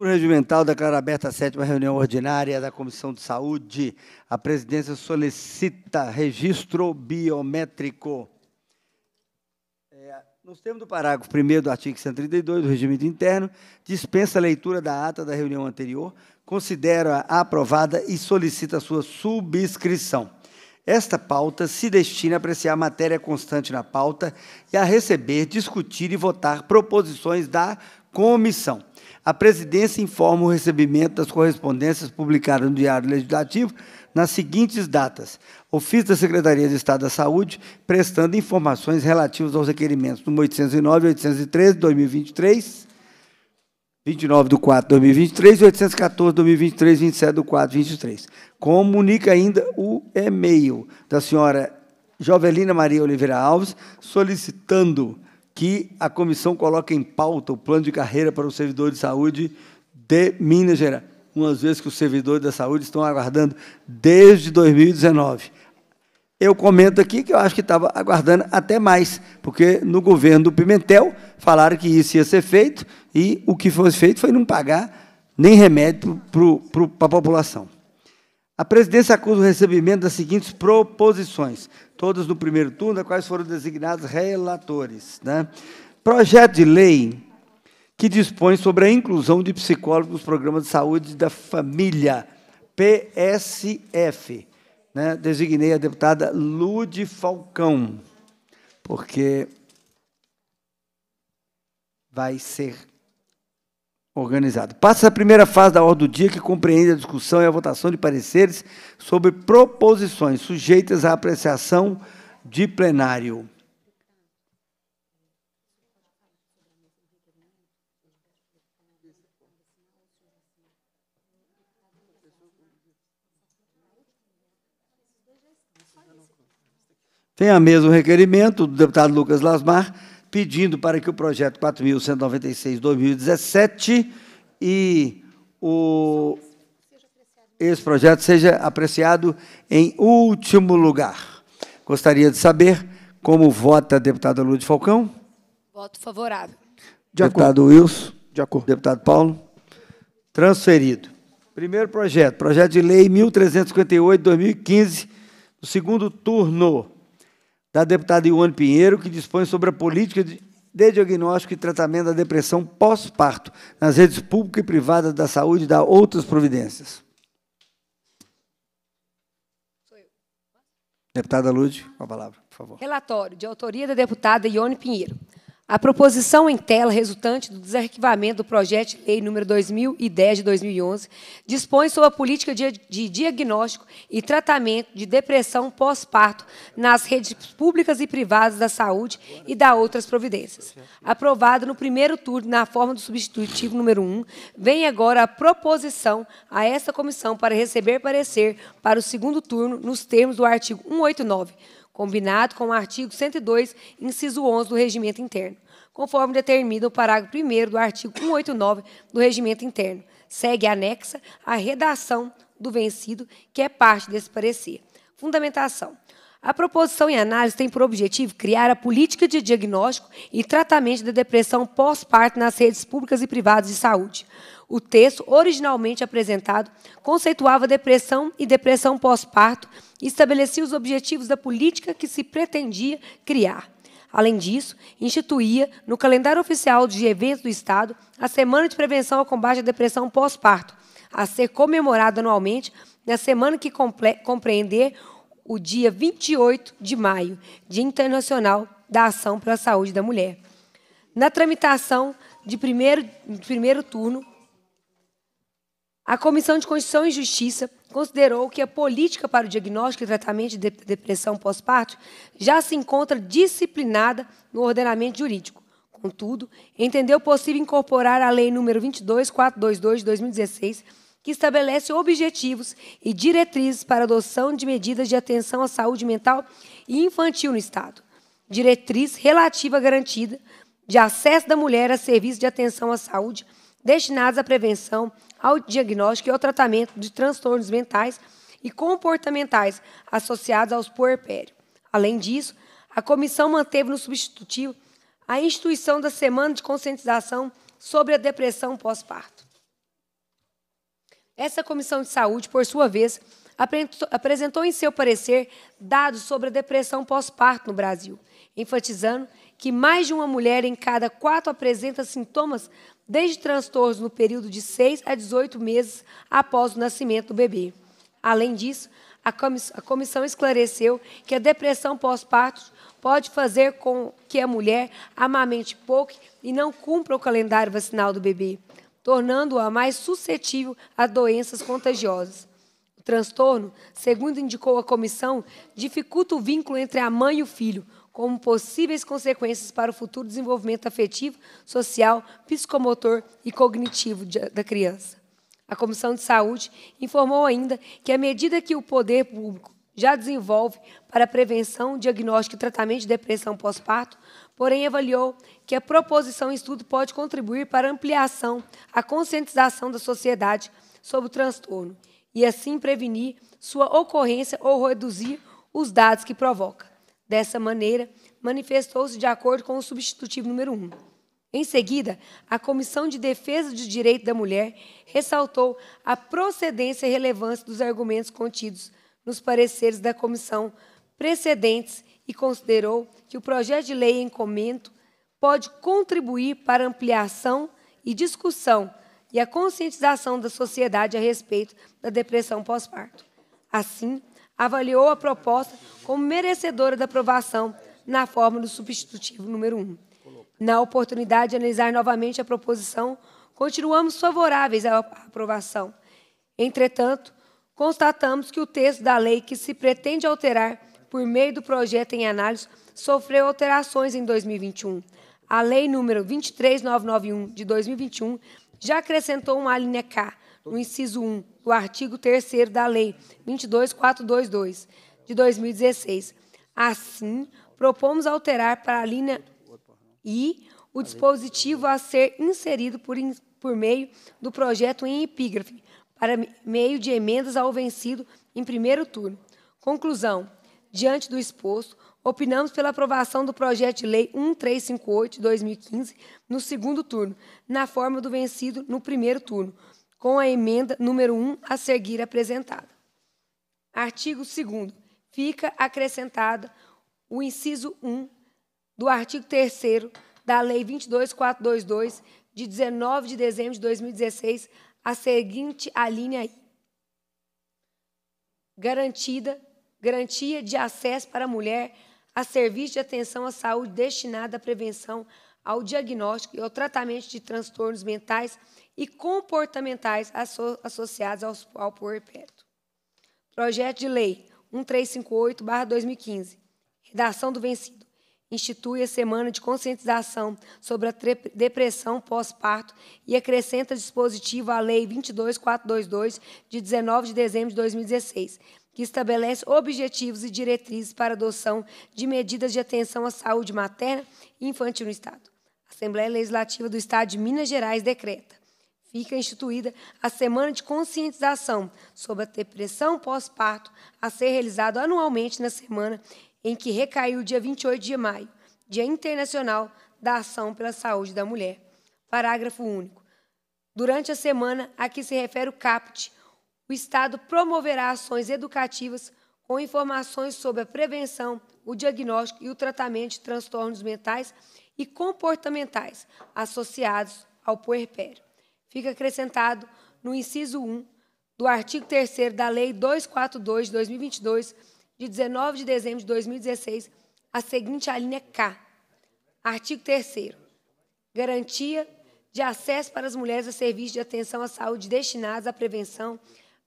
O regimental declara aberta a sétima reunião ordinária da Comissão de Saúde. A presidência solicita registro biométrico. É, nos termos do parágrafo 1 do artigo 132 do Regimento Interno, dispensa a leitura da ata da reunião anterior, considera-a aprovada e solicita sua subscrição. Esta pauta se destina a apreciar matéria constante na pauta e a receber, discutir e votar proposições da comissão a presidência informa o recebimento das correspondências publicadas no Diário Legislativo nas seguintes datas: ofício da Secretaria de Estado da Saúde, prestando informações relativas aos requerimentos número 809 813 2023, 29 de 4 2023 e 814 2023, 27 de 4 2023. Comunica ainda o e-mail da senhora Jovelina Maria Oliveira Alves solicitando que a comissão coloque em pauta o plano de carreira para o servidor de saúde de Minas Gerais, uma vezes que os servidores da saúde estão aguardando desde 2019. Eu comento aqui que eu acho que estava aguardando até mais, porque no governo do Pimentel falaram que isso ia ser feito e o que foi feito foi não pagar nem remédio para a população. A presidência acusa o recebimento das seguintes proposições: todas no primeiro turno, da quais foram designados relatores. Né? Projeto de lei que dispõe sobre a inclusão de psicólogos nos programas de saúde da família, PSF. Né? Designei a deputada Lude Falcão, porque vai ser organizado. Passa a primeira fase da ordem do dia, que compreende a discussão e a votação de pareceres sobre proposições sujeitas à apreciação de plenário. Tem a mesmo requerimento do deputado Lucas Lasmar, pedindo para que o projeto 4.196-2017 e o, esse projeto seja apreciado em último lugar. Gostaria de saber como vota a deputada Lúcia Falcão. Voto favorável. De deputado acordo. Wilson. De acordo. Deputado Paulo. Transferido. Primeiro projeto, projeto de lei 1358-2015, do segundo turno da deputada Ione Pinheiro, que dispõe sobre a política de, diagnóstico e tratamento da depressão pós-parto nas redes pública e privada da saúde e da outras providências. Deputada Lude, com a palavra, por favor. Relatório de autoria da deputada Ione Pinheiro. A proposição em tela, resultante do desarquivamento do projeto de lei número 2010 de 2011, dispõe sobre a política de diagnóstico e tratamento de depressão pós-parto nas redes públicas e privadas da saúde e da outras providências. Aprovado no primeiro turno na forma do substitutivo número 1, vem agora a proposição a esta comissão para receber parecer para o segundo turno nos termos do artigo 189 combinado com o artigo 102, inciso 11 do Regimento Interno, conforme determina o parágrafo 1 do artigo 189 do Regimento Interno. Segue anexa a redação do vencido, que é parte desse parecer. Fundamentação. A proposição e análise tem por objetivo criar a política de diagnóstico e tratamento da depressão pós-parto nas redes públicas e privadas de saúde. O texto, originalmente apresentado, conceituava depressão e depressão pós-parto e estabelecia os objetivos da política que se pretendia criar. Além disso, instituía, no calendário oficial de eventos do Estado, a Semana de Prevenção ao Combate à Depressão Pós-Parto, a ser comemorada anualmente na semana que compreender o dia 28 de maio, Dia Internacional da Ação pela Saúde da Mulher. Na tramitação de primeiro, de primeiro turno, a Comissão de Constituição e Justiça considerou que a política para o diagnóstico e tratamento de depressão pós-parto já se encontra disciplinada no ordenamento jurídico. Contudo, entendeu possível incorporar a Lei nº 22.422 de 2016 que estabelece objetivos e diretrizes para a adoção de medidas de atenção à saúde mental e infantil no Estado. Diretriz relativa garantida de acesso da mulher a serviços de atenção à saúde destinados à prevenção, ao diagnóstico e ao tratamento de transtornos mentais e comportamentais associados aos puerpério. Além disso, a comissão manteve no substitutivo a instituição da Semana de Conscientização sobre a Depressão Pós-Parto. Essa comissão de saúde, por sua vez, apresentou em seu parecer dados sobre a depressão pós-parto no Brasil, enfatizando que mais de uma mulher em cada quatro apresenta sintomas desde transtornos no período de 6 a 18 meses após o nascimento do bebê. Além disso, a comissão esclareceu que a depressão pós-parto pode fazer com que a mulher amamente pouco e não cumpra o calendário vacinal do bebê tornando-a mais suscetível a doenças contagiosas. O transtorno, segundo indicou a comissão, dificulta o vínculo entre a mãe e o filho, como possíveis consequências para o futuro desenvolvimento afetivo, social, psicomotor e cognitivo da criança. A Comissão de Saúde informou ainda que, à medida que o poder público já desenvolve para prevenção, diagnóstico e tratamento de depressão pós-parto, porém avaliou que a proposição estudo pode contribuir para a ampliação, a conscientização da sociedade sobre o transtorno e assim prevenir sua ocorrência ou reduzir os dados que provoca. Dessa maneira, manifestou-se de acordo com o substitutivo número 1. Em seguida, a Comissão de Defesa dos Direitos da Mulher ressaltou a procedência e relevância dos argumentos contidos nos pareceres da comissão precedentes e considerou que o projeto de lei em comento pode contribuir para ampliação e discussão e a conscientização da sociedade a respeito da depressão pós-parto. Assim, avaliou a proposta como merecedora da aprovação na forma do substitutivo número 1. Na oportunidade de analisar novamente a proposição, continuamos favoráveis à aprovação. Entretanto, constatamos que o texto da lei que se pretende alterar por meio do projeto em análise, sofreu alterações em 2021. A Lei número 23991 de 2021 já acrescentou uma alínea K no inciso 1 do artigo 3 da Lei 22422 de 2016. Assim, propomos alterar para a linha I o dispositivo a ser inserido por, por meio do projeto em epígrafe, para meio de emendas ao vencido em primeiro turno. Conclusão. Diante do exposto, opinamos pela aprovação do projeto de lei 1358 de 2015 no segundo turno, na forma do vencido no primeiro turno, com a emenda número 1 a seguir apresentada. Artigo 2 Fica acrescentado o inciso 1 do artigo 3 da Lei 22422 de 19 de dezembro de 2016, a seguinte alínea aí. Garantida garantia de acesso para a mulher a serviço de atenção à saúde destinada à prevenção, ao diagnóstico e ao tratamento de transtornos mentais e comportamentais associados ao, ao puerpério. Projeto de Lei 1358-2015. Redação do vencido. Institui a Semana de Conscientização sobre a Depressão Pós-Parto e acrescenta dispositivo à Lei 22422, de 19 de dezembro de 2016, que estabelece objetivos e diretrizes para adoção de medidas de atenção à saúde materna e infantil no Estado. A Assembleia Legislativa do Estado de Minas Gerais decreta. Fica instituída a Semana de Conscientização sobre a Depressão Pós-Parto, a ser realizada anualmente na semana em que recaiu o dia 28 de maio, Dia Internacional da Ação pela Saúde da Mulher. Parágrafo único. Durante a semana a que se refere o CAPT, o Estado promoverá ações educativas com informações sobre a prevenção, o diagnóstico e o tratamento de transtornos mentais e comportamentais associados ao puerpério. Fica acrescentado no inciso 1 do artigo 3 da Lei 242 de 2022, de 19 de dezembro de 2016, a seguinte alínea K. Artigo 3 Garantia de acesso para as mulheres a serviços de atenção à saúde destinados à prevenção,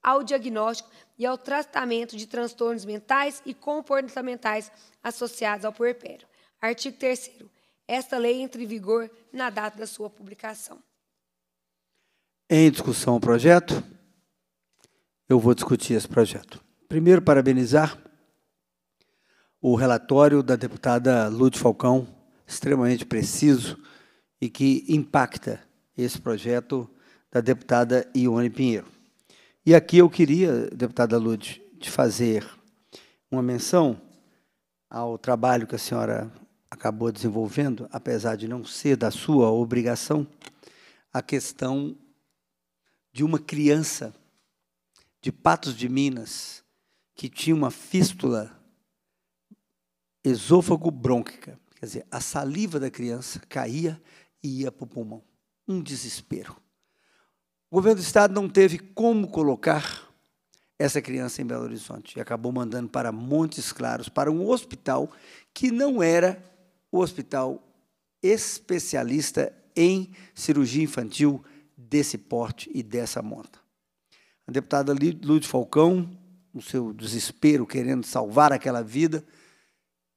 ao diagnóstico e ao tratamento de transtornos mentais e comportamentais associados ao puerpério. Artigo 3 Esta lei entra em vigor na data da sua publicação. Em discussão o projeto, eu vou discutir esse projeto. Primeiro, parabenizar o relatório da deputada Lúcia Falcão, extremamente preciso e que impacta esse projeto da deputada Ione Pinheiro. E aqui eu queria, deputada Lud, de fazer uma menção ao trabalho que a senhora acabou desenvolvendo, apesar de não ser da sua obrigação, a questão de uma criança de Patos de Minas que tinha uma fístula esôfago-brônquica. Quer dizer, a saliva da criança caía e ia para o pulmão. Um desespero. O governo do Estado não teve como colocar essa criança em Belo Horizonte e acabou mandando para Montes Claros, para um hospital que não era o hospital especialista em cirurgia infantil desse porte e dessa monta. A deputada Lúcia Falcão, no seu desespero, querendo salvar aquela vida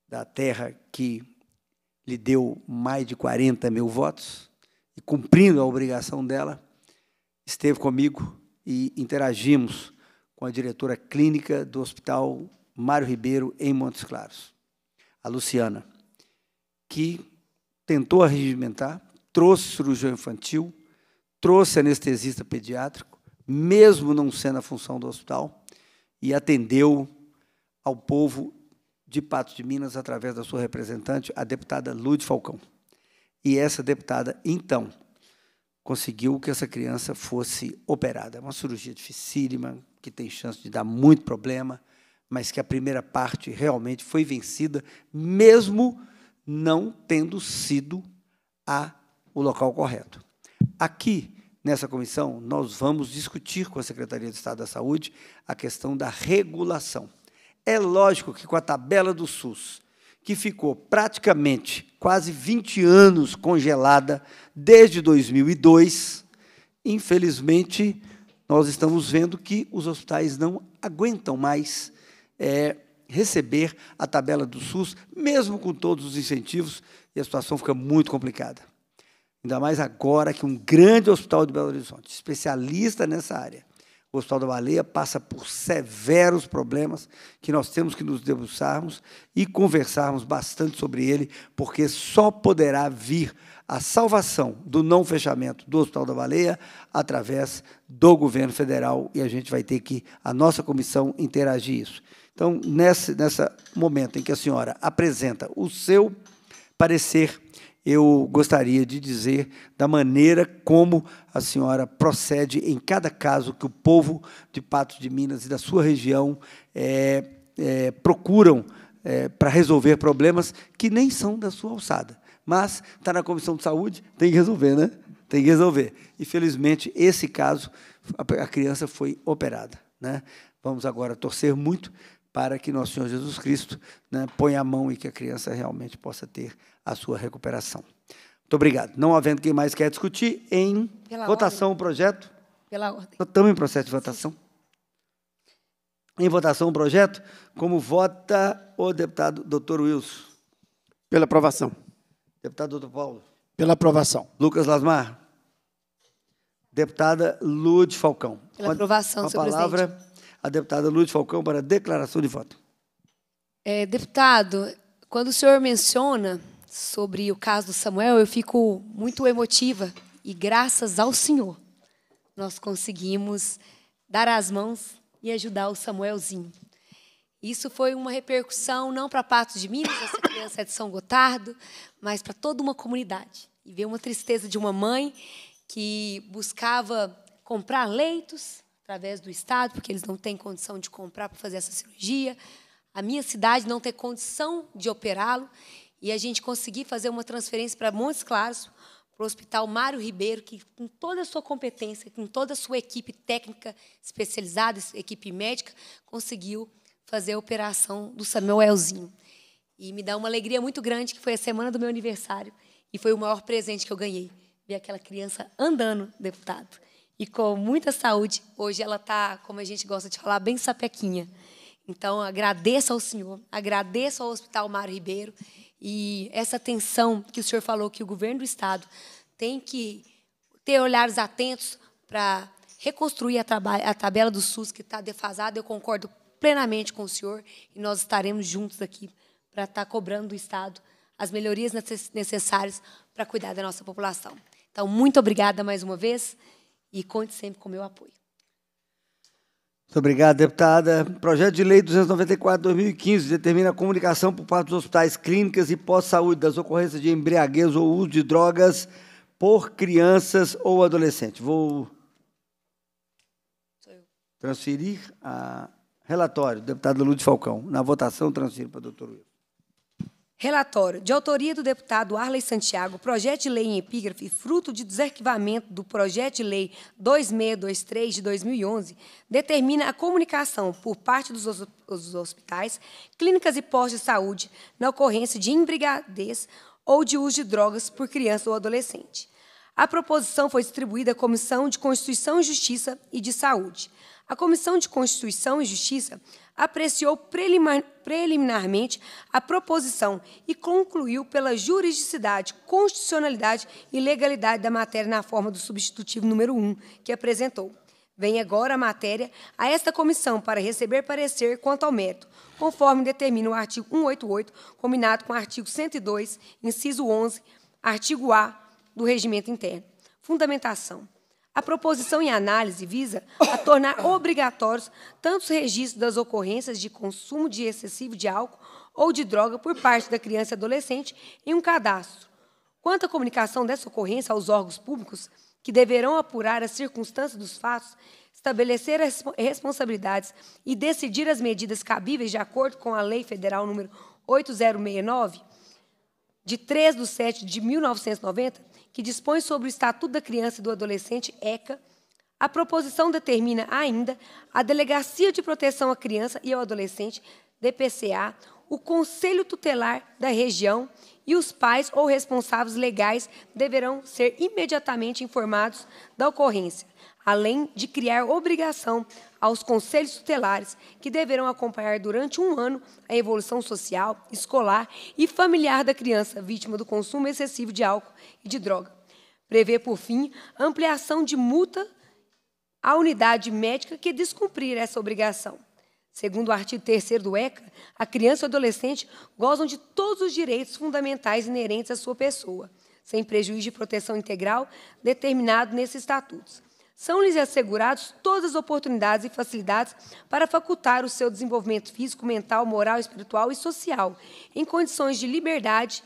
da terra que lhe deu mais de 40 mil votos, e cumprindo a obrigação dela, esteve comigo e interagimos com a diretora clínica do Hospital Mário Ribeiro, em Montes Claros, a Luciana, que tentou arregimentar, trouxe cirurgião infantil, trouxe anestesista pediátrico, mesmo não sendo a função do hospital, e atendeu ao povo de Patos de Minas através da sua representante, a deputada Lude Falcão. E essa deputada, então, conseguiu que essa criança fosse operada. É uma cirurgia dificílima, que tem chance de dar muito problema, mas que a primeira parte realmente foi vencida, mesmo não tendo sido a, o local correto. Aqui, nessa comissão, nós vamos discutir com a Secretaria de Estado da Saúde a questão da regulação. É lógico que com a tabela do SUS que ficou praticamente quase 20 anos congelada desde 2002. Infelizmente, nós estamos vendo que os hospitais não aguentam mais é, receber a tabela do SUS, mesmo com todos os incentivos, e a situação fica muito complicada. Ainda mais agora que um grande hospital de Belo Horizonte, especialista nessa área, o Hospital da Baleia passa por severos problemas que nós temos que nos debruçarmos e conversarmos bastante sobre ele, porque só poderá vir a salvação do não fechamento do Hospital da Baleia através do governo federal e a gente vai ter que, a nossa comissão, interagir isso. Então, nesse, nesse momento em que a senhora apresenta o seu parecer eu gostaria de dizer da maneira como a senhora procede em cada caso que o povo de Patos de Minas e da sua região é, é, procuram é, para resolver problemas que nem são da sua alçada. Mas está na Comissão de Saúde, tem que resolver, né? Tem que resolver. E, felizmente, esse caso, a criança foi operada. Né? Vamos agora torcer muito para que nosso Senhor Jesus Cristo né, ponha a mão e que a criança realmente possa ter a sua recuperação. Muito obrigado. Não havendo quem mais quer discutir, em Pela votação ordem. o projeto. Pela ordem. Estamos em processo de votação. Em votação o projeto, como vota o deputado doutor Wilson? Pela aprovação. Deputado doutor Paulo? Pela aprovação. Lucas Lasmar? Deputada Lude Falcão. Pela aprovação, com a palavra a deputada Lude Falcão para declaração de voto. É, deputado, quando o senhor menciona sobre o caso do Samuel, eu fico muito emotiva e graças ao Senhor nós conseguimos dar as mãos e ajudar o Samuelzinho. Isso foi uma repercussão não para Patos de Minas, essa criança é de São Gotardo, mas para toda uma comunidade. E ver uma tristeza de uma mãe que buscava comprar leitos através do Estado, porque eles não têm condição de comprar para fazer essa cirurgia. A minha cidade não tem condição de operá-lo e a gente conseguir fazer uma transferência para Montes Claros, para o Hospital Mário Ribeiro, que com toda a sua competência, com toda a sua equipe técnica especializada, equipe médica, conseguiu fazer a operação do Samuelzinho. E me dá uma alegria muito grande, que foi a semana do meu aniversário, e foi o maior presente que eu ganhei. Ver aquela criança andando, deputado. E com muita saúde, hoje ela está, como a gente gosta de falar, bem sapequinha. Então, agradeço ao senhor, agradeço ao Hospital Mário Ribeiro e essa atenção que o senhor falou que o governo do Estado tem que ter olhares atentos para reconstruir a, tabela do SUS que está defasada, eu concordo plenamente com o senhor e nós estaremos juntos aqui para estar tá cobrando do Estado as melhorias necessárias para cuidar da nossa população. Então, muito obrigada mais uma vez e conte sempre com o meu apoio. Muito obrigado, deputada. Projeto de Lei 294-2015 determina a comunicação por parte dos hospitais, clínicas e pós-saúde das ocorrências de embriaguez ou uso de drogas por crianças ou adolescentes. Vou transferir a relatório, deputado Lúcio Falcão. Na votação, transfiro para o doutor Wilson. Relatório de autoria do deputado Arley Santiago, projeto de lei em epígrafe, fruto de desarquivamento do projeto de lei 2623 de 2011, determina a comunicação por parte dos hospitais, clínicas e postos de saúde na ocorrência de embriaguez ou de uso de drogas por criança ou adolescente. A proposição foi distribuída à Comissão de Constituição e Justiça e de Saúde. A Comissão de Constituição e Justiça apreciou preliminarmente a proposição e concluiu pela juridicidade, constitucionalidade e legalidade da matéria na forma do substitutivo número 1 que apresentou. Vem agora a matéria a esta comissão para receber parecer quanto ao mérito, conforme determina o artigo 188, combinado com o artigo 102, inciso 11, artigo A do Regimento Interno. Fundamentação. A proposição em análise visa a tornar obrigatórios tantos registros das ocorrências de consumo de excessivo de álcool ou de droga por parte da criança e adolescente em um cadastro. Quanto à comunicação dessa ocorrência aos órgãos públicos, que deverão apurar as circunstâncias dos fatos, estabelecer as responsabilidades e decidir as medidas cabíveis de acordo com a Lei Federal nº 8069, de 3 de 7 de 1990, que dispõe sobre o Estatuto da Criança e do Adolescente, ECA, a proposição determina ainda a Delegacia de Proteção à Criança e ao Adolescente, DPCA, o Conselho Tutelar da região e os pais ou responsáveis legais deverão ser imediatamente informados da ocorrência além de criar obrigação aos conselhos tutelares que deverão acompanhar durante um ano a evolução social, escolar e familiar da criança vítima do consumo excessivo de álcool e de droga. Prevê, por fim, ampliação de multa à unidade médica que descumprir essa obrigação. Segundo o artigo 3 do ECA, a criança e o adolescente gozam de todos os direitos fundamentais inerentes à sua pessoa, sem prejuízo de proteção integral determinado nesses estatutos são-lhes assegurados todas as oportunidades e facilidades para facultar o seu desenvolvimento físico, mental, moral, espiritual e social, em condições de liberdade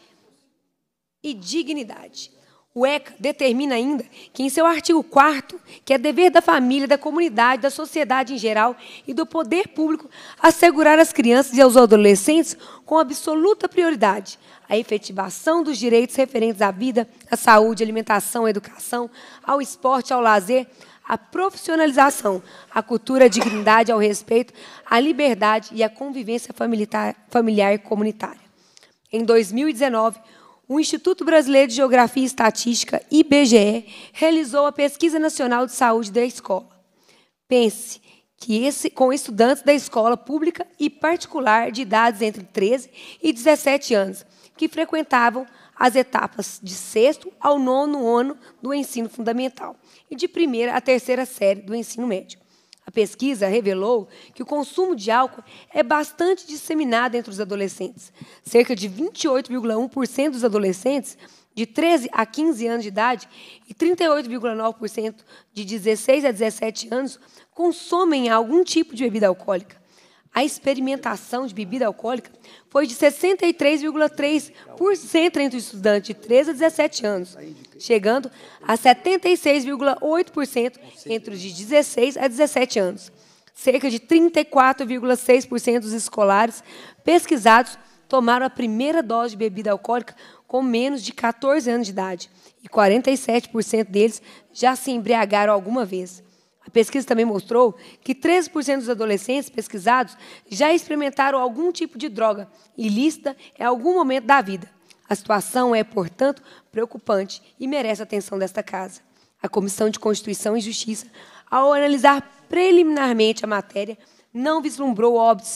e dignidade. O ECA determina ainda que, em seu artigo 4 que é dever da família, da comunidade, da sociedade em geral e do poder público assegurar às crianças e aos adolescentes, com absoluta prioridade, a efetivação dos direitos referentes à vida, à saúde, à alimentação, à educação, ao esporte, ao lazer, à profissionalização, à cultura, à dignidade, ao respeito, à liberdade e à convivência familiar e comunitária. Em 2019, o Instituto Brasileiro de Geografia e Estatística, IBGE, realizou a Pesquisa Nacional de Saúde da Escola. Pense que esse, com estudantes da escola pública e particular de idades entre 13 e 17 anos, que frequentavam as etapas de sexto ao nono ano do ensino fundamental e de primeira à terceira série do ensino médio. A pesquisa revelou que o consumo de álcool é bastante disseminado entre os adolescentes. Cerca de 28,1% dos adolescentes de 13 a 15 anos de idade e 38,9% de 16 a 17 anos consomem algum tipo de bebida alcoólica a experimentação de bebida alcoólica foi de 63,3% entre os estudantes de 13 a 17 anos, chegando a 76,8% entre os de 16 a 17 anos. Cerca de 34,6% dos escolares pesquisados tomaram a primeira dose de bebida alcoólica com menos de 14 anos de idade, e 47% deles já se embriagaram alguma vez. A pesquisa também mostrou que 13% dos adolescentes pesquisados já experimentaram algum tipo de droga ilícita em é algum momento da vida. A situação é, portanto, preocupante e merece a atenção desta casa. A Comissão de Constituição e Justiça, ao analisar preliminarmente a matéria, não vislumbrou óbvio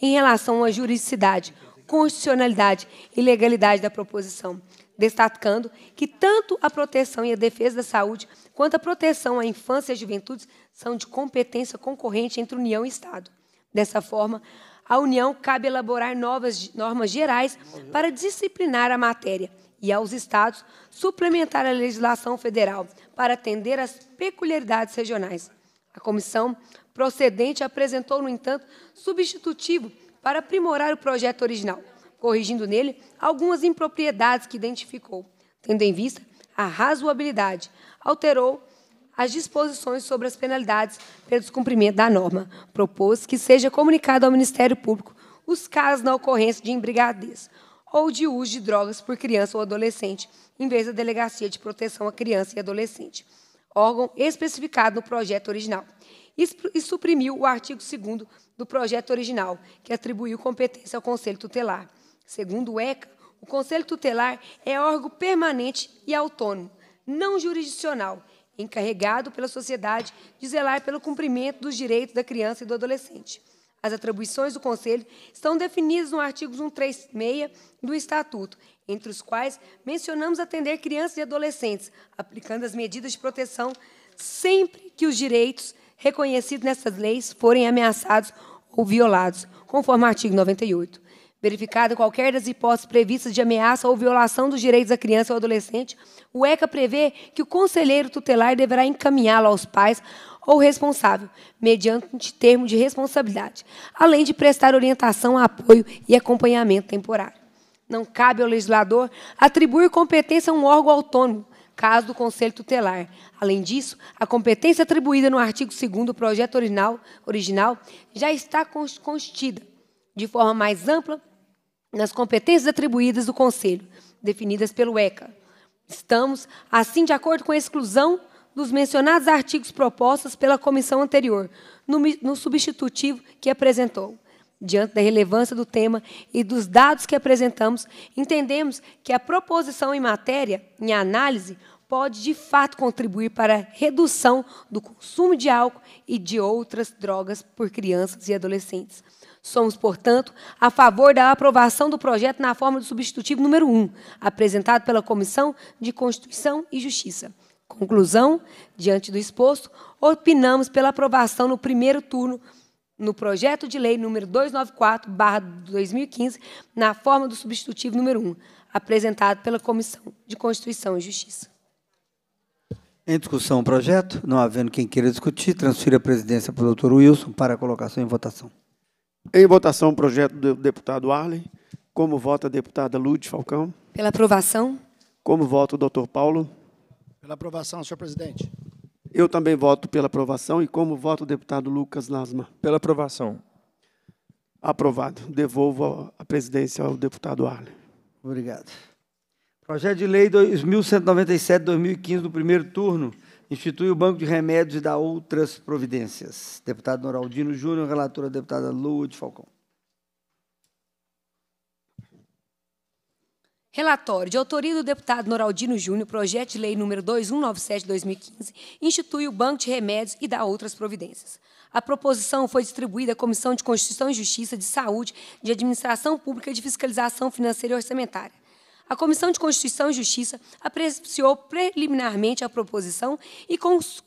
em relação à juridicidade, constitucionalidade e legalidade da proposição, destacando que tanto a proteção e a defesa da saúde, quanto a proteção à infância e à juventude são de competência concorrente entre União e Estado. Dessa forma, à União cabe elaborar novas normas gerais para disciplinar a matéria e aos Estados suplementar a legislação federal para atender às peculiaridades regionais. A comissão procedente apresentou, no entanto, substitutivo para aprimorar o projeto original, corrigindo nele algumas impropriedades que identificou, tendo em vista a razoabilidade. Alterou as disposições sobre as penalidades pelo descumprimento da norma. Propôs que seja comunicado ao Ministério Público os casos na ocorrência de embrigadez ou de uso de drogas por criança ou adolescente, em vez da Delegacia de Proteção à Criança e Adolescente, órgão especificado no projeto original, e suprimiu o artigo 2 do projeto original, que atribuiu competência ao Conselho Tutelar Segundo o ECA, o Conselho Tutelar é órgão permanente e autônomo, não jurisdicional, encarregado pela sociedade de zelar pelo cumprimento dos direitos da criança e do adolescente. As atribuições do Conselho estão definidas no artigo 136 do Estatuto, entre os quais mencionamos atender crianças e adolescentes, aplicando as medidas de proteção sempre que os direitos reconhecidos nessas leis forem ameaçados ou violados, conforme o artigo 98 verificada qualquer das hipóteses previstas de ameaça ou violação dos direitos da criança ou adolescente, o ECA prevê que o conselheiro tutelar deverá encaminhá-lo aos pais ou responsável, mediante termo de responsabilidade, além de prestar orientação, apoio e acompanhamento temporário. Não cabe ao legislador atribuir competência a um órgão autônomo, caso do Conselho Tutelar. Além disso, a competência atribuída no artigo 2 do projeto original, original já está constituída de forma mais ampla nas competências atribuídas do Conselho, definidas pelo ECA. Estamos, assim, de acordo com a exclusão dos mencionados artigos propostos pela comissão anterior, no, no, substitutivo que apresentou. Diante da relevância do tema e dos dados que apresentamos, entendemos que a proposição em matéria, em análise, pode de fato contribuir para a redução do consumo de álcool e de outras drogas por crianças e adolescentes. Somos, portanto, a favor da aprovação do projeto na forma do substitutivo número 1, apresentado pela Comissão de Constituição e Justiça. Conclusão, diante do exposto, opinamos pela aprovação no primeiro turno no projeto de lei número 294/2015, na forma do substitutivo número 1, apresentado pela Comissão de Constituição e Justiça. Em discussão o projeto, não havendo quem queira discutir, transfira a presidência para o doutor Wilson para a colocação em votação. Em votação, o projeto do deputado Arlen. Como vota a deputada Lud Falcão? Pela aprovação. Como vota o doutor Paulo? Pela aprovação, senhor presidente. Eu também voto pela aprovação. E como vota o deputado Lucas Lasma? Pela aprovação. Aprovado. Devolvo a presidência ao deputado Arlen. Obrigado. Projeto de lei 2197-2015, do primeiro turno. Institui o Banco de Remédios e dá outras providências. Deputado Noraldino Júnior, relatora deputada Lua de Falcão. Relatório de autoria do deputado Noraldino Júnior, projeto de lei número 2197-2015, institui o Banco de Remédios e dá outras providências. A proposição foi distribuída à Comissão de Constituição e Justiça de Saúde, de Administração Pública e de Fiscalização Financeira e Orçamentária. A Comissão de Constituição e Justiça apreciou preliminarmente a proposição e,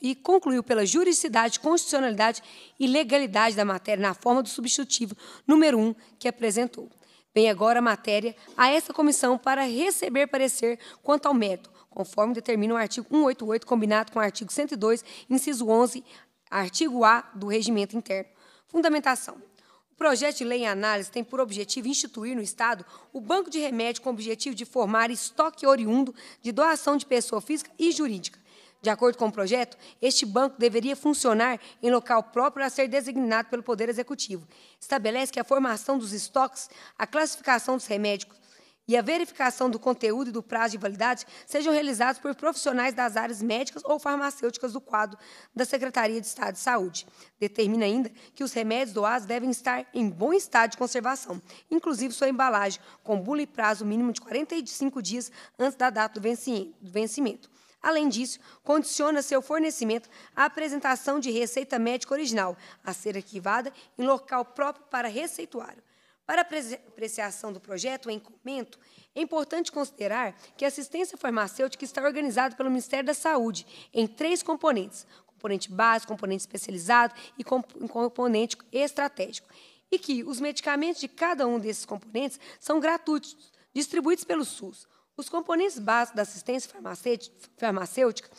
e concluiu pela juridicidade, constitucionalidade e legalidade da matéria na forma do substitutivo número 1 que apresentou. Vem agora a matéria a essa comissão para receber parecer quanto ao mérito, conforme determina o artigo 188, combinado com o artigo 102, inciso 11, artigo A do Regimento Interno. Fundamentação projeto de lei em análise tem por objetivo instituir no Estado o banco de remédio com o objetivo de formar estoque oriundo de doação de pessoa física e jurídica. De acordo com o projeto, este banco deveria funcionar em local próprio a ser designado pelo Poder Executivo. Estabelece que a formação dos estoques, a classificação dos remédios e a verificação do conteúdo e do prazo de validade sejam realizados por profissionais das áreas médicas ou farmacêuticas do quadro da Secretaria de Estado de Saúde. Determina ainda que os remédios doados devem estar em bom estado de conservação, inclusive sua embalagem, com bula e prazo mínimo de 45 dias antes da data do vencimento. Além disso, condiciona seu fornecimento à apresentação de receita médica original, a ser arquivada em local próprio para receituário. Para apreciação do projeto em comento, é importante considerar que a assistência farmacêutica está organizada pelo Ministério da Saúde em três componentes: componente básico, componente especializado e componente estratégico. E que os medicamentos de cada um desses componentes são gratuitos, distribuídos pelo SUS. Os componentes básicos da assistência farmacêutica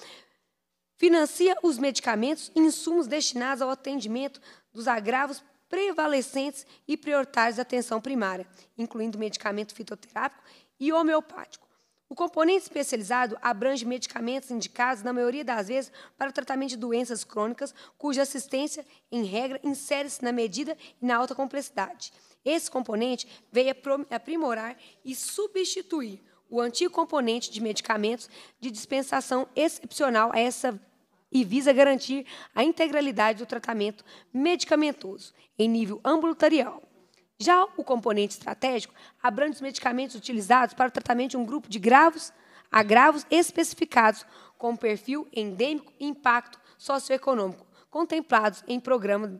financia os medicamentos e insumos destinados ao atendimento dos agravos prevalecentes e prioritários da atenção primária, incluindo medicamento fitoterápico e homeopático. O componente especializado abrange medicamentos indicados, na maioria das vezes, para o tratamento de doenças crônicas, cuja assistência, em regra, insere-se na medida e na alta complexidade. Esse componente veio aprimorar e substituir o antigo componente de medicamentos de dispensação excepcional a essa e visa garantir a integralidade do tratamento medicamentoso em nível ambulatorial. Já o componente estratégico abrange os medicamentos utilizados para o tratamento de um grupo de gravos agravos especificados com perfil endêmico e impacto socioeconômico, contemplados em, programa,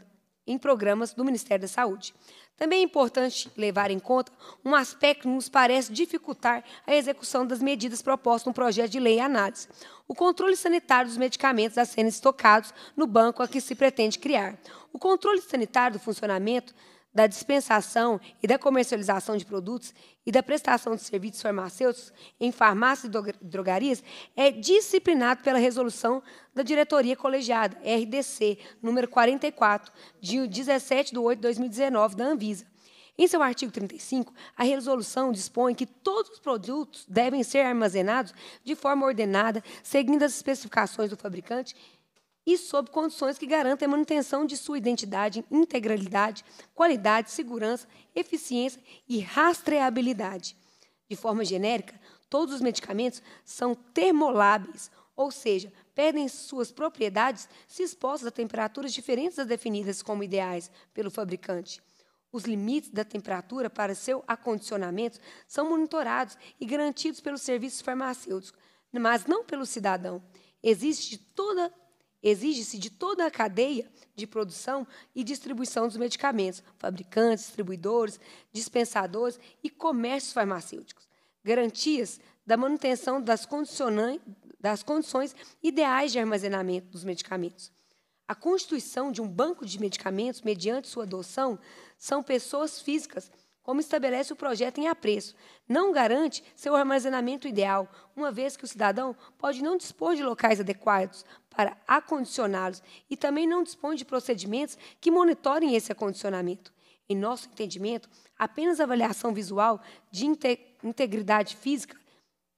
em programas do Ministério da Saúde. Também é importante levar em conta um aspecto que nos parece dificultar a execução das medidas propostas no projeto de lei e análise: o controle sanitário dos medicamentos a serem estocados no banco a que se pretende criar. O controle sanitário do funcionamento da dispensação e da comercialização de produtos e da prestação de serviços farmacêuticos em farmácias e drogarias é disciplinado pela resolução da diretoria colegiada, RDC, número 44, de 17 de 8 de 2019, da Anvisa. Em seu artigo 35, a resolução dispõe que todos os produtos devem ser armazenados de forma ordenada, seguindo as especificações do fabricante e sob condições que garantem a manutenção de sua identidade, integralidade, qualidade, segurança, eficiência e rastreabilidade. De forma genérica, todos os medicamentos são termoláveis, ou seja, perdem suas propriedades se expostos a temperaturas diferentes das definidas como ideais pelo fabricante. Os limites da temperatura para seu acondicionamento são monitorados e garantidos pelos serviços farmacêuticos, mas não pelo cidadão. Existe toda Exige-se de toda a cadeia de produção e distribuição dos medicamentos, fabricantes, distribuidores, dispensadores e comércios farmacêuticos. Garantias da manutenção das, das condições ideais de armazenamento dos medicamentos. A constituição de um banco de medicamentos mediante sua adoção são pessoas físicas como estabelece o projeto em apreço, não garante seu armazenamento ideal, uma vez que o cidadão pode não dispor de locais adequados para acondicioná-los e também não dispõe de procedimentos que monitorem esse acondicionamento. Em nosso entendimento, apenas a avaliação visual de integridade física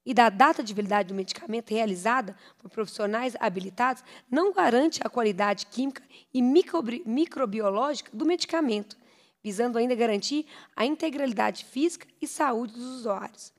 e da data de validade do medicamento realizada por profissionais habilitados não garante a qualidade química e microbiológica do medicamento visando ainda garantir a integralidade física e saúde dos usuários.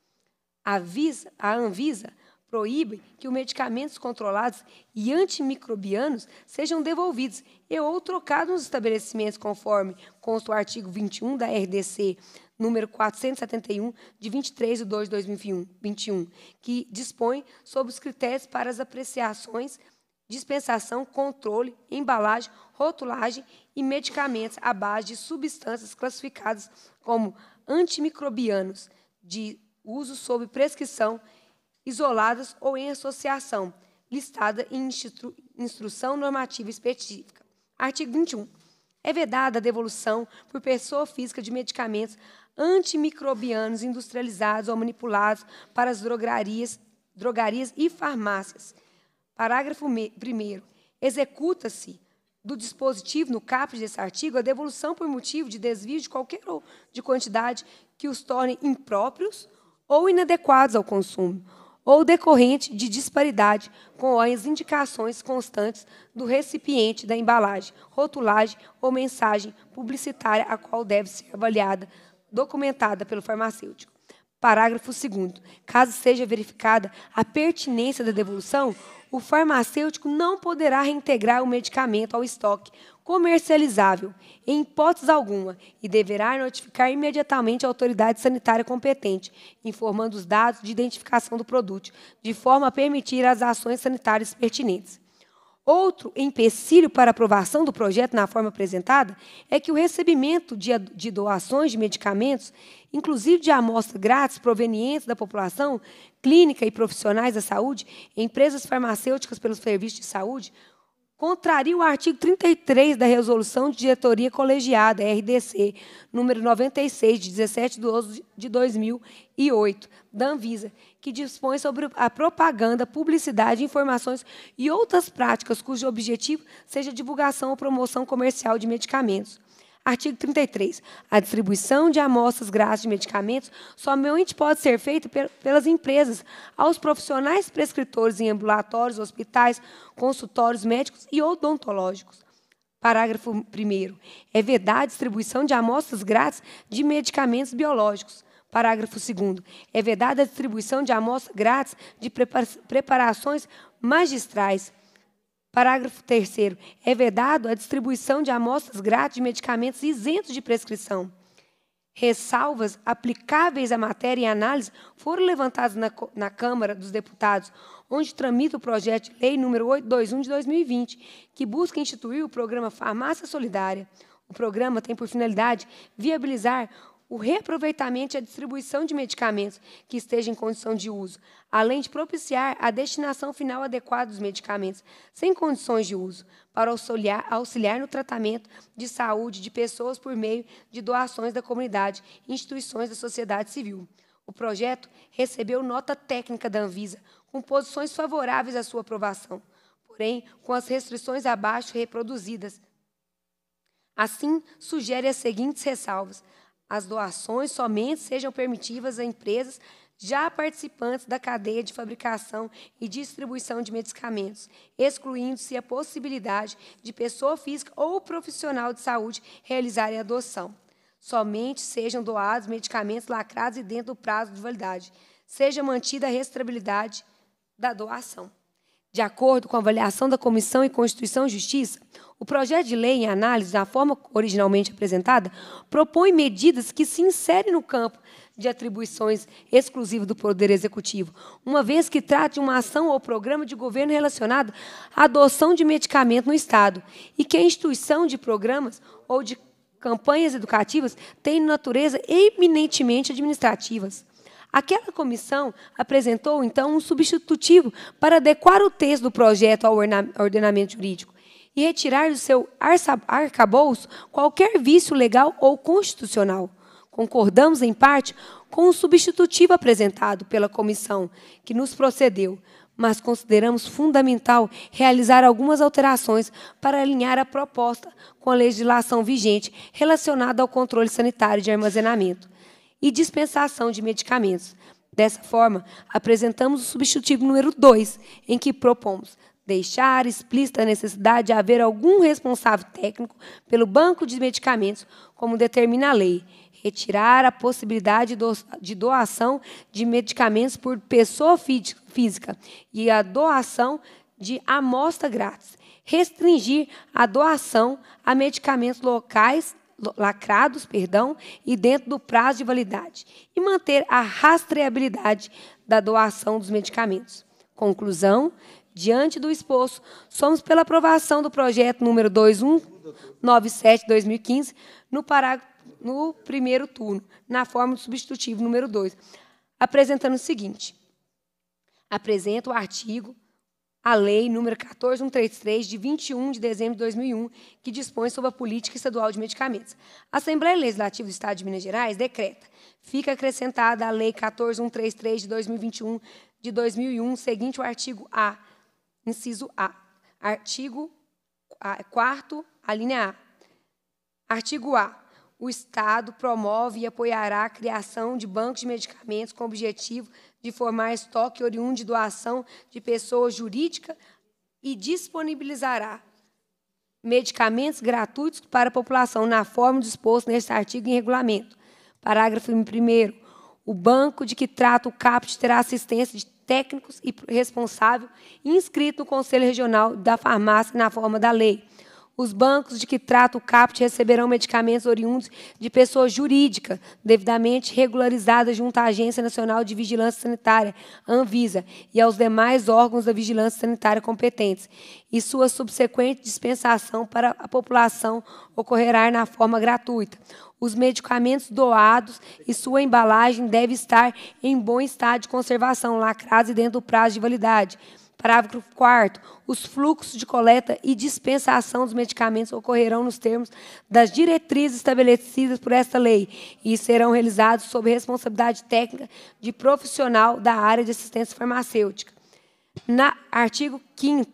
A, Visa, a Anvisa proíbe que os medicamentos controlados e antimicrobianos sejam devolvidos e ou trocados nos estabelecimentos conforme consta o artigo 21 da RDC número 471 de 23 de 2 de 2021, que dispõe sobre os critérios para as apreciações, dispensação, controle, embalagem rotulagem e medicamentos à base de substâncias classificadas como antimicrobianos de uso sob prescrição, isoladas ou em associação, listada em instru instrução normativa específica. Artigo 21. É vedada a devolução por pessoa física de medicamentos antimicrobianos industrializados ou manipulados para as drogarias, drogarias e farmácias. Parágrafo 1. Executa-se do dispositivo no caput desse artigo a devolução por motivo de desvio de qualquer ou de quantidade que os torne impróprios ou inadequados ao consumo, ou decorrente de disparidade com as indicações constantes do recipiente da embalagem, rotulagem ou mensagem publicitária a qual deve ser avaliada, documentada pelo farmacêutico. Parágrafo 2. Caso seja verificada a pertinência da devolução, o farmacêutico não poderá reintegrar o medicamento ao estoque comercializável, em hipótese alguma, e deverá notificar imediatamente a autoridade sanitária competente, informando os dados de identificação do produto, de forma a permitir as ações sanitárias pertinentes. Outro empecilho para aprovação do projeto na forma apresentada é que o recebimento de, doações de medicamentos, inclusive de amostras grátis provenientes da população, clínica e profissionais da saúde, empresas farmacêuticas pelos serviços de saúde, contraria o artigo 33 da Resolução de Diretoria Colegiada, RDC, número 96, de 17 de 12 de 2008, da Anvisa, que dispõe sobre a propaganda, publicidade, informações e outras práticas cujo objetivo seja divulgação ou promoção comercial de medicamentos. Artigo 33. A distribuição de amostras grátis de medicamentos somente pode ser feita pelas empresas aos profissionais prescritores em ambulatórios, hospitais, consultórios médicos e odontológicos. Parágrafo 1. É vedada a distribuição de amostras grátis de medicamentos biológicos. Parágrafo 2. É vedada a distribuição de amostras grátis de preparações magistrais. Parágrafo 3. É vedado a distribuição de amostras grátis de medicamentos isentos de prescrição. Ressalvas aplicáveis à matéria e análise foram levantadas na, na Câmara dos Deputados, onde tramita o projeto de lei número 821 de 2020, que busca instituir o programa Farmácia Solidária. O programa tem por finalidade viabilizar o reaproveitamento e a distribuição de medicamentos que estejam em condição de uso, além de propiciar a destinação final adequada dos medicamentos sem condições de uso, para auxiliar, auxiliar no tratamento de saúde de pessoas por meio de doações da comunidade e instituições da sociedade civil. O projeto recebeu nota técnica da Anvisa, com posições favoráveis à sua aprovação, porém, com as restrições abaixo reproduzidas. Assim, sugere as seguintes ressalvas as doações somente sejam permitidas a empresas já participantes da cadeia de fabricação e distribuição de medicamentos, excluindo-se a possibilidade de pessoa física ou profissional de saúde realizarem a adoção. Somente sejam doados medicamentos lacrados e dentro do prazo de validade. Seja mantida a restabilidade da doação. De acordo com a avaliação da Comissão em Constituição e Justiça, o projeto de lei em análise, na forma originalmente apresentada, propõe medidas que se inserem no campo de atribuições exclusivas do Poder Executivo, uma vez que trata de uma ação ou programa de governo relacionado à adoção de medicamento no Estado e que a instituição de programas ou de campanhas educativas tem natureza eminentemente administrativas. Aquela comissão apresentou, então, um substitutivo para adequar o texto do projeto ao ordenamento jurídico e retirar do seu arcabouço qualquer vício legal ou constitucional. Concordamos, em parte, com o substitutivo apresentado pela comissão que nos procedeu, mas consideramos fundamental realizar algumas alterações para alinhar a proposta com a legislação vigente relacionada ao controle sanitário de armazenamento e dispensação de medicamentos. Dessa forma, apresentamos o substitutivo número 2, em que propomos deixar explícita a necessidade de haver algum responsável técnico pelo banco de medicamentos, como determina a lei, retirar a possibilidade de doação de medicamentos por pessoa física e a doação de amostra grátis, restringir a doação a medicamentos locais lacrados, perdão, e dentro do prazo de validade, e manter a rastreabilidade da doação dos medicamentos. Conclusão: diante do exposto, somos pela aprovação do projeto número 2197/2015 no parágrafo no primeiro turno, na forma do substitutivo número 2, apresentando o seguinte: apresenta o artigo a Lei número 14133, de 21 de dezembro de 2001, que dispõe sobre a política estadual de medicamentos. A Assembleia Legislativa do Estado de Minas Gerais decreta: fica acrescentada a Lei 14133 de 2021, de 2001, seguinte o artigo A, inciso A. Artigo 4, a linha A. Artigo A. O Estado promove e apoiará a criação de bancos de medicamentos com o objetivo de de formar estoque oriundo de doação de pessoa jurídica e disponibilizará medicamentos gratuitos para a população na forma disposta neste artigo em regulamento. Parágrafo 1 O banco de que trata o CAPT terá assistência de técnicos e responsável inscrito no Conselho Regional da Farmácia na forma da lei. Os bancos de que trata o CAPT receberão medicamentos oriundos de pessoa jurídica, devidamente regularizada junto à Agência Nacional de Vigilância Sanitária, Anvisa, e aos demais órgãos da vigilância sanitária competentes. E sua subsequente dispensação para a população ocorrerá na forma gratuita. Os medicamentos doados e sua embalagem devem estar em bom estado de conservação, lacrados e dentro do prazo de validade Parágrafo 4. Os fluxos de coleta e dispensação dos medicamentos ocorrerão nos termos das diretrizes estabelecidas por esta lei e serão realizados sob responsabilidade técnica de profissional da área de assistência farmacêutica. Na artigo 5.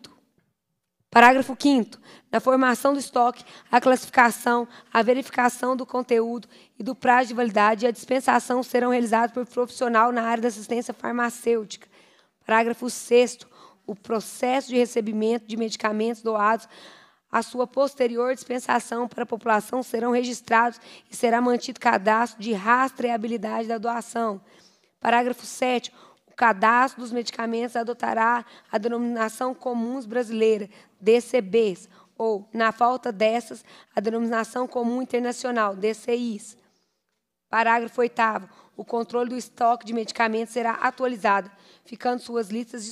Parágrafo 5. Na formação do estoque, a classificação, a verificação do conteúdo e do prazo de validade e a dispensação serão realizados por profissional na área da assistência farmacêutica. Parágrafo 6 o processo de recebimento de medicamentos doados a sua posterior dispensação para a população serão registrados e será mantido cadastro de rastreabilidade da doação. Parágrafo 7. O cadastro dos medicamentos adotará a denominação comuns brasileira, DCBs, ou, na falta dessas, a denominação comum internacional, DCIs. Parágrafo 8 o controle do estoque de medicamentos será atualizado, ficando suas listas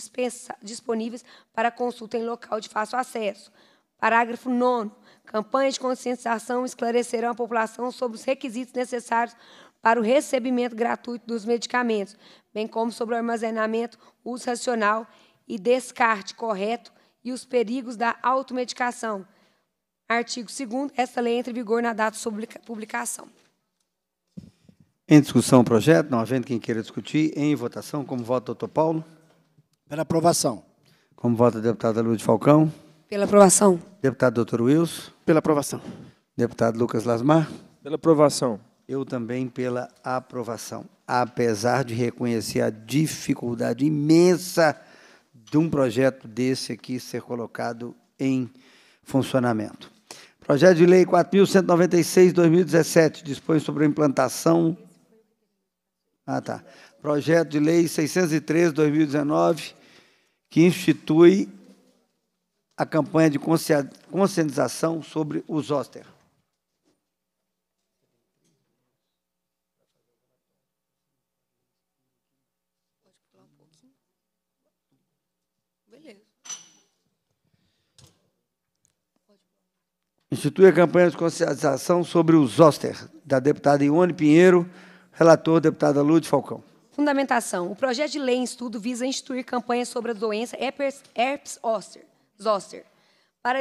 disponíveis para consulta em local de fácil acesso. Parágrafo 9. Campanhas de conscientização esclarecerão a população sobre os requisitos necessários para o recebimento gratuito dos medicamentos, bem como sobre o armazenamento, uso racional e descarte correto e os perigos da automedicação. Artigo 2 Esta lei entra em vigor na data de publicação. Em discussão o projeto, não havendo quem queira discutir, em votação, como vota o doutor Paulo? Pela aprovação. Como vota a deputada Lúcia Falcão? Pela aprovação. Deputado doutor Wilson? Pela aprovação. Deputado Lucas Lasmar? Pela aprovação. Eu também pela aprovação. Apesar de reconhecer a dificuldade imensa de um projeto desse aqui ser colocado em funcionamento. Projeto de Lei 4.196, 2017, dispõe sobre a implantação ah, tá. Projeto de Lei 613-2019, que institui a campanha de conscientização sobre os zoster. institui a campanha de conscientização sobre os zoster, da deputada Ione Pinheiro, Relator, deputada Lúcia Falcão. Fundamentação. O projeto de lei em estudo visa instituir campanhas sobre a doença herpes zoster, zoster para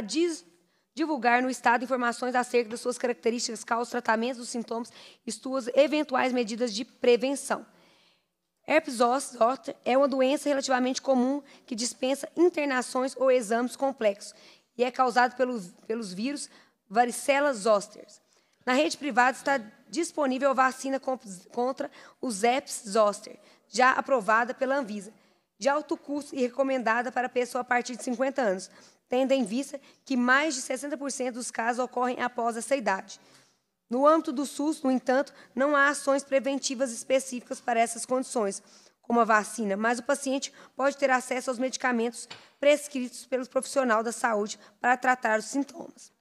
divulgar no Estado informações acerca das suas características, causas, tratamentos dos sintomas e suas eventuais medidas de prevenção. Herpes zoster é uma doença relativamente comum que dispensa internações ou exames complexos e é causado pelos, pelos vírus varicela zoster. Na rede privada está disponível a vacina contra o herpes zoster, já aprovada pela Anvisa, de alto custo e recomendada para pessoa a partir de 50 anos, tendo em vista que mais de 60% dos casos ocorrem após essa idade. No âmbito do SUS, no entanto, não há ações preventivas específicas para essas condições, como a vacina, mas o paciente pode ter acesso aos medicamentos prescritos pelo profissional da saúde para tratar os sintomas.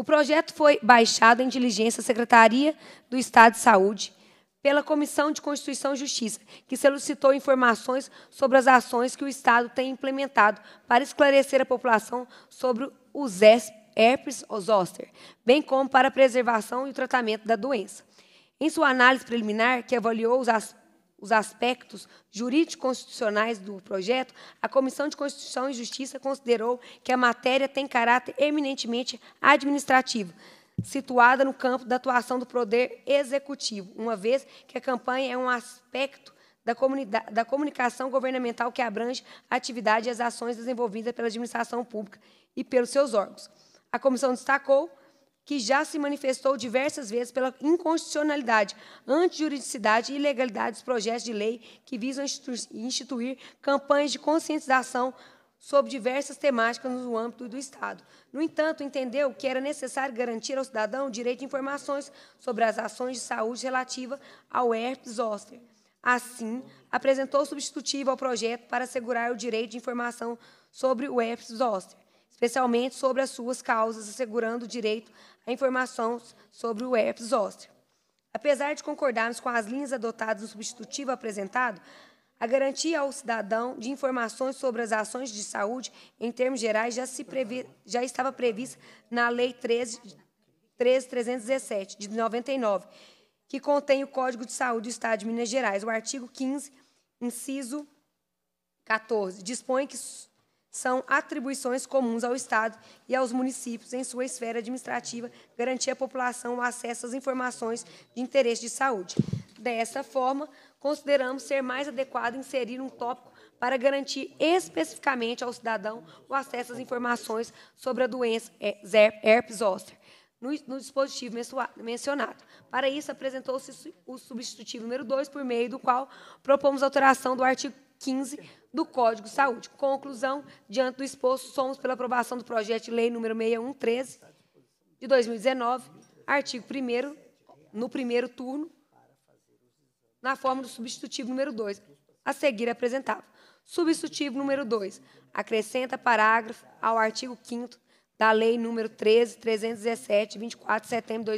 O projeto foi baixado em diligência à Secretaria do Estado de Saúde pela Comissão de Constituição e Justiça, que solicitou informações sobre as ações que o Estado tem implementado para esclarecer a população sobre os herpes zoster, bem como para a preservação e o tratamento da doença. Em sua análise preliminar, que avaliou os aspectos os aspectos jurídico-constitucionais do projeto, a Comissão de Constituição e Justiça considerou que a matéria tem caráter eminentemente administrativo, situada no campo da atuação do Poder Executivo, uma vez que a campanha é um aspecto da, da comunicação governamental que abrange a atividade e as ações desenvolvidas pela administração pública e pelos seus órgãos. A comissão destacou que já se manifestou diversas vezes pela inconstitucionalidade, antijuridicidade e ilegalidade dos projetos de lei que visam instituir campanhas de conscientização sobre diversas temáticas no âmbito do Estado. No entanto, entendeu que era necessário garantir ao cidadão o direito de informações sobre as ações de saúde relativa ao herpes zoster. Assim, apresentou substitutivo ao projeto para assegurar o direito de informação sobre o herpes zoster especialmente sobre as suas causas, assegurando o direito à informação sobre o herpes zoster. Apesar de concordarmos com as linhas adotadas no substitutivo apresentado, a garantia ao cidadão de informações sobre as ações de saúde, em termos gerais, já, se previ, já estava prevista na Lei 13.317, de 99, que contém o Código de Saúde do Estado de Minas Gerais. O artigo 15, inciso 14, dispõe que são atribuições comuns ao Estado e aos municípios em sua esfera administrativa garantir à população o acesso às informações de interesse de saúde. Dessa forma, consideramos ser mais adequado inserir um tópico para garantir especificamente ao cidadão o acesso às informações sobre a doença é, herpes zoster no, dispositivo mencionado. Para isso, apresentou-se o substitutivo número 2, por meio do qual propomos alteração do artigo 15 do Código de Saúde. Conclusão, diante do exposto, somos pela aprovação do projeto de lei número 6113 de 2019, artigo 1 no primeiro turno, na forma do substitutivo número 2, a seguir apresentado. Substitutivo número 2, acrescenta parágrafo ao artigo 5 da Lei número 13.317, 24 de setembro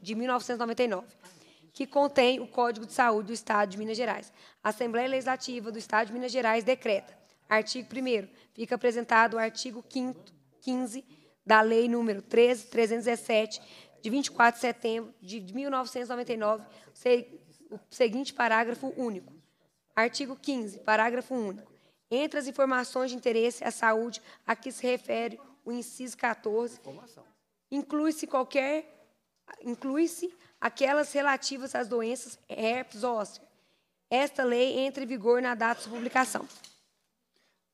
de 1999 que contém o Código de Saúde do Estado de Minas Gerais. A Assembleia Legislativa do Estado de Minas Gerais decreta. Artigo 1 Fica apresentado o artigo 5 15 da Lei número 13.317, de 24 de setembro de 1999, o seguinte parágrafo único. Artigo 15, parágrafo único. Entre as informações de interesse à saúde a que se refere o inciso 14, inclui-se qualquer inclui-se aquelas relativas às doenças herpes óssea. Esta lei entra em vigor na data de publicação.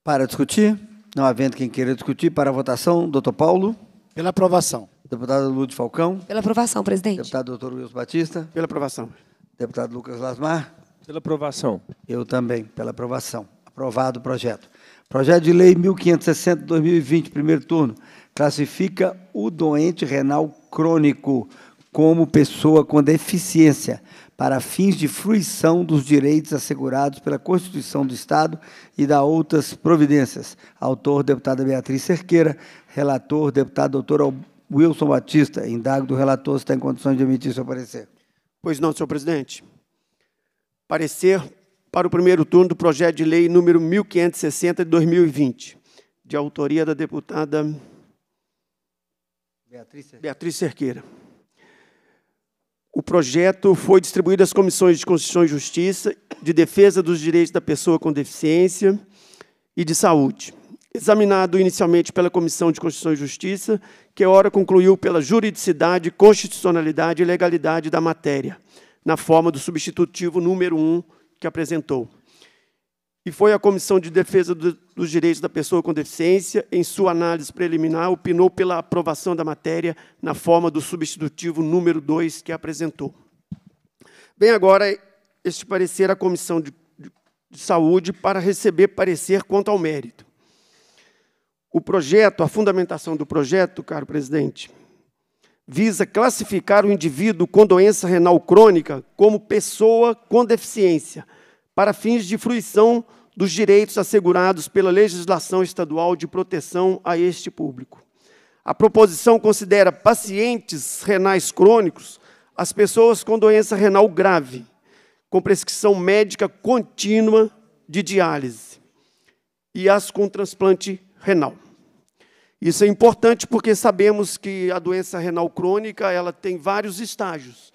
Para discutir, não havendo quem queira discutir, para a votação, doutor Paulo. Pela aprovação. Deputado Lúcio Falcão. Pela aprovação, presidente. Deputado doutor Wilson Batista. Pela aprovação. Deputado Lucas Lasmar. Pela aprovação. Eu também, pela aprovação. Aprovado o projeto. Projeto de Lei 1560-2020, primeiro turno, classifica o doente renal crônico como pessoa com deficiência para fins de fruição dos direitos assegurados pela Constituição do Estado e da outras providências. Autor, deputada Beatriz Cerqueira. Relator, deputado doutor Wilson Batista. Indago do relator se está em condições de emitir seu parecer. Pois não, senhor presidente. Parecer para o primeiro turno do projeto de lei número 1560 de 2020, de autoria da deputada Beatriz Cerqueira. Beatriz Cerqueira. O projeto foi distribuído às comissões de Constituição e Justiça, de Defesa dos Direitos da Pessoa com Deficiência e de Saúde. Examinado inicialmente pela Comissão de Constituição e Justiça, que ora concluiu pela juridicidade, constitucionalidade e legalidade da matéria, na forma do substitutivo número 1 que apresentou e foi a Comissão de Defesa dos Direitos da Pessoa com Deficiência, em sua análise preliminar, opinou pela aprovação da matéria na forma do substitutivo número 2 que apresentou. Bem, agora, este parecer à Comissão de, de, de Saúde para receber parecer quanto ao mérito. O projeto, a fundamentação do projeto, caro presidente, visa classificar o indivíduo com doença renal crônica como pessoa com deficiência, para fins de fruição dos direitos assegurados pela legislação estadual de proteção a este público. A proposição considera pacientes renais crônicos as pessoas com doença renal grave, com prescrição médica contínua de diálise e as com transplante renal. Isso é importante porque sabemos que a doença renal crônica ela tem vários estágios,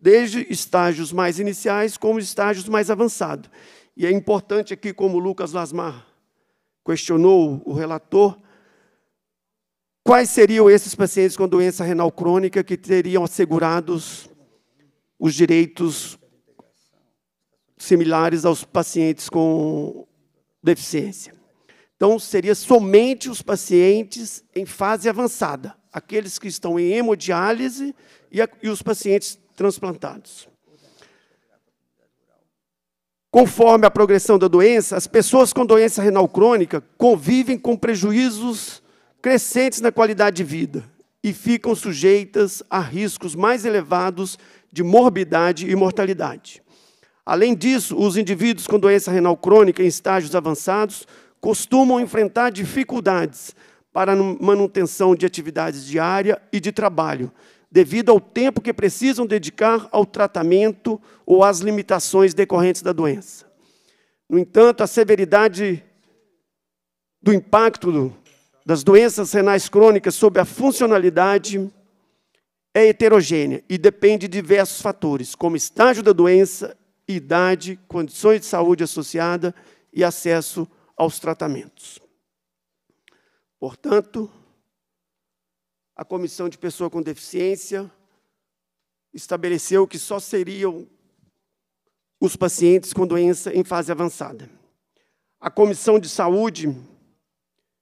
desde estágios mais iniciais como estágios mais avançados. E é importante aqui, como Lucas Lasmar questionou o relator, quais seriam esses pacientes com doença renal crônica que teriam assegurados os direitos similares aos pacientes com deficiência. Então, seria somente os pacientes em fase avançada, aqueles que estão em hemodiálise e, a, e os pacientes transplantados. Conforme a progressão da doença, as pessoas com doença renal crônica convivem com prejuízos crescentes na qualidade de vida e ficam sujeitas a riscos mais elevados de morbidade e mortalidade. Além disso, os indivíduos com doença renal crônica em estágios avançados costumam enfrentar dificuldades para a manutenção de atividades diárias e de trabalho, devido ao tempo que precisam dedicar ao tratamento ou às limitações decorrentes da doença. No entanto, a severidade do impacto das doenças renais crônicas sobre a funcionalidade é heterogênea e depende de diversos fatores, como estágio da doença, idade, condições de saúde associada e acesso aos tratamentos. Portanto, a Comissão de Pessoa com Deficiência estabeleceu que só seriam os pacientes com doença em fase avançada. A Comissão de Saúde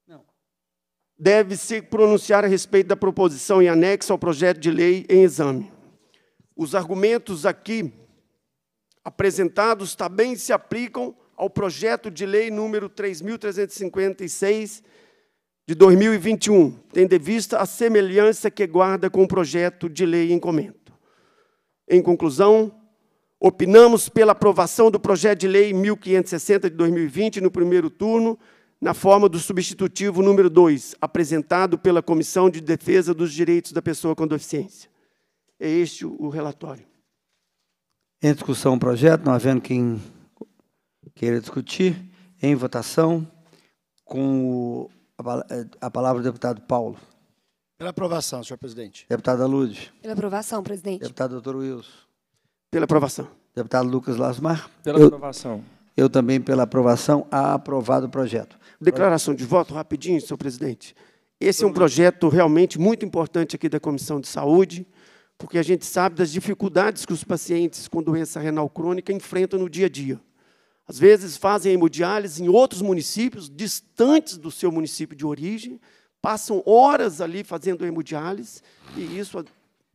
Não. deve se pronunciar a respeito da proposição em anexo ao projeto de lei em exame. Os argumentos aqui apresentados também se aplicam ao projeto de lei número 3356 de 2021, tendo em vista a semelhança que guarda com o projeto de lei em comento. Em conclusão, opinamos pela aprovação do projeto de lei 1560 de 2020 no primeiro turno, na forma do substitutivo número 2, apresentado pela Comissão de Defesa dos Direitos da Pessoa com Deficiência. É este o relatório. Em discussão o projeto, não havendo quem queira discutir, em votação, com o eh, a palavra do deputado Paulo. Pela aprovação, senhor presidente. Deputada Lude. Pela aprovação, presidente. Deputado doutor Wilson. Pela aprovação. Deputado Lucas Lasmar. Pela eu, aprovação. Eu também pela aprovação. aprovado o projeto. Declaração de voto, rapidinho, senhor presidente. Esse é um projeto realmente muito importante aqui da Comissão de Saúde, porque a gente sabe das dificuldades que os pacientes com doença renal crônica enfrentam no dia a dia. Às vezes fazem hemodiálise em outros municípios, distantes do seu município de origem, passam horas ali fazendo hemodiálise, e isso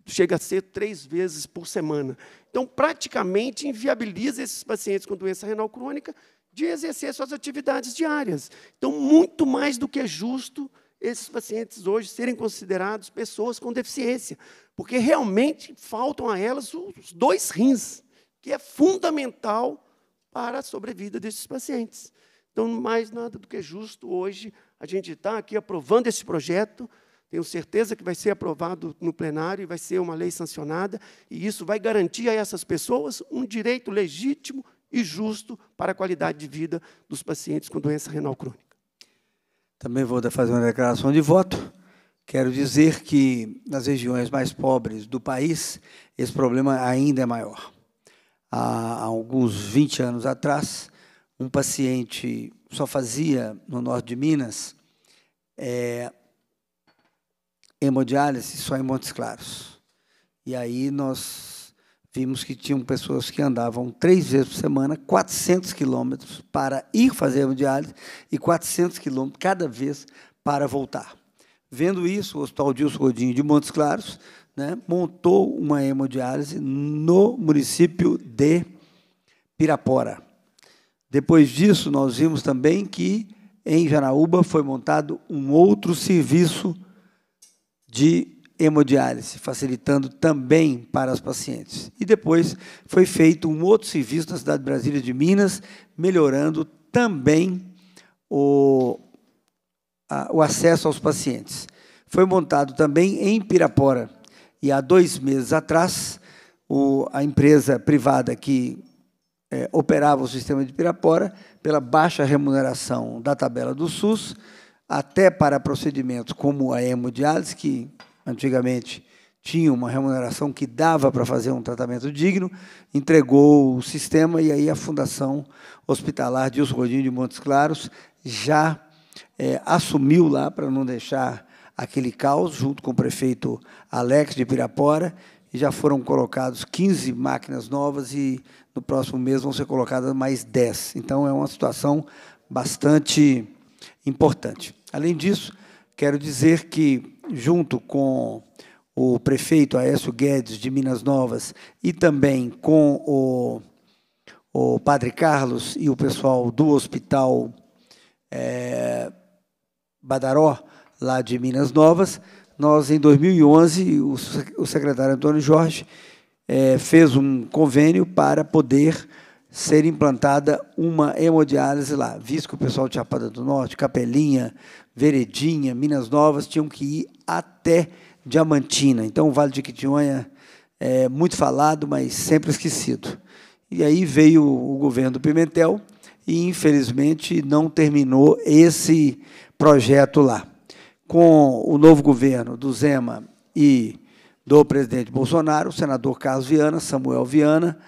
chega a ser três vezes por semana. Então, praticamente inviabiliza esses pacientes com doença renal crônica de exercer suas atividades diárias. Então, muito mais do que é justo esses pacientes hoje serem considerados pessoas com deficiência, porque realmente faltam a elas os dois rins, que é fundamental para a sobrevida desses pacientes. Então, mais nada do que justo hoje a gente está aqui aprovando esse projeto. Tenho certeza que vai ser aprovado no plenário e vai ser uma lei sancionada, e isso vai garantir a essas pessoas um direito legítimo e justo para a qualidade de vida dos pacientes com doença renal crônica. Também vou fazer uma declaração de voto. Quero dizer que nas regiões mais pobres do país, esse problema ainda é maior há alguns 20 anos atrás, um paciente só fazia no norte de Minas é, hemodiálise só em Montes Claros. E aí nós vimos que tinham pessoas que andavam três vezes por semana, 400 quilômetros para ir fazer hemodiálise e 400 quilômetros cada vez para voltar. Vendo isso, o Hospital Dilson Godinho de Montes Claros né, montou uma hemodiálise no município de Pirapora. Depois disso, nós vimos também que em Janaúba foi montado um outro serviço de hemodiálise, facilitando também para os pacientes. E depois foi feito um outro serviço na cidade de Brasília de Minas, melhorando também o, a, o acesso aos pacientes. Foi montado também em Pirapora e há dois meses atrás, o, a empresa privada que é, operava o sistema de Pirapora, pela baixa remuneração da tabela do SUS, até para procedimentos como a hemodiálise, que antigamente tinha uma remuneração que dava para fazer um tratamento digno, entregou o sistema e aí a Fundação Hospitalar de Rodinho de Montes Claros já é, assumiu lá para não deixar aquele caos, junto com o prefeito Alex de Pirapora, e já foram colocados 15 máquinas novas e no próximo mês vão ser colocadas mais 10. Então é uma situação bastante importante. Além disso, quero dizer que junto com o prefeito Aécio Guedes de Minas Novas e também com o, o Padre Carlos e o pessoal do Hospital é, Badaró, lá de Minas Novas, nós, em 2011, o, secretário Antônio Jorge é, fez um convênio para poder ser implantada uma hemodiálise lá, visto que o pessoal de Chapada do Norte, Capelinha, Veredinha, Minas Novas, tinham que ir até Diamantina. Então, o Vale de Quitinhonha é muito falado, mas sempre esquecido. E aí veio o governo do Pimentel e, infelizmente, não terminou esse projeto lá com o novo governo do Zema e do presidente Bolsonaro, o senador Carlos Viana, Samuel Viana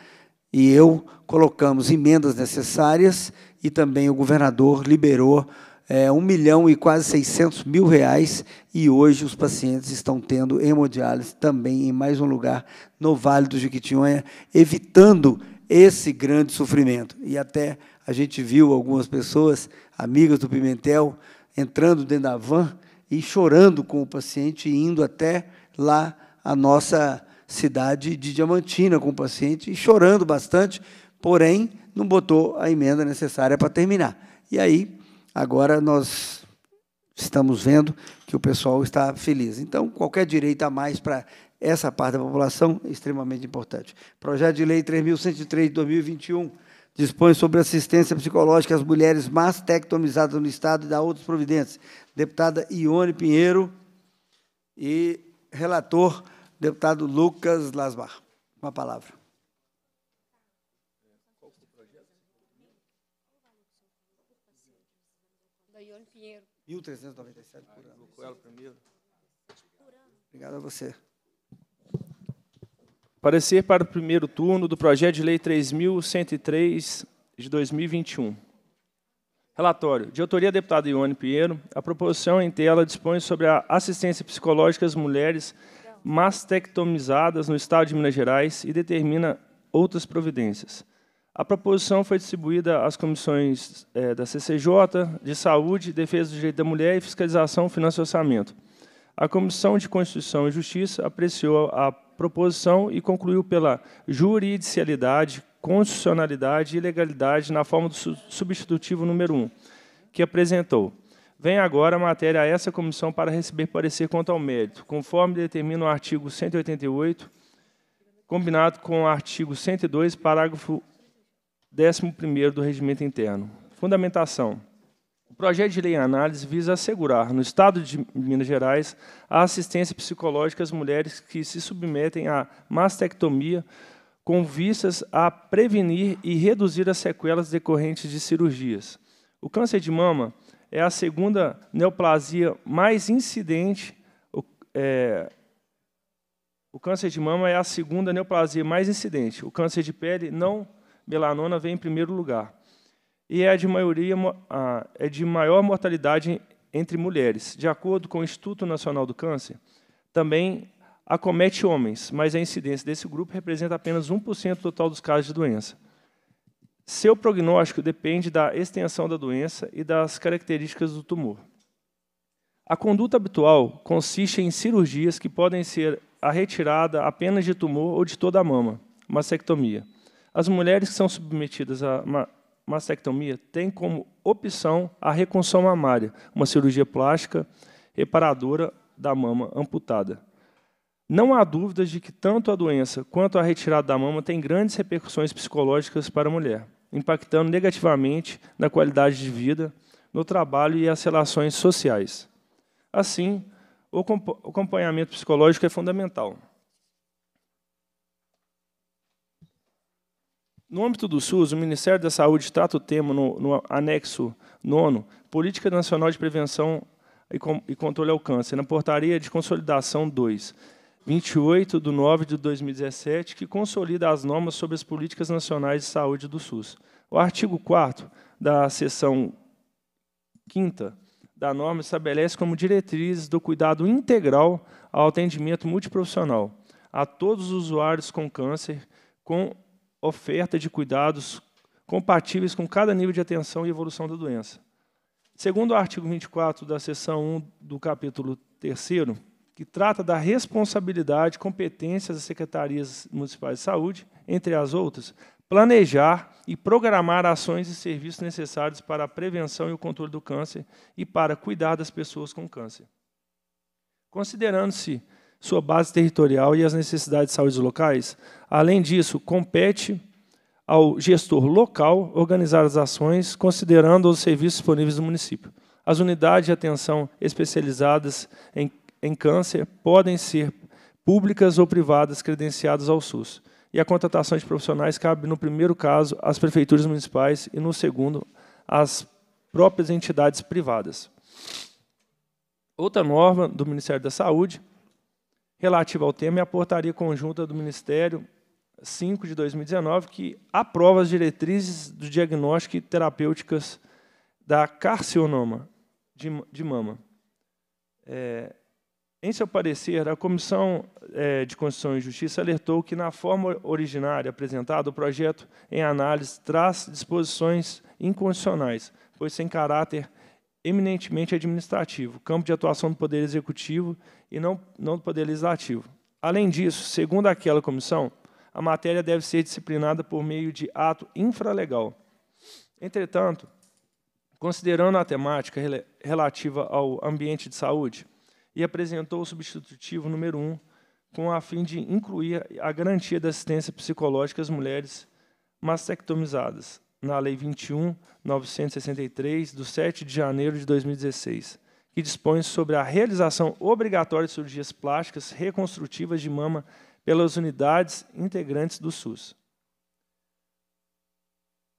e eu colocamos emendas necessárias e também o governador liberou é, eh, 1 milhão e quase 600 mil reais e hoje os pacientes estão tendo hemodiálise também em mais um lugar no Vale do Jequitinhonha, evitando esse grande sofrimento. E até a gente viu algumas pessoas, amigas do Pimentel, entrando dentro da van e chorando com o paciente, indo até lá a nossa cidade de Diamantina com o paciente, e chorando bastante, porém não botou a emenda necessária para terminar. E aí, agora nós estamos vendo que o pessoal está feliz. Então, qualquer direito a mais para essa parte da população é extremamente importante. Projeto de Lei 3.103 de 2021 dispõe sobre assistência psicológica às mulheres mastectomizadas no Estado e dá outras providências. Deputada Ione Pinheiro e relator, deputado Lucas Lasmar. Uma palavra. Da Ione Pinheiro. 1.397 por ano. Por ano. Obrigado a você. Parecer para o primeiro turno do projeto de lei 3103 de 2021. Relatório. De autoria da deputada Ione Pinheiro, a proposição em tela dispõe sobre a assistência psicológica às mulheres mastectomizadas no Estado de Minas Gerais e determina outras providências. A proposição foi distribuída às comissões é, da CCJ, de Saúde, Defesa do Direito da Mulher e Fiscalização, Finanças e Orçamento. A Comissão de Constituição e Justiça apreciou a proposição e concluiu pela juridicialidade, constitucionalidade e legalidade na forma do substitutivo número 1, que apresentou. Vem agora a matéria a essa comissão para receber parecer quanto ao mérito, conforme determina o artigo 188, combinado com o artigo 102, parágrafo 11 do Regimento Interno. Fundamentação. O projeto de lei em análise visa assegurar, no Estado de Minas Gerais, a assistência psicológica às mulheres que se submetem à mastectomia com vistas a prevenir e reduzir as sequelas decorrentes de cirurgias. O câncer de mama é a segunda neoplasia mais incidente. O, é, o câncer de mama é a segunda neoplasia mais incidente. O câncer de pele não melanoma vem em primeiro lugar e é de, maioria, ah, é de maior mortalidade entre mulheres. De acordo com o Instituto Nacional do Câncer, também acomete homens, mas a incidência desse grupo representa apenas 1% do total dos casos de doença. Seu prognóstico depende da extensão da doença e das características do tumor. A conduta habitual consiste em cirurgias que podem ser a retirada apenas de tumor ou de toda a mama, mastectomia. As mulheres que são submetidas a mastectomia tem como opção a reconstrução mamária, uma cirurgia plástica reparadora da mama amputada. Não há dúvidas de que tanto a doença quanto a retirada da mama têm grandes repercussões psicológicas para a mulher, impactando negativamente na qualidade de vida, no trabalho e as relações sociais. Assim, o acompanhamento psicológico é fundamental. No âmbito do SUS, o Ministério da Saúde trata o tema no, no anexo 9, Política Nacional de Prevenção e, Com e Controle ao Câncer, na portaria de consolidação 2, 28 de 9 de 2017, que consolida as normas sobre as políticas nacionais de saúde do SUS. O artigo 4 da seção 5 da norma estabelece como diretrizes do cuidado integral ao atendimento multiprofissional a todos os usuários com câncer, com oferta de cuidados compatíveis com cada nível de atenção e evolução da doença. Segundo o artigo 24 da seção 1 do capítulo 3 que trata da responsabilidade e competências das secretarias municipais de saúde, entre as outras, planejar e programar ações e serviços necessários para a prevenção e o controle do câncer e para cuidar das pessoas com câncer. Considerando-se sua base territorial e as necessidades de saúde locais. Além disso, compete ao gestor local organizar as ações, considerando os serviços disponíveis no município. As unidades de atenção especializadas em, em câncer podem ser públicas ou privadas credenciadas ao SUS. E a contratação de profissionais cabe, no primeiro caso, às prefeituras municipais e, no segundo, às próprias entidades privadas. Outra norma do Ministério da Saúde relativa ao tema e a portaria conjunta do Ministério 5 de 2019, que aprova as diretrizes do diagnóstico e terapêuticas da carcinoma de, de mama. É, em seu parecer, a Comissão é, de Constituição e Justiça alertou que, na forma originária apresentada, o projeto em análise traz disposições incondicionais, pois sem caráter eminentemente administrativo, campo de atuação do Poder Executivo e não, não do Poder Legislativo. Além disso, segundo aquela comissão, a matéria deve ser disciplinada por meio de ato infralegal. Entretanto, considerando a temática rel relativa ao ambiente de saúde, e apresentou o substitutivo número 1, um, com a fim de incluir a garantia da assistência psicológica às mulheres mastectomizadas, na Lei 21.963, do 7 de janeiro de 2016, que dispõe sobre a realização obrigatória de cirurgias plásticas reconstrutivas de mama pelas unidades integrantes do SUS.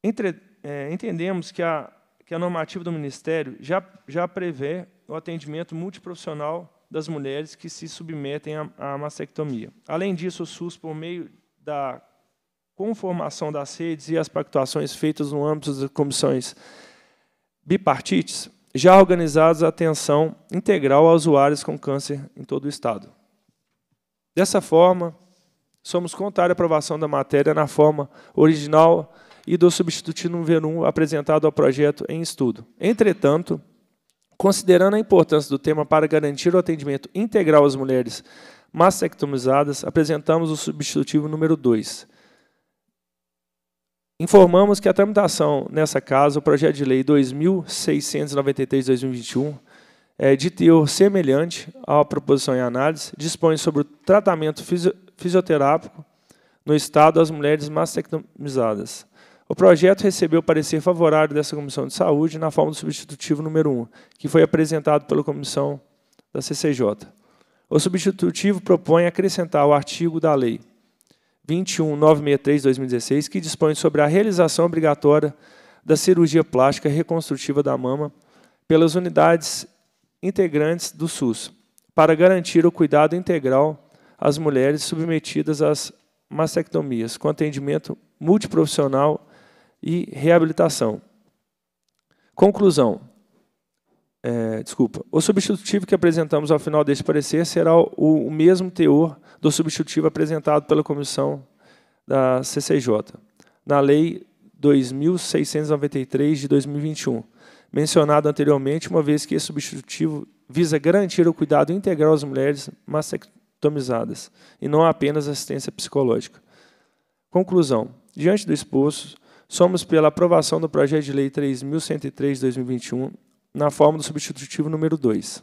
Entre, é, entendemos que a, que a normativa do Ministério já, já prevê o atendimento multiprofissional das mulheres que se submetem à, à mastectomia. Além disso, o SUS, por meio da conformação das redes e as pactuações feitas no âmbito das comissões bipartites, já organizadas a atenção integral a usuários com câncer em todo o Estado. Dessa forma, somos contra à aprovação da matéria na forma original e do substitutivo número 1 apresentado ao projeto em estudo. Entretanto, considerando a importância do tema para garantir o atendimento integral às mulheres mastectomizadas, apresentamos o substitutivo número 2, informamos que a tramitação nessa casa, o projeto de lei 2693-2021, é, de teor semelhante à proposição em análise, dispõe sobre o tratamento fisioterápico no Estado às mulheres mastectomizadas. O projeto recebeu parecer favorável dessa Comissão de Saúde na forma do substitutivo número 1, que foi apresentado pela Comissão da CCJ. O substitutivo propõe acrescentar o artigo da lei 21963/2016, que dispõe sobre a realização obrigatória da cirurgia plástica reconstrutiva da mama pelas unidades integrantes do SUS, para garantir o cuidado integral às mulheres submetidas às mastectomias, com atendimento multiprofissional e reabilitação. Conclusão: é, desculpa, o substitutivo que apresentamos ao final deste parecer será o, o mesmo teor do substitutivo apresentado pela comissão da CCJ, na Lei 2693 de 2021, mencionado anteriormente, uma vez que esse substitutivo visa garantir o cuidado integral às mulheres mastectomizadas, e não apenas assistência psicológica. Conclusão. Diante do exposto, somos pela aprovação do projeto de lei 3103 de 2021 na forma do substitutivo número 2.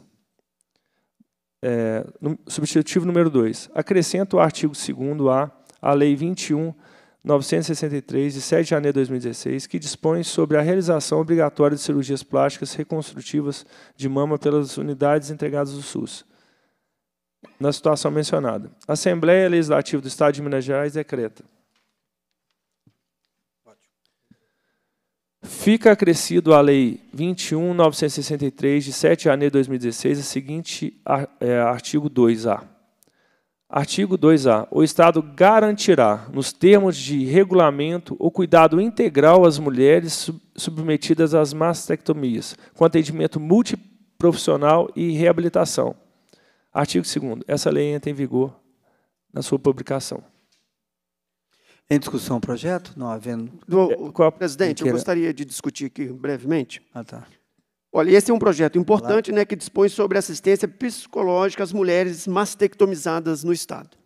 É, no, substitutivo número 2. Acrescenta o artigo 2A à Lei 21.963, de 7 de janeiro de 2016, que dispõe sobre a realização obrigatória de cirurgias plásticas reconstrutivas de mama pelas unidades entregadas do SUS. Na situação mencionada, a Assembleia Legislativa do Estado de Minas Gerais decreta. Fica acrescido à Lei 21.963, de 7 de janeiro de 2016, o seguinte é, artigo 2A. Artigo 2A. O Estado garantirá, nos termos de regulamento, o cuidado integral às mulheres submetidas às mastectomias, com atendimento multiprofissional e reabilitação. Artigo 2 Essa lei entra em vigor na sua publicação. Em discussão o projeto? Não havendo. Do, é, Qual, presidente, queira... eu gostaria de discutir aqui brevemente. Ah, tá. Olha, esse é um projeto importante, né, que dispõe sobre assistência psicológica às mulheres mastectomizadas no Estado.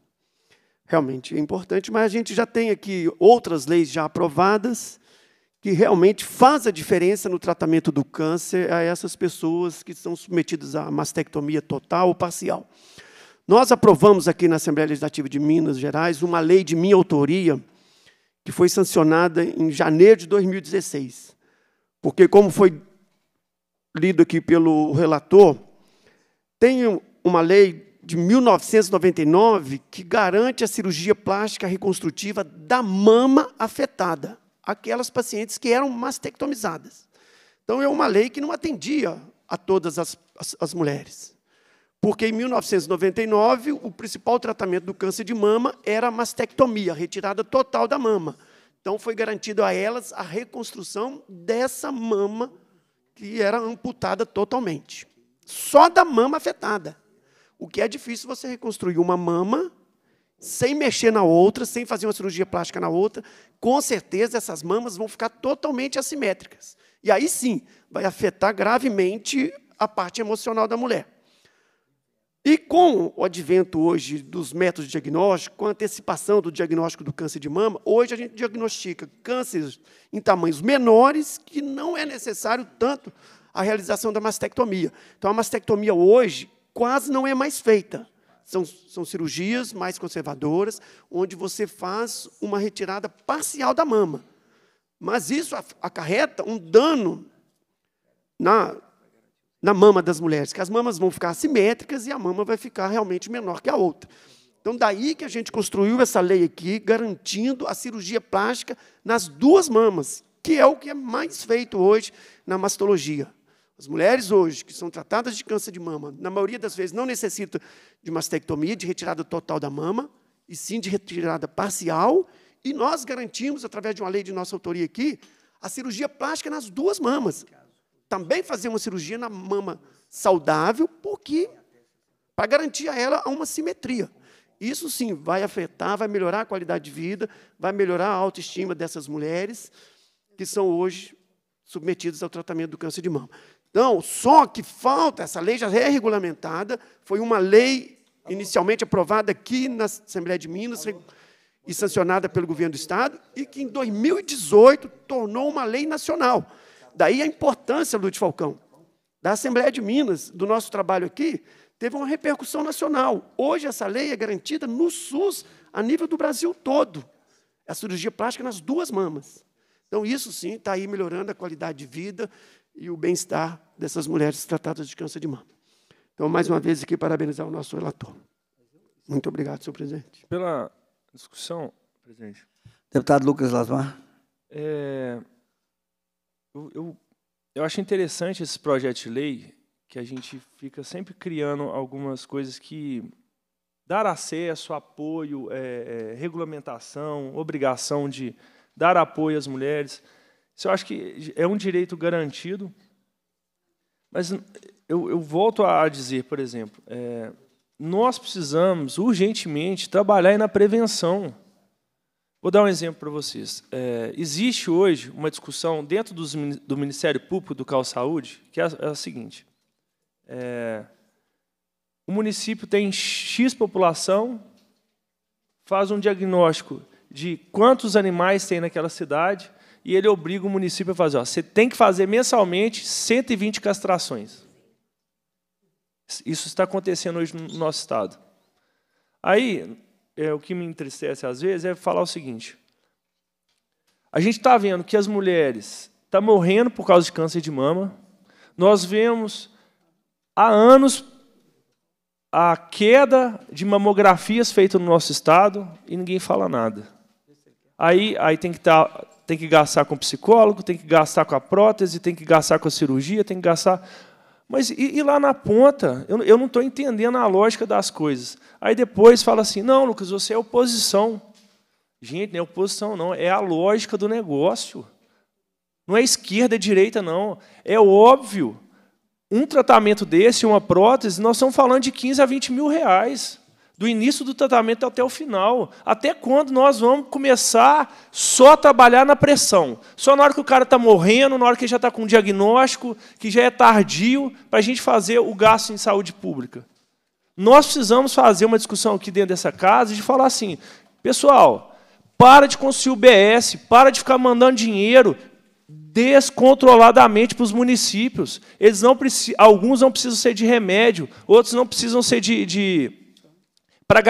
Realmente é importante, mas a gente já tem aqui outras leis já aprovadas que realmente faz a diferença no tratamento do câncer a essas pessoas que são submetidas à mastectomia total ou parcial. Nós aprovamos aqui na Assembleia Legislativa de Minas Gerais uma lei de minha autoria, que foi sancionada em janeiro de 2016. Porque, como foi lido aqui pelo relator, tem uma lei de 1999 que garante a cirurgia plástica reconstrutiva da mama afetada, aquelas pacientes que eram mastectomizadas. Então, é uma lei que não atendia a todas as, as, as mulheres. Porque em 1999, o principal tratamento do câncer de mama era a mastectomia, a retirada total da mama. Então foi garantido a elas a reconstrução dessa mama que era amputada totalmente. Só da mama afetada. O que é difícil você reconstruir uma mama sem mexer na outra, sem fazer uma cirurgia plástica na outra, com certeza essas mamas vão ficar totalmente assimétricas. E aí sim, vai afetar gravemente a parte emocional da mulher. E com o advento hoje dos métodos de diagnóstico, com a antecipação do diagnóstico do câncer de mama, hoje a gente diagnostica cânceres em tamanhos menores que não é necessário tanto a realização da mastectomia. Então, a mastectomia hoje quase não é mais feita. São, são cirurgias mais conservadoras, onde você faz uma retirada parcial da mama. Mas isso acarreta um dano na, na mama das mulheres, que as mamas vão ficar assimétricas e a mama vai ficar realmente menor que a outra. Então, daí que a gente construiu essa lei aqui, garantindo a cirurgia plástica nas duas mamas, que é o que é mais feito hoje na mastologia. As mulheres hoje que são tratadas de câncer de mama, na maioria das vezes não necessitam de mastectomia, de retirada total da mama, e sim de retirada parcial, e nós garantimos, através de uma lei de nossa autoria aqui, a cirurgia plástica nas duas mamas também fazer uma cirurgia na mama saudável, porque para garantir a ela uma simetria. Isso sim vai afetar, vai melhorar a qualidade de vida, vai melhorar a autoestima dessas mulheres que são hoje submetidas ao tratamento do câncer de mama. Então, só que falta, essa lei já é regulamentada, foi uma lei inicialmente aprovada aqui na Assembleia de Minas e sancionada pelo governo do Estado, e que em 2018 tornou uma lei nacional. Daí a importância, do Falcão, da Assembleia de Minas, do nosso trabalho aqui, teve uma repercussão nacional. Hoje essa lei é garantida no SUS a nível do Brasil todo. É a cirurgia plástica nas duas mamas. Então isso sim está aí melhorando a qualidade de vida e o bem-estar dessas mulheres tratadas de câncer de mama. Então, mais uma vez aqui, parabenizar o nosso relator. Muito obrigado, senhor presidente. Pela discussão, presidente. Deputado Lucas Lasmar. É, eu, eu, eu acho interessante esse projeto de lei, que a gente fica sempre criando algumas coisas que dar acesso, apoio, é, é, regulamentação, obrigação de dar apoio às mulheres. Isso eu acho que é um direito garantido. Mas eu, eu volto a dizer, por exemplo, é, nós precisamos urgentemente trabalhar na prevenção. Vou dar um exemplo para vocês. É, existe hoje uma discussão dentro dos, do Ministério Público do Cal Saúde, que é a, é a seguinte: é, o município tem X população, faz um diagnóstico de quantos animais tem naquela cidade, e ele obriga o município a fazer: ó, você tem que fazer mensalmente 120 castrações. Isso está acontecendo hoje no nosso estado. Aí, é, o que me entristece às vezes é falar o seguinte: a gente está vendo que as mulheres estão tá morrendo por causa de câncer de mama. Nós vemos há anos a queda de mamografias feitas no nosso estado e ninguém fala nada. Aí, aí tem que estar tá, tem que gastar com psicólogo, tem que gastar com a prótese, tem que gastar com a cirurgia, tem que gastar. Mas e, e lá na ponta, eu, eu não estou entendendo a lógica das coisas. Aí depois fala assim: não, Lucas, você é oposição. Gente, não é oposição, não, é a lógica do negócio. Não é esquerda, é direita, não. É óbvio. Um tratamento desse, uma prótese, nós estamos falando de 15 a 20 mil reais do início do tratamento até o final. Até quando nós vamos começar só a trabalhar na pressão? Só na hora que o cara está morrendo, na hora que já está com um diagnóstico, que já é tardio, para a gente fazer o gasto em saúde pública. Nós precisamos fazer uma discussão aqui dentro dessa casa de falar assim, pessoal, para de construir o BS, para de ficar mandando dinheiro descontroladamente para os municípios. Eles não precis alguns não precisam ser de remédio, outros não precisam ser de, de para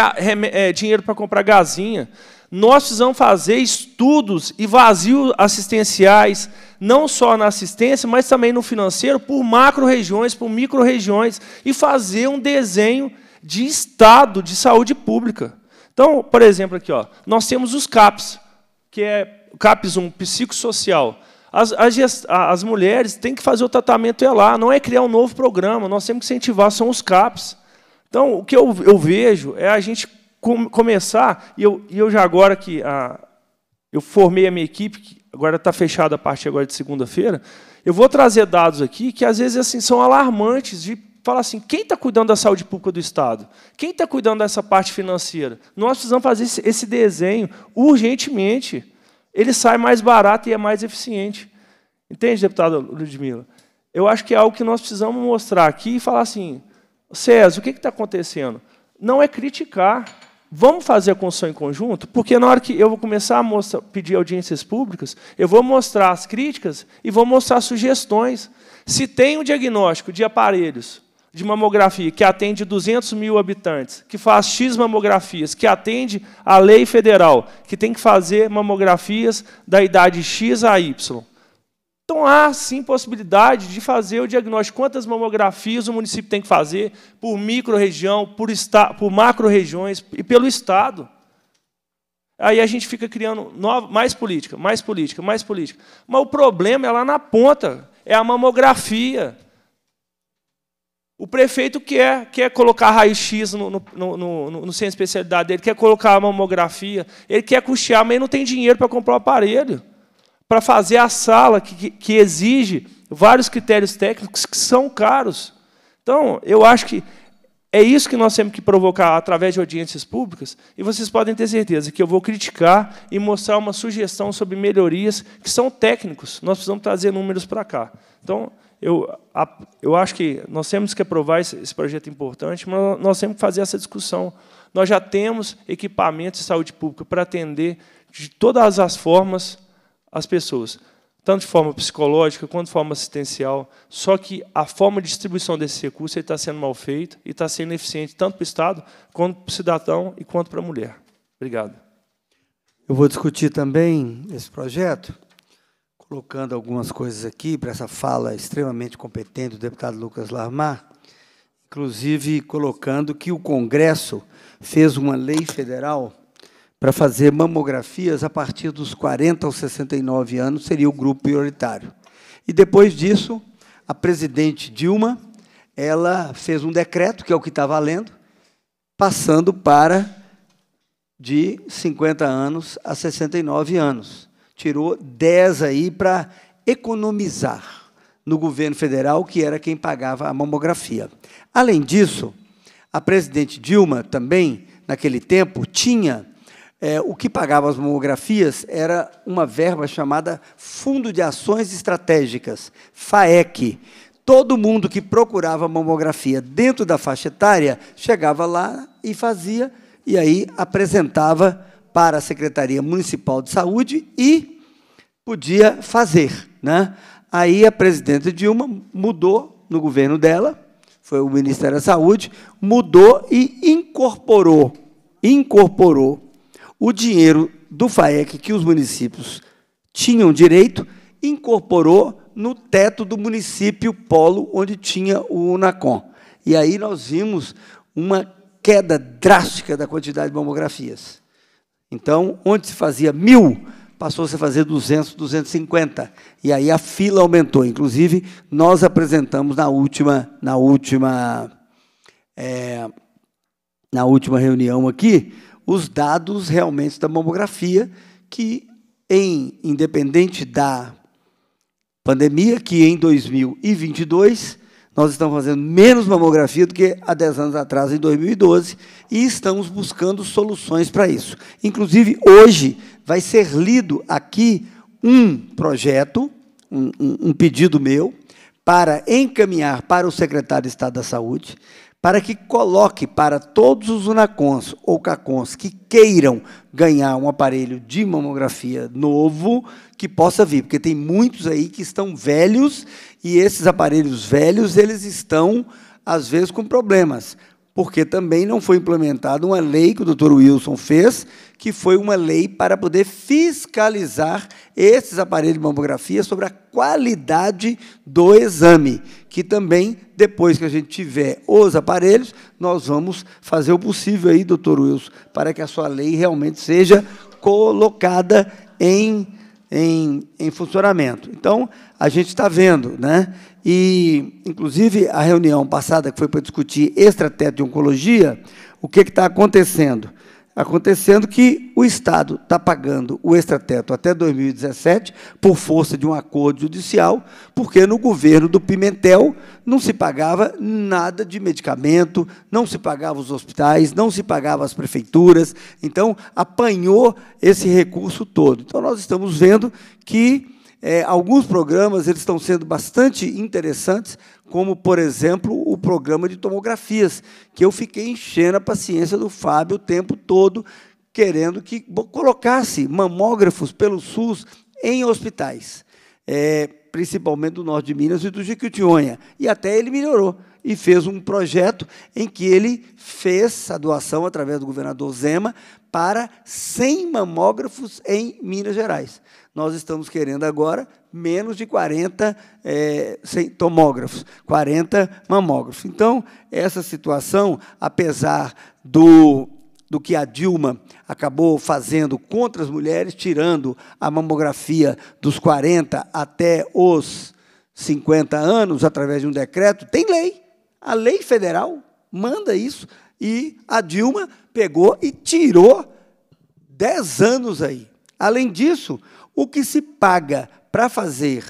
é, dinheiro para comprar gazinha. Nós precisamos fazer estudos e vazios assistenciais, não só na assistência, mas também no financeiro, por macro-regiões, por micro-regiões, e fazer um desenho de estado de saúde pública. Então, por exemplo, aqui, ó, nós temos os CAPs, que é o CAPS 1, psicossocial. As, as, as mulheres têm que fazer o tratamento é lá, não é criar um novo programa, nós temos que incentivar, são os CAPs. Então, o que eu, eu vejo é a gente com, começar, e eu, e eu já agora que a, ah, eu formei a minha equipe, que agora está fechada a partir agora de segunda-feira, eu vou trazer dados aqui que às vezes assim são alarmantes de falar assim, quem está cuidando da saúde pública do Estado? Quem está cuidando dessa parte financeira? Nós precisamos fazer esse desenho urgentemente. Ele sai mais barato e é mais eficiente. Entende, deputada Ludmila? Eu acho que é algo que nós precisamos mostrar aqui e falar assim, César, o que está acontecendo? Não é criticar. Vamos fazer a construção em conjunto? Porque na hora que eu vou começar a mostrar, pedir audiências públicas, eu vou mostrar as críticas e vou mostrar sugestões. Se tem um diagnóstico de aparelhos de mamografia que atende 200 mil habitantes, que faz X mamografias, que atende a lei federal, que tem que fazer mamografias da idade X a Y. Então há sim possibilidade de fazer o diagnóstico. Quantas mamografias o município tem que fazer por microrregião, por, por macro-regiões e pelo Estado? Aí a gente fica criando nova, mais política, mais política, mais política. Mas o problema é lá na ponta, é a mamografia. O prefeito quer, quer colocar raio-x no, no, no, no, no centro de especialidade dele, quer colocar a mamografia, ele quer custear, mas ele não tem dinheiro para comprar o aparelho para fazer a sala que, que exige vários critérios técnicos que são caros. Então, eu acho que é isso que nós temos que provocar através de audiências públicas, e vocês podem ter certeza que eu vou criticar e mostrar uma sugestão sobre melhorias que são técnicos. Nós precisamos trazer números para cá. Então, eu, eu acho que nós temos que aprovar esse, esse projeto importante, mas nós temos que fazer essa discussão. Nós já temos equipamentos de saúde pública para atender de todas as formas as pessoas, tanto de forma psicológica quanto de forma assistencial. Só que a forma de distribuição desse recurso está sendo mal feita e está sendo ineficiente tanto para o Estado, quanto para o cidadão e quanto para a mulher. Obrigado. Eu vou discutir também esse projeto, colocando algumas coisas aqui para essa fala extremamente competente do deputado Lucas Larmar, inclusive colocando que o Congresso fez uma lei federal para fazer mamografias a partir dos 40 aos 69 anos, seria o grupo prioritário. E depois disso, a presidente Dilma, ela fez um decreto, que é o que está valendo, passando para de 50 anos a 69 anos. Tirou 10 aí para economizar no governo federal, que era quem pagava a mamografia. Além disso, a presidente Dilma também, naquele tempo, tinha é, o que pagava as monografias era uma verba chamada Fundo de Ações Estratégicas, FAEC. Todo mundo que procurava mamografia dentro da faixa etária chegava lá e fazia, e aí apresentava para a Secretaria Municipal de Saúde e podia fazer. Né? Aí a presidente Dilma mudou no governo dela, foi o Ministério da Saúde, mudou e incorporou, incorporou o dinheiro do FAEC que os municípios tinham direito incorporou no teto do município polo onde tinha o Unacom. E aí nós vimos uma queda drástica da quantidade de mamografias. Então, onde se fazia mil, passou -se a fazer 200, 250. E aí a fila aumentou. Inclusive, nós apresentamos na última, na última, é, na última reunião aqui os dados realmente da mamografia, que, em, independente da pandemia, que em 2022 nós estamos fazendo menos mamografia do que há 10 anos atrás, em 2012, e estamos buscando soluções para isso. Inclusive, hoje vai ser lido aqui um projeto, um, um, um pedido meu, para encaminhar para o secretário de Estado da Saúde, para que coloque para todos os unacons ou cacons que queiram ganhar um aparelho de mamografia novo que possa vir, porque tem muitos aí que estão velhos e esses aparelhos velhos eles estão às vezes com problemas, porque também não foi implementada uma lei que o Dr. Wilson fez, que foi uma lei para poder fiscalizar esses aparelhos de mamografia sobre a qualidade do exame, que também, depois que a gente tiver os aparelhos, nós vamos fazer o possível aí, doutor Wilson, para que a sua lei realmente seja colocada em, em, em funcionamento. Então, a gente está vendo, né? E, inclusive, a reunião passada que foi para discutir extrateto de oncologia, o que está acontecendo? acontecendo que o Estado está pagando o extrateto até 2017, por força de um acordo judicial, porque no governo do Pimentel não se pagava nada de medicamento, não se pagava os hospitais, não se pagava as prefeituras, então apanhou esse recurso todo. Então nós estamos vendo que é, alguns programas eles estão sendo bastante interessantes como, por exemplo, o programa de tomografias, que eu fiquei enchendo a paciência do Fábio o tempo todo, querendo que colocasse mamógrafos pelo SUS em hospitais, é, principalmente do norte de Minas e do Jequitinhonha. E até ele melhorou e fez um projeto em que ele fez a doação através do governador Zema para 100 mamógrafos em Minas Gerais. Nós estamos querendo agora menos de 40 é, tomógrafos, 40 mamógrafos. Então, essa situação, apesar do, do que a Dilma acabou fazendo contra as mulheres, tirando a mamografia dos 40 até os 50 anos, através de um decreto, tem lei. A lei federal manda isso. E a Dilma pegou e tirou 10 anos aí. Além disso, o que se paga para fazer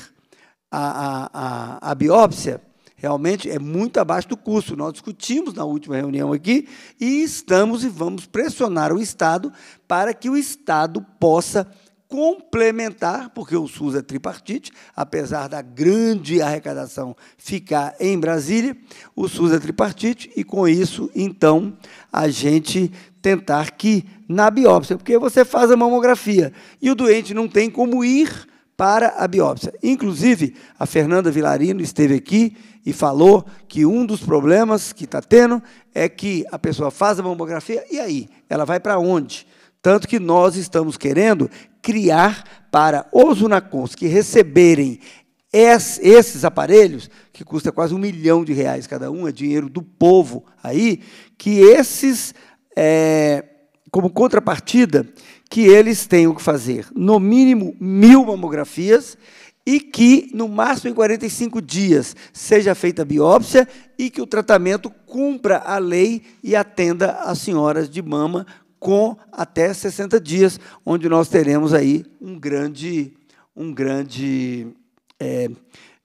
a, a, a, a biópsia, realmente é muito abaixo do custo. Nós discutimos na última reunião aqui e estamos e vamos pressionar o Estado para que o Estado possa complementar, porque o SUS é tripartite, apesar da grande arrecadação ficar em Brasília, o SUS é tripartite e com isso, então, a gente tentar que na biópsia, porque você faz a mamografia e o doente não tem como ir para a biópsia. Inclusive, a Fernanda Vilarino esteve aqui e falou que um dos problemas que está tendo é que a pessoa faz a mamografia e aí? Ela vai para onde? Tanto que nós estamos querendo criar para os unacons que receberem esses aparelhos, que custa quase um milhão de reais cada um, é dinheiro do povo aí, que esses, é, como contrapartida, que eles tenham que fazer, no mínimo, mil mamografias e que, no máximo em 45 dias, seja feita a biópsia e que o tratamento cumpra a lei e atenda as senhoras de mama com até 60 dias, onde nós teremos aí um grande, um grande é,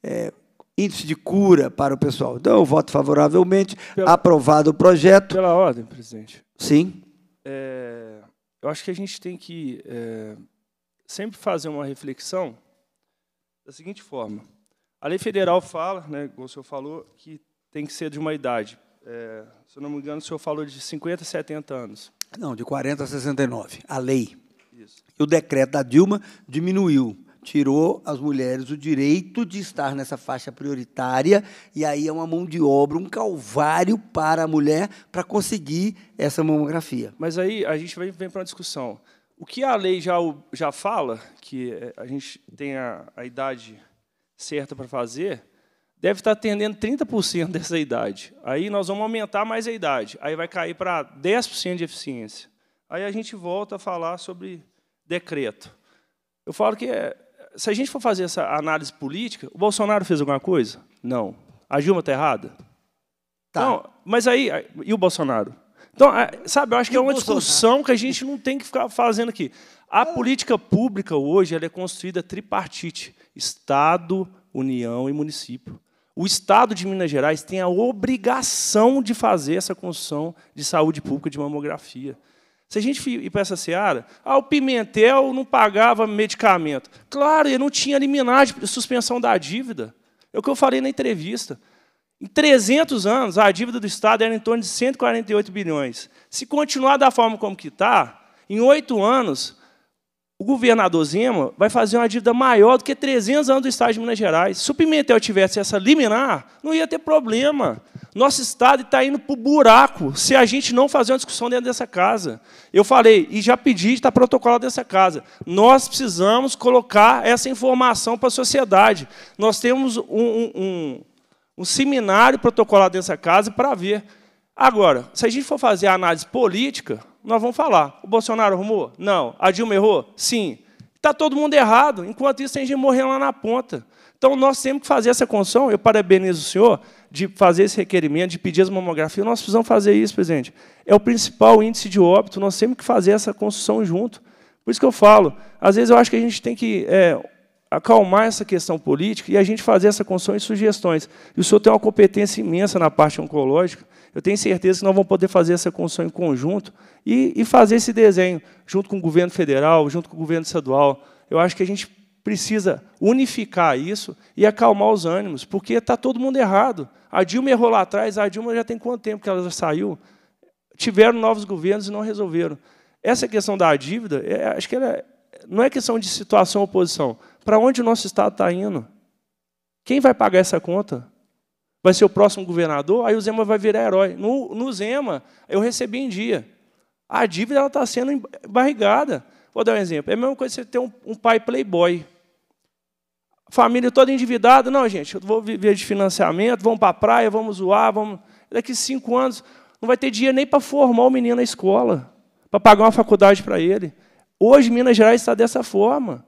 é, índice de cura para o pessoal. Então, eu voto favoravelmente, pela, aprovado o projeto. Pela ordem, presidente. Sim. É, eu acho que a gente tem que é, sempre fazer uma reflexão da seguinte forma. A lei federal fala, né, como o senhor falou, que tem que ser de uma idade. É, se eu não me engano, o senhor falou de 50 a 70 anos. Não, de 40 a 69, a lei. Isso. E o decreto da Dilma diminuiu tirou às mulheres o direito de estar nessa faixa prioritária, e aí é uma mão de obra, um calvário para a mulher para conseguir essa mamografia. Mas aí a gente vem, vem para uma discussão. O que a lei já, já fala, que eh, a gente tem a, a idade certa para fazer, deve estar tá atendendo 30% dessa idade. Aí nós vamos aumentar mais a idade. Aí vai cair para 10% de eficiência. Aí a gente volta a falar sobre decreto. Eu falo que é, se a gente for fazer essa análise política, o Bolsonaro fez alguma coisa? Não. A Dilma está errada? Tá. Não, mas aí, e o Bolsonaro? Então, é, sabe, eu acho que é uma discussão que a gente não tem que ficar fazendo aqui. A é. política pública hoje ela é construída tripartite: Estado, União e município. O Estado de Minas Gerais tem a obrigação de fazer essa construção de saúde pública, de mamografia. Se a gente ir para essa seara, ah, o Pimentel não pagava medicamento. Claro, ele não tinha liminar de suspensão da dívida. É o que eu falei na entrevista. Em 300 anos, a dívida do Estado era em torno de 148 bilhões. Se continuar da forma como está, em oito anos, o governador Zema vai fazer uma dívida maior do que 300 anos do Estado de Minas Gerais. Se o Pimentel tivesse essa liminar, não ia ter problema. Nosso Estado está indo para o buraco se a gente não fazer uma discussão dentro dessa casa. Eu falei, e já pedi, está protocolado dessa casa. Nós precisamos colocar essa informação para a sociedade. Nós temos um, um, um, um seminário protocolado dessa casa para ver. Agora, se a gente for fazer a análise política, nós vamos falar. O Bolsonaro arrumou? Não. A Dilma errou? Sim. Está todo mundo errado. Enquanto isso, tem gente morrendo lá na ponta. Então, nós temos que fazer essa construção. Eu parabenizo o senhor de fazer esse requerimento, de pedir as mamografias. Nós precisamos fazer isso, presidente. É o principal índice de óbito. Nós temos que fazer essa construção junto. Por isso que eu falo. Às vezes, eu acho que a gente tem que é, acalmar essa questão política e a gente fazer essa construção e sugestões. E o senhor tem uma competência imensa na parte oncológica eu tenho certeza que nós vamos poder fazer essa construção em conjunto e, e fazer esse desenho, junto com o governo federal, junto com o governo estadual. Eu acho que a gente precisa unificar isso e acalmar os ânimos, porque está todo mundo errado. A Dilma errou lá atrás, a Dilma já tem quanto tempo que ela já saiu? Tiveram novos governos e não resolveram. Essa questão da dívida, é, é acho que ela, é, não é questão de situação ou oposição. Para onde o nosso Estado está indo? Quem vai pagar essa conta? vai ser o próximo governador, aí o Zema vai virar herói. No, no Zema, eu recebi em dia. A dívida está sendo barrigada. Vou dar um exemplo. É a mesma coisa você ter um, um pai playboy. Família toda endividada. Não, gente, eu vou viver de financiamento, vamos para a praia, vamos zoar, vamos... Daqui cinco anos, não vai ter dinheiro nem para formar o menino na escola, para pagar uma faculdade para ele. Hoje, Minas Gerais está dessa forma.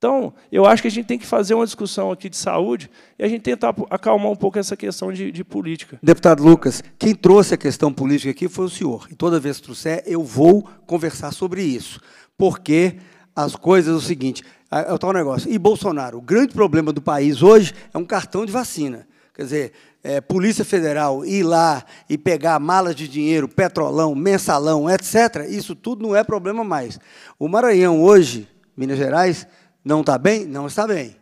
Então, eu acho que a gente tem que fazer uma discussão aqui de saúde e a gente tentar acalmar um pouco essa questão de, de política. Deputado Lucas, quem trouxe a questão política aqui foi o senhor. E toda vez que trouxer, eu vou conversar sobre isso. Porque as coisas é o seguinte: é, é o tal negócio. E Bolsonaro, o grande problema do país hoje é um cartão de vacina. Quer dizer, é, Polícia Federal ir lá e pegar malas de dinheiro, petrolão, mensalão, etc., isso tudo não é problema mais. O Maranhão hoje, Minas Gerais, não está bem? Não está bem.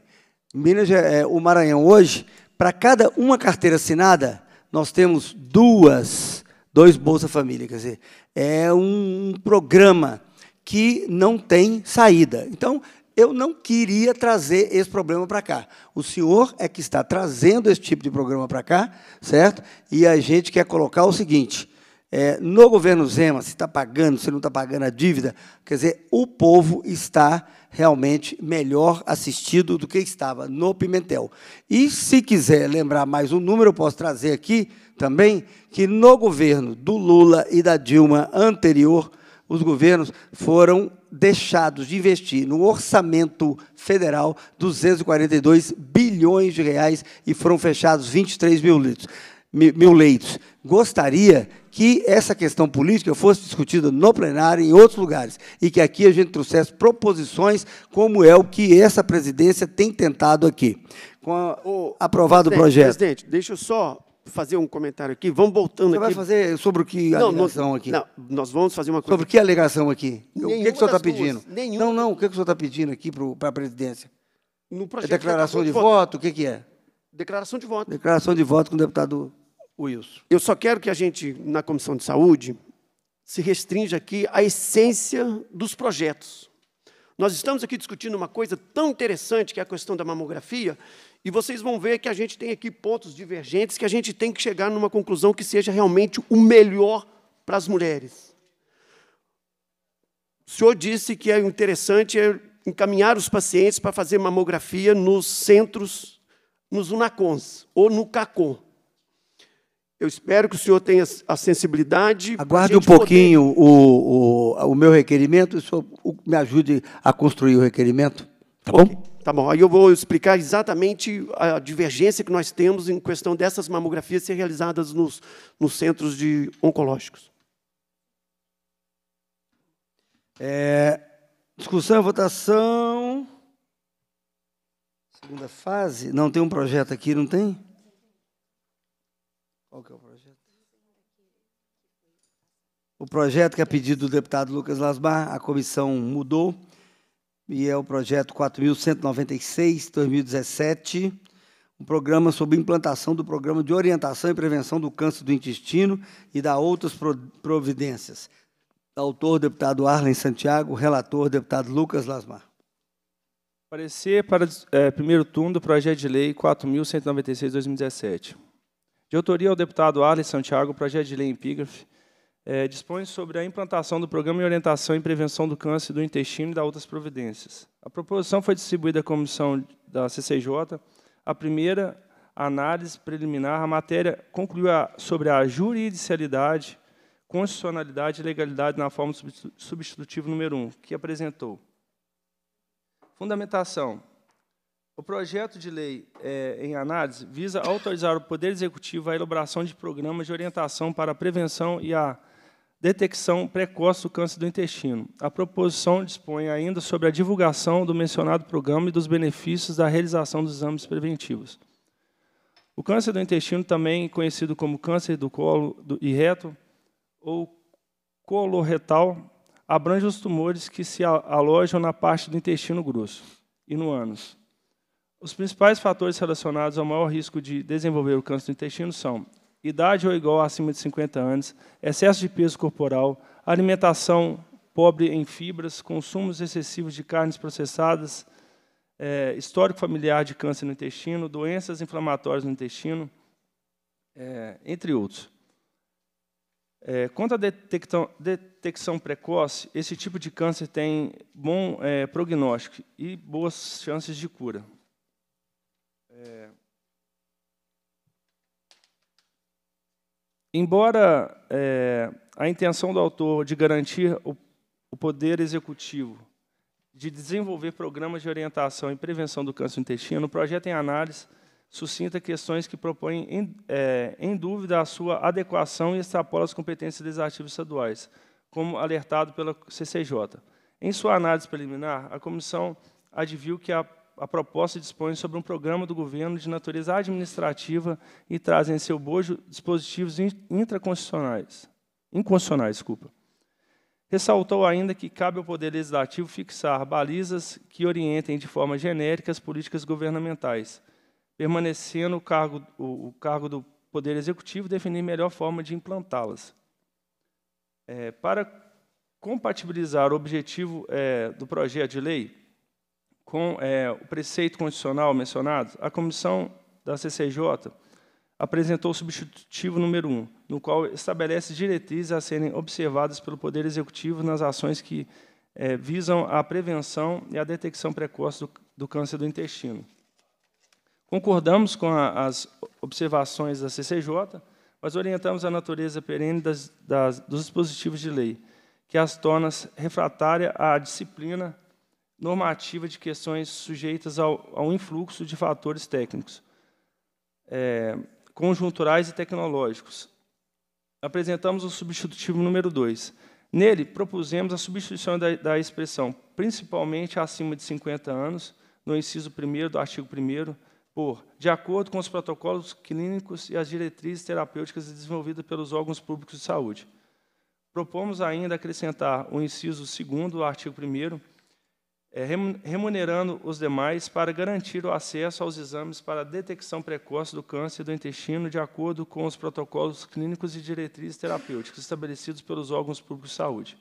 Minas, é, é o Maranhão hoje, para cada uma carteira assinada, nós temos duas, dois Bolsa Família. Quer dizer, é um, um programa que não tem saída. Então, eu não queria trazer esse problema para cá. O senhor é que está trazendo esse tipo de programa para cá, certo? E a gente quer colocar o seguinte: é, no governo Zema, se está pagando, se não está pagando a dívida, quer dizer, o povo está realmente melhor assistido do que estava no Pimentel. E se quiser lembrar mais um número, eu posso trazer aqui também, que no governo do Lula e da Dilma anterior, os governos foram deixados de investir no orçamento federal 242 bilhões de reais e foram fechados 23 mil leitos. Mil leitos. Gostaria que essa questão política fosse discutida no plenário em outros lugares e que aqui a gente trouxesse proposições como é o que essa presidência tem tentado aqui. Com a, aprovado o projeto. Presidente, deixa eu só fazer um comentário aqui. Vamos voltando Você aqui. Você vai fazer sobre o que a alegação aqui? Não, nós vamos fazer uma coisa. Sobre que alegação aqui? o que, é que o senhor está pedindo? Nenhuma. Não, não, o que, é que o senhor está pedindo aqui para a presidência? No projeto, é declaração de voto? voto? O que, é que é? Declaração de voto. Declaração de voto com o deputado Wilson. Eu só quero que a gente, na Comissão de Saúde, se restringe aqui à essência dos projetos. Nós estamos aqui discutindo uma coisa tão interessante que é a questão da mamografia, e vocês vão ver que a gente tem aqui pontos divergentes que a gente tem que chegar numa conclusão que seja realmente o melhor para as mulheres. O senhor disse que é interessante é encaminhar os pacientes para fazer mamografia nos centros, nos UNACONs ou no CACON. Eu espero que o senhor tenha a sensibilidade. Aguarde um pouquinho poder... o, o, o, meu requerimento, o senhor me ajude a construir o requerimento. Tá okay. bom? Tá bom. Aí eu vou explicar exatamente a divergência que nós temos em questão dessas mamografias ser realizadas nos, nos centros de oncológicos. É, discussão, votação. Segunda fase. Não tem um projeto aqui, não tem? Qual que é o projeto? O projeto que é pedido do deputado Lucas Lasmar, a comissão mudou, e é o projeto 4.196-2017, um programa sobre implantação do Programa de Orientação e Prevenção do Câncer do Intestino e da outras providências. Autor, deputado Arlen Santiago, relator, deputado Lucas Lasmar. Parecer para é, primeiro turno do projeto de lei 4.196-2017 de autoria ao deputado Arles Santiago, projeto de lei epígrafe, é, dispõe sobre a implantação do Programa de Orientação e Prevenção do Câncer do Intestino e da outras providências. A proposição foi distribuída à comissão da CCJ. A primeira análise preliminar, a matéria concluiu a, sobre a juridicialidade, constitucionalidade e legalidade na forma substitutiva número 1, um, que apresentou. Fundamentação. O projeto de lei é, em análise visa autorizar o Poder Executivo à elaboração de programas de orientação para a prevenção e a detecção precoce do câncer do intestino. A proposição dispõe ainda sobre a divulgação do mencionado programa e dos benefícios da realização dos exames preventivos. O câncer do intestino, também conhecido como câncer do colo e reto ou coloretal, abrange os tumores que se alojam na parte do intestino grosso e no ânus os principais fatores relacionados ao maior risco de desenvolver o câncer do intestino são idade ou igual acima de 50 anos, excesso de peso corporal, alimentação pobre em fibras, consumos excessivos de carnes processadas, é, histórico familiar de câncer no intestino, doenças inflamatórias no intestino, é, entre outros. É, quanto à detecção, precoce, esse tipo de câncer tem bom é, prognóstico e boas chances de cura. É... Embora é, a intenção do autor de garantir o, o poder executivo de desenvolver programas de orientação e prevenção do câncer do intestino, o projeto em análise suscita questões que propõem em, é, em dúvida a sua adequação e extrapola as competências dos artigos estaduais, como alertado pela CCJ. Em sua análise preliminar, a comissão adviu que a a proposta dispõe sobre um programa do governo de natureza administrativa e trazem em seu bojo dispositivos intraconstitucionais, inconstitucionais, desculpa. Ressaltou ainda que cabe ao Poder Legislativo fixar balizas que orientem de forma genérica as políticas governamentais, permanecendo o cargo, o, o cargo do Poder Executivo definir melhor forma de implantá-las. É, para compatibilizar o objetivo é, do projeto de lei, com é, o preceito condicional mencionado, a comissão da CCJ apresentou o substitutivo número 1, no qual estabelece diretrizes a serem observadas pelo Poder Executivo nas ações que é, visam a prevenção e a detecção precoce do, do câncer do intestino. Concordamos com a, as observações da CCJ, mas orientamos a natureza perene das, das, dos dispositivos de lei, que as torna refratária à disciplina normativa de questões sujeitas ao, ao influxo de fatores técnicos, é, conjunturais e tecnológicos. Apresentamos o substitutivo número 2. Nele, propusemos a substituição da, da, expressão principalmente acima de 50 anos, no inciso 1 do artigo 1 por de acordo com os protocolos clínicos e as diretrizes terapêuticas desenvolvidas pelos órgãos públicos de saúde. Propomos ainda acrescentar o inciso 2 do artigo 1 é, remunerando os demais para garantir o acesso aos exames para detecção precoce do câncer do intestino, de acordo com os protocolos clínicos e diretrizes terapêuticas estabelecidos pelos órgãos públicos de saúde.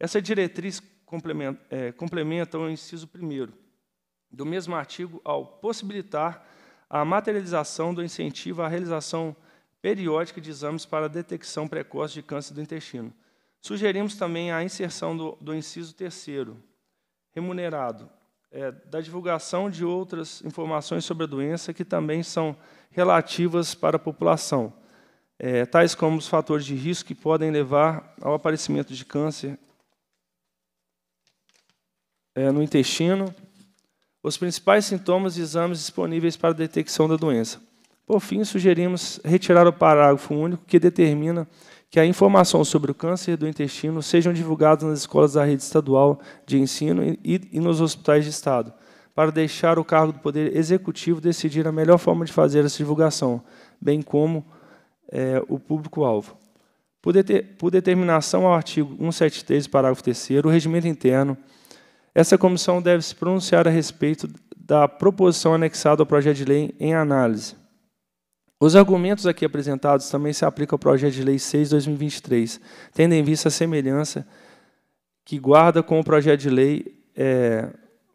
Essa diretriz complementa, é, complementa o inciso 1 do mesmo artigo ao possibilitar a materialização do incentivo à realização periódica de exames para detecção precoce de câncer do intestino. Sugerimos também a inserção do, do inciso 3 remunerado é, da divulgação de outras informações sobre a doença que também são relativas para a população, é, tais como os fatores de risco que podem levar ao aparecimento de câncer é, no intestino, os principais sintomas e exames disponíveis para a detecção da doença. Por fim, sugerimos retirar o parágrafo único que determina que a informação sobre o câncer do intestino sejam divulgadas nas escolas da rede estadual de ensino e, nos hospitais de Estado, para deixar o cargo do Poder Executivo decidir a melhor forma de fazer essa divulgação, bem como é, o público-alvo. Por, de, por determinação ao artigo 173, parágrafo 3 o regimento interno, essa comissão deve se pronunciar a respeito da proposição anexada ao projeto de lei em análise os argumentos aqui apresentados também se aplicam ao projeto de lei 6 de 2023, tendo em vista a semelhança que guarda com o projeto de lei é,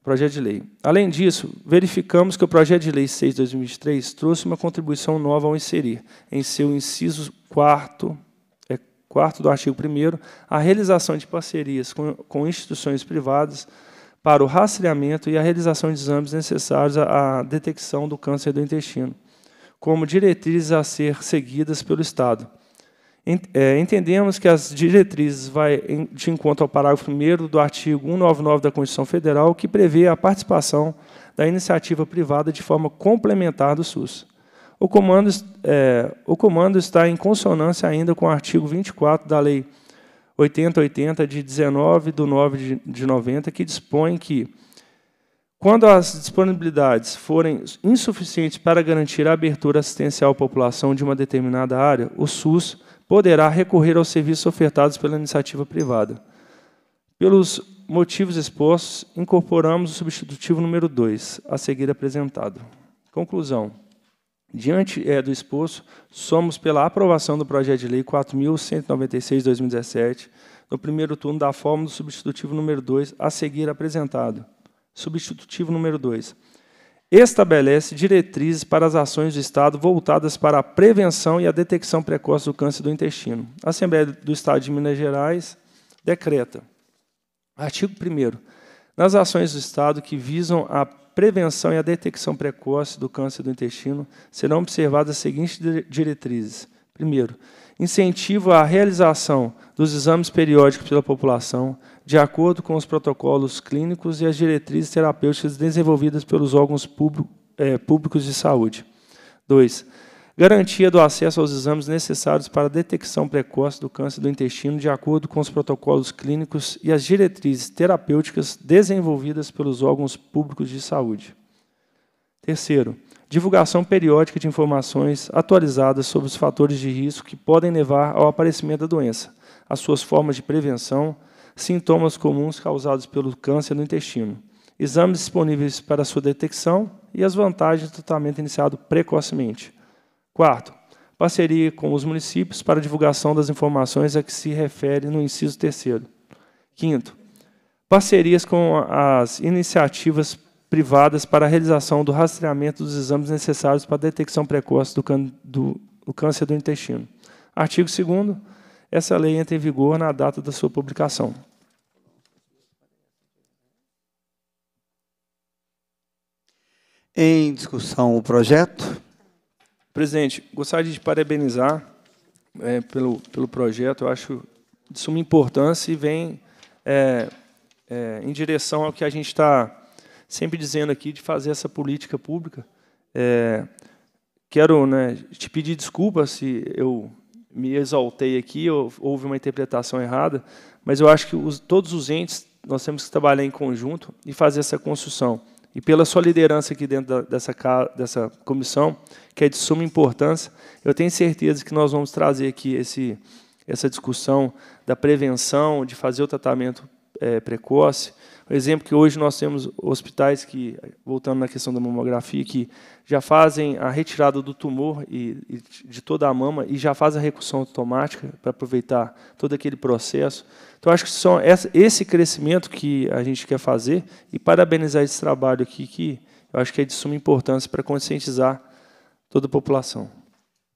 projeto de lei. Além disso, verificamos que o projeto de lei 6 de 2023 trouxe uma contribuição nova ao inserir em seu inciso 4 é, do artigo 1 a realização de parcerias com, com instituições privadas para o rastreamento e a realização de exames necessários à, à detecção do câncer do intestino como diretrizes a ser seguidas pelo Estado. É, entendemos que as diretrizes vai de encontro ao parágrafo 1 do artigo 199 da Constituição Federal, que prevê a participação da iniciativa privada de forma complementar do SUS. O comando, é, o comando está em consonância ainda com o artigo 24 da Lei 8080, de 19 de 9 de 90, que dispõe que quando as disponibilidades forem insuficientes para garantir a abertura assistencial à população de uma determinada área, o SUS poderá recorrer aos serviços ofertados pela iniciativa privada. Pelos motivos expostos, incorporamos o substitutivo número 2, a seguir apresentado. Conclusão. Diante é, do exposto, somos pela aprovação do projeto de lei 4196/2017, no primeiro turno da forma do substitutivo número 2, a seguir apresentado Substitutivo número 2. Estabelece diretrizes para as ações do Estado voltadas para a prevenção e a detecção precoce do câncer do intestino. A Assembleia do Estado de Minas Gerais decreta. Artigo 1. Nas ações do Estado que visam a prevenção e a detecção precoce do câncer do intestino, serão observadas as seguintes diretrizes. Primeiro, incentivo à realização dos exames periódicos pela população, de acordo com os protocolos clínicos e as diretrizes terapêuticas desenvolvidas pelos órgãos é, públicos de saúde. 2. Garantia do acesso aos exames necessários para a detecção precoce do câncer do intestino, de acordo com os protocolos clínicos e as diretrizes terapêuticas desenvolvidas pelos órgãos públicos de saúde. Terceiro, divulgação periódica de informações atualizadas sobre os fatores de risco que podem levar ao aparecimento da doença, as suas formas de prevenção, sintomas comuns causados pelo câncer no intestino, exames disponíveis para sua detecção e as vantagens do tratamento iniciado precocemente. Quarto, parceria com os municípios para divulgação das informações a que se refere no inciso terceiro. Quinto, parcerias com as iniciativas privadas para a realização do rastreamento dos exames necessários para a detecção precoce do, do, do câncer do intestino. Artigo 2 essa lei entra em vigor na data da sua publicação. Em discussão o projeto. Presidente, gostaria de parabenizar é, pelo, pelo projeto. Eu acho de suma importância e vem é, é, em direção ao que a gente está sempre dizendo aqui de fazer essa política pública. É, quero né, te pedir desculpa se eu me exaltei aqui, houve uma interpretação errada, mas eu acho que os, todos os entes nós temos que trabalhar em conjunto e fazer essa construção. E pela sua liderança aqui dentro da, dessa, dessa comissão, que é de suma importância, eu tenho certeza que nós vamos trazer aqui esse, essa discussão da prevenção, de fazer o tratamento é, precoce, por exemplo, que hoje nós temos hospitais que, voltando na questão da mamografia, que já fazem a retirada do tumor e, e de toda a mama e já fazem a recursão automática para aproveitar todo aquele processo. Então, acho que são esse crescimento que a gente quer fazer e parabenizar esse trabalho aqui, que eu acho que é de suma importância para conscientizar toda a população.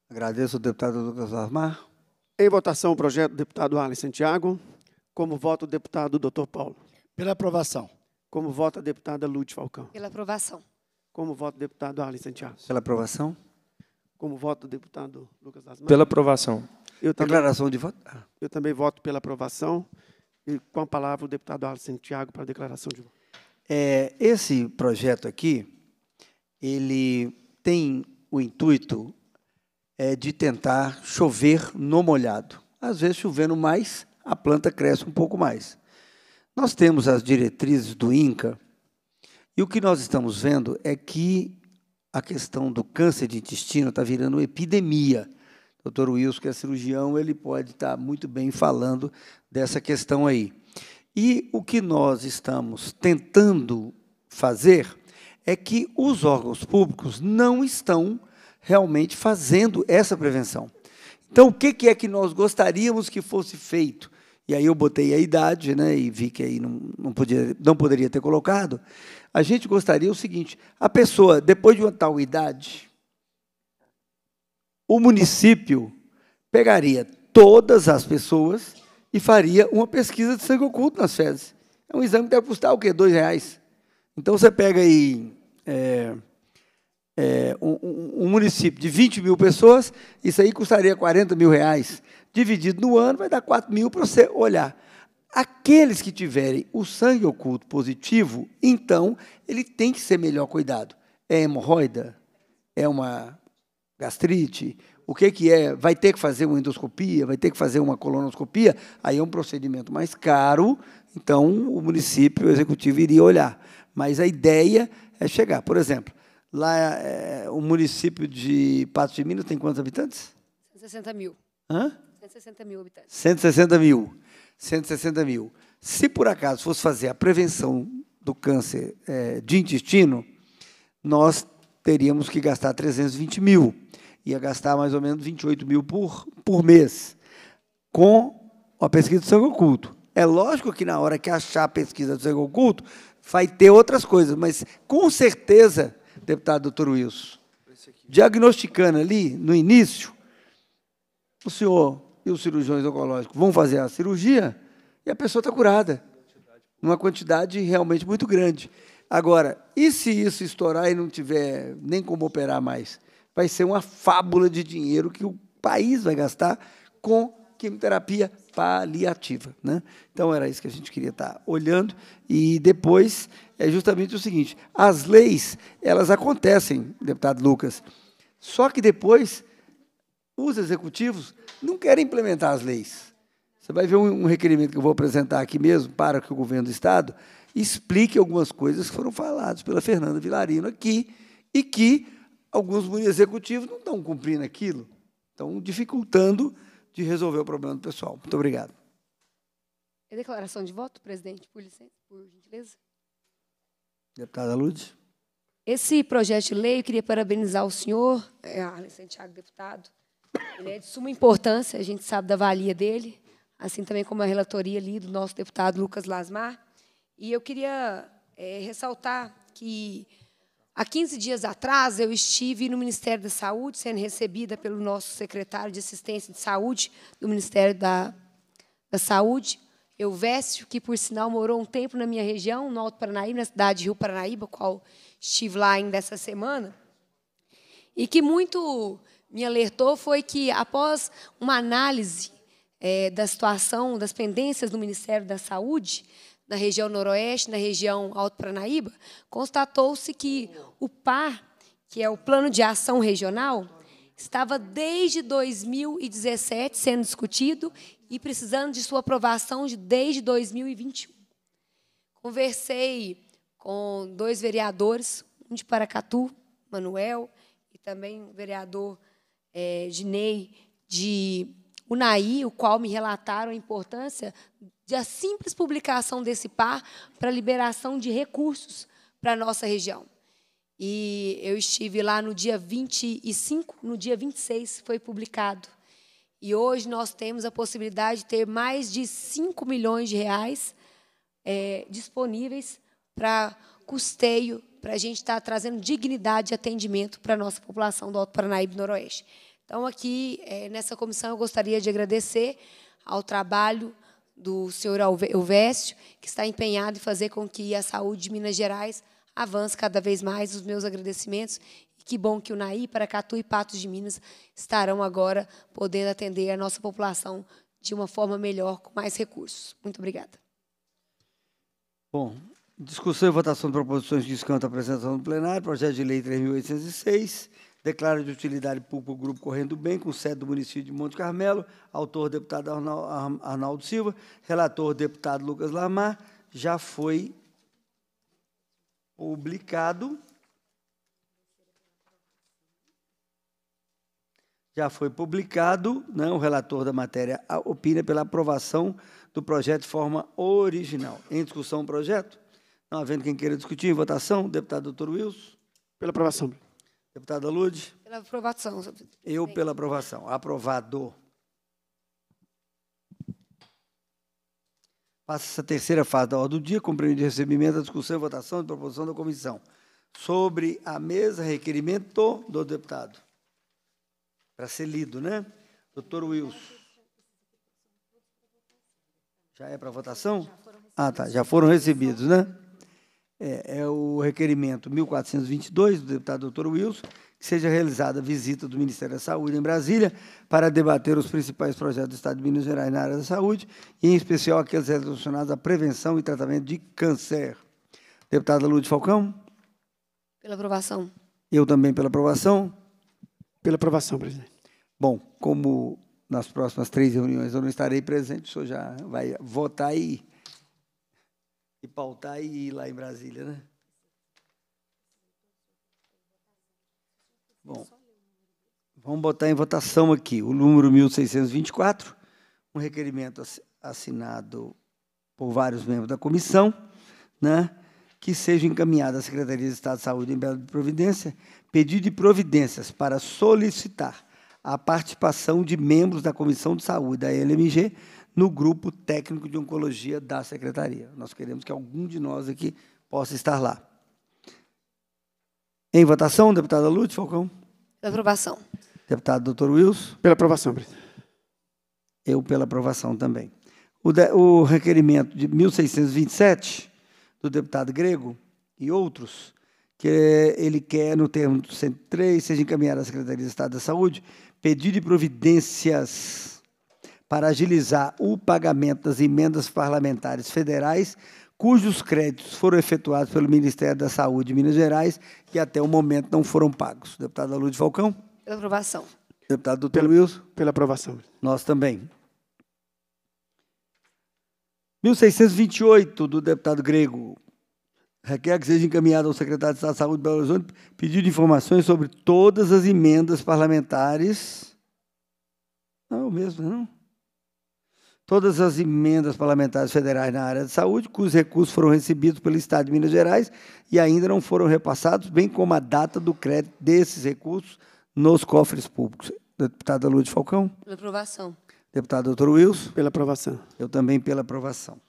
Agradeço ao deputado Lucas Armar. Em votação, o projeto do deputado Arlen Santiago. Como voto, o deputado Dr. Paulo. Pela aprovação. Como vota a deputada Lute Falcão? Pela aprovação. Como vota o deputado Arlen Santiago? Pela aprovação. Como vota o deputado Lucas Lasmar? Pela aprovação. Eu também, declaração de voto? Ah. Eu também voto pela aprovação. E com a palavra o deputado Arlen Santiago para a declaração de voto. É, esse projeto aqui, ele tem o intuito é, de tentar chover no molhado. Às vezes, chovendo mais, a planta cresce um pouco mais. Nós temos as diretrizes do INCA e o que nós estamos vendo é que a questão do câncer de intestino está virando uma epidemia. O doutor Wilson, que é cirurgião, ele pode estar tá muito bem falando dessa questão aí. E o que nós estamos tentando fazer é que os órgãos públicos não estão realmente fazendo essa prevenção. Então, o que é que nós gostaríamos que fosse feito? e aí eu botei a idade, né, e vi que aí não, não, podia, não poderia ter colocado, a gente gostaria o seguinte, a pessoa, depois de uma tal idade, o município pegaria todas as pessoas e faria uma pesquisa de sangue oculto nas fezes. É um exame que deve custar o quê? Dois reais. Então, você pega aí é, é, um, um município de 20 mil pessoas, isso aí custaria 40 mil reais dividido no ano, vai dar 4 mil para você olhar. Aqueles que tiverem o sangue oculto positivo, então ele tem que ser melhor cuidado. É hemorroida? É uma gastrite? O que, que é? Vai ter que fazer uma endoscopia? Vai ter que fazer uma colonoscopia? Aí é um procedimento mais caro, então o município, o executivo, iria olhar. Mas a ideia é chegar. Por exemplo, lá é, o município de Patos de Minas tem quantos habitantes? 60 mil. Hã? 160 mil habitantes. 160 mil. 160 mil. Se por acaso fosse fazer a prevenção do câncer é, de intestino, nós teríamos que gastar 320 mil. Ia gastar mais ou menos 28 mil por, por mês com a pesquisa do sangue oculto. É lógico que na hora que achar a pesquisa do sangue oculto, vai ter outras coisas, mas com certeza, deputado doutor Wilson, diagnosticando ali no início, o senhor e os cirurgiões oncológicos vão fazer a cirurgia e a pessoa está curada. numa quantidade realmente muito grande. Agora, e se isso estourar e não tiver nem como operar mais? Vai ser uma fábula de dinheiro que o país vai gastar com quimioterapia paliativa. Né? Então, era isso que a gente queria estar tá olhando. E depois, é justamente o seguinte, as leis, elas acontecem, deputado Lucas, só que depois os executivos não querem implementar as leis. Você vai ver um, requerimento que eu vou apresentar aqui mesmo para que o governo do Estado explique algumas coisas que foram faladas pela Fernanda Vilarino aqui e que alguns executivos não estão cumprindo aquilo, estão dificultando de resolver o problema do pessoal. Muito obrigado. É declaração de voto, presidente, por licença, por gentileza. Deputada Lúcia. Esse projeto de lei, eu queria parabenizar o senhor, é, Arlen Santiago, deputado, ele é de suma importância, a gente sabe da valia dele, assim também como a relatoria ali do nosso deputado Lucas Lasmar. E eu queria é, ressaltar que, há 15 dias atrás, eu estive no Ministério da Saúde, sendo recebida pelo nosso secretário de Assistência de Saúde do Ministério da, da Saúde, Elvésio, que, por sinal, morou um tempo na minha região, no Alto Paranaíba, na cidade de Rio Paranaíba, qual estive lá ainda essa semana, e que muito me alertou foi que, após uma análise é, da situação das pendências do Ministério da Saúde, na região noroeste, na região Alto Paranaíba, constatou-se que o PAR, que é o Plano de Ação Regional, estava desde 2017 sendo discutido e precisando de sua aprovação de, desde 2021. Conversei com dois vereadores, um de Paracatu, Manuel, e também o vereador é, de Ney, de Unai, o qual me relataram a importância da simples publicação desse par para a liberação de recursos para a nossa região. E eu estive lá no dia 25, no dia 26 foi publicado. E hoje nós temos a possibilidade de ter mais de 5 milhões de reais é, disponíveis para custeio para a gente estar tá trazendo dignidade e atendimento para a nossa população do Alto Paranaíba e Noroeste. Então, aqui, é, nessa comissão, eu gostaria de agradecer ao trabalho do senhor Elvésio, que está empenhado em fazer com que a saúde de Minas Gerais avance cada vez mais. Os meus agradecimentos. E que bom que o Naí, Paracatu e Patos de Minas estarão agora podendo atender a nossa população de uma forma melhor, com mais recursos. Muito obrigada. Bom, Discussão e votação de proposições de descanto apresentação no plenário, projeto de lei 3.806, declara de utilidade pública o Grupo Correndo Bem, com sede do município de Monte Carmelo, autor deputado Arnaldo Silva, relator deputado Lucas Lamar, já foi publicado. Já foi publicado, né, o relator da matéria opina pela aprovação do projeto de forma original. Em discussão o projeto? Não tá havendo quem queira discutir, em votação, deputado doutor Wilson. Pela aprovação. Deputada Lude. Pela aprovação. Eu pela aprovação. Aprovado. Passa a terceira fase da ordem do dia, cumprimento de recebimento, da discussão e votação de proposição da comissão. Sobre a mesa, requerimento do deputado. Para ser lido, né? Doutor Wilson. Já é para votação? Ah, tá. Já foram recebidos, né? É, é o requerimento 1422 do deputado doutor Wilson, que seja realizada visita do Ministério da Saúde em Brasília para debater os principais projetos do Estado de Minas Gerais na área da saúde, e em especial aqueles relacionados à prevenção e tratamento de câncer. Deputada Lúcia Falcão. Pela aprovação. Eu também pela aprovação. Pela aprovação, presidente. Bom, como nas próximas três reuniões eu não estarei presente, o senhor já vai votar e e pautar e ir lá em Brasília, né? Bom, vamos botar em votação aqui o número 1624, um requerimento assinado por vários membros da comissão, né? que seja encaminhado à Secretaria de Estado de Saúde em Belo de Providência pedido de providências para solicitar a participação de membros da Comissão de Saúde da LMG no grupo técnico de oncologia da secretaria. Nós queremos que algum de nós aqui possa estar lá. Em votação, deputada Lute Falcão. Pela aprovação. Deputado doutor Wilson. Pela aprovação, presidente. Eu pela aprovação também. O, de, o requerimento de 1627 do deputado Grego e outros, que ele quer, no termo do 103, seja encaminhado à Secretaria de Estado da Saúde, pedido de providências para agilizar o pagamento das emendas parlamentares federais, cujos créditos foram efetuados pelo Ministério da Saúde de Minas Gerais e até o momento não foram pagos. Deputado Lúcia Falcão? Pela aprovação. Deputado doutor pela, Wilson? Pela aprovação. Nós também. 1628, do deputado grego. Requer que seja encaminhado ao secretário de Estado da Saúde de Belo Horizonte pedido de informações sobre todas as emendas parlamentares. Não é o mesmo, não? todas as emendas parlamentares federais na área de saúde, cujos recursos foram recebidos pelo Estado de Minas Gerais e ainda não foram repassados, bem como a data do crédito desses recursos nos cofres públicos. Deputada Lúcia Falcão. Pela aprovação. Deputado doutor Wilson. Pela aprovação. Eu também pela aprovação.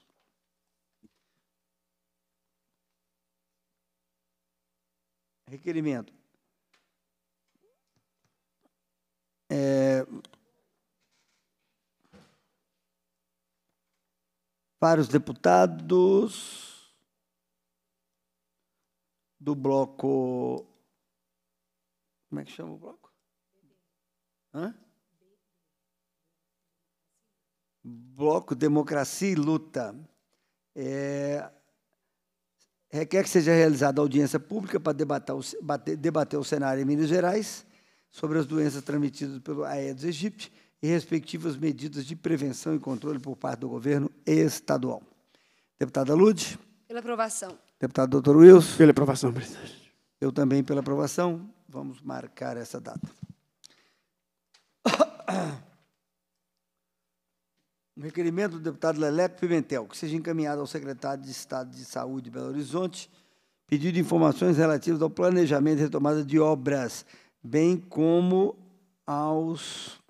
Requerimento. É, para os deputados do bloco. Como é que chama o bloco? Hã? Bloco Democracia e Luta. É, requer que seja realizada audiência pública para debater o, debater o cenário em Minas Gerais sobre as doenças transmitidas pelo Aedes aegypti e respectivas medidas de prevenção e controle por parte do governo estadual. Deputada Lude. Pela aprovação. Deputado doutor Wilson. Pela aprovação, presidente. Eu também pela aprovação. Vamos marcar essa data. Um requerimento do deputado Leleco Pimentel, que seja encaminhado ao secretário de Estado de Saúde de Belo Horizonte, pedido de informações relativas ao planejamento e retomada de obras, bem como aos,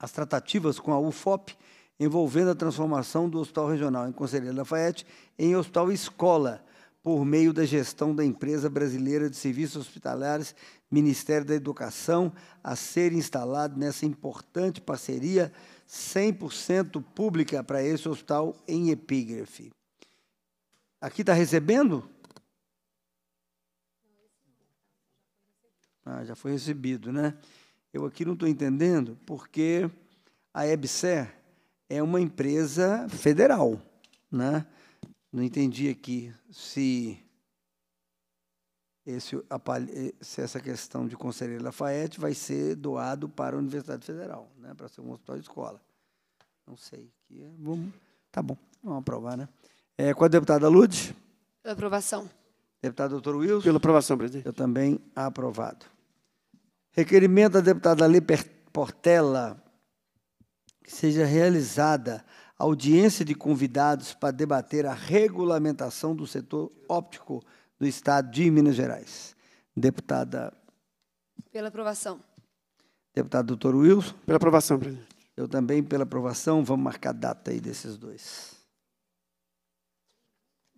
as tratativas com a UFOP envolvendo a transformação do Hospital Regional em Conselheiro Lafayette em Hospital Escola, por meio da gestão da empresa brasileira de serviços hospitalares, Ministério da Educação, a ser instalado nessa importante parceria 100% pública para esse hospital em epígrafe. Aqui está recebendo? Ah, já foi recebido, né? Eu aqui não estou entendendo porque a EBSER, é uma empresa federal, né? Não entendi aqui se esse, eh, se essa questão de Conselheiro Lafayette vai ser doado para a Universidade Federal, né, para ser um hospital de escola. Não sei. É, vamos, tá bom, vamos aprovar. Né? É, com a deputada Lude? Pela aprovação. Deputado doutor Wilson? Pela aprovação, presidente. Eu também aprovado. Requerimento da deputada Lê Portela que seja realizada audiência de convidados para debater a regulamentação do setor óptico do Estado de Minas Gerais. Deputada. Pela aprovação. Deputado doutor Wilson. Pela aprovação, presidente. Eu também pela aprovação. Vamos marcar a data aí desses dois.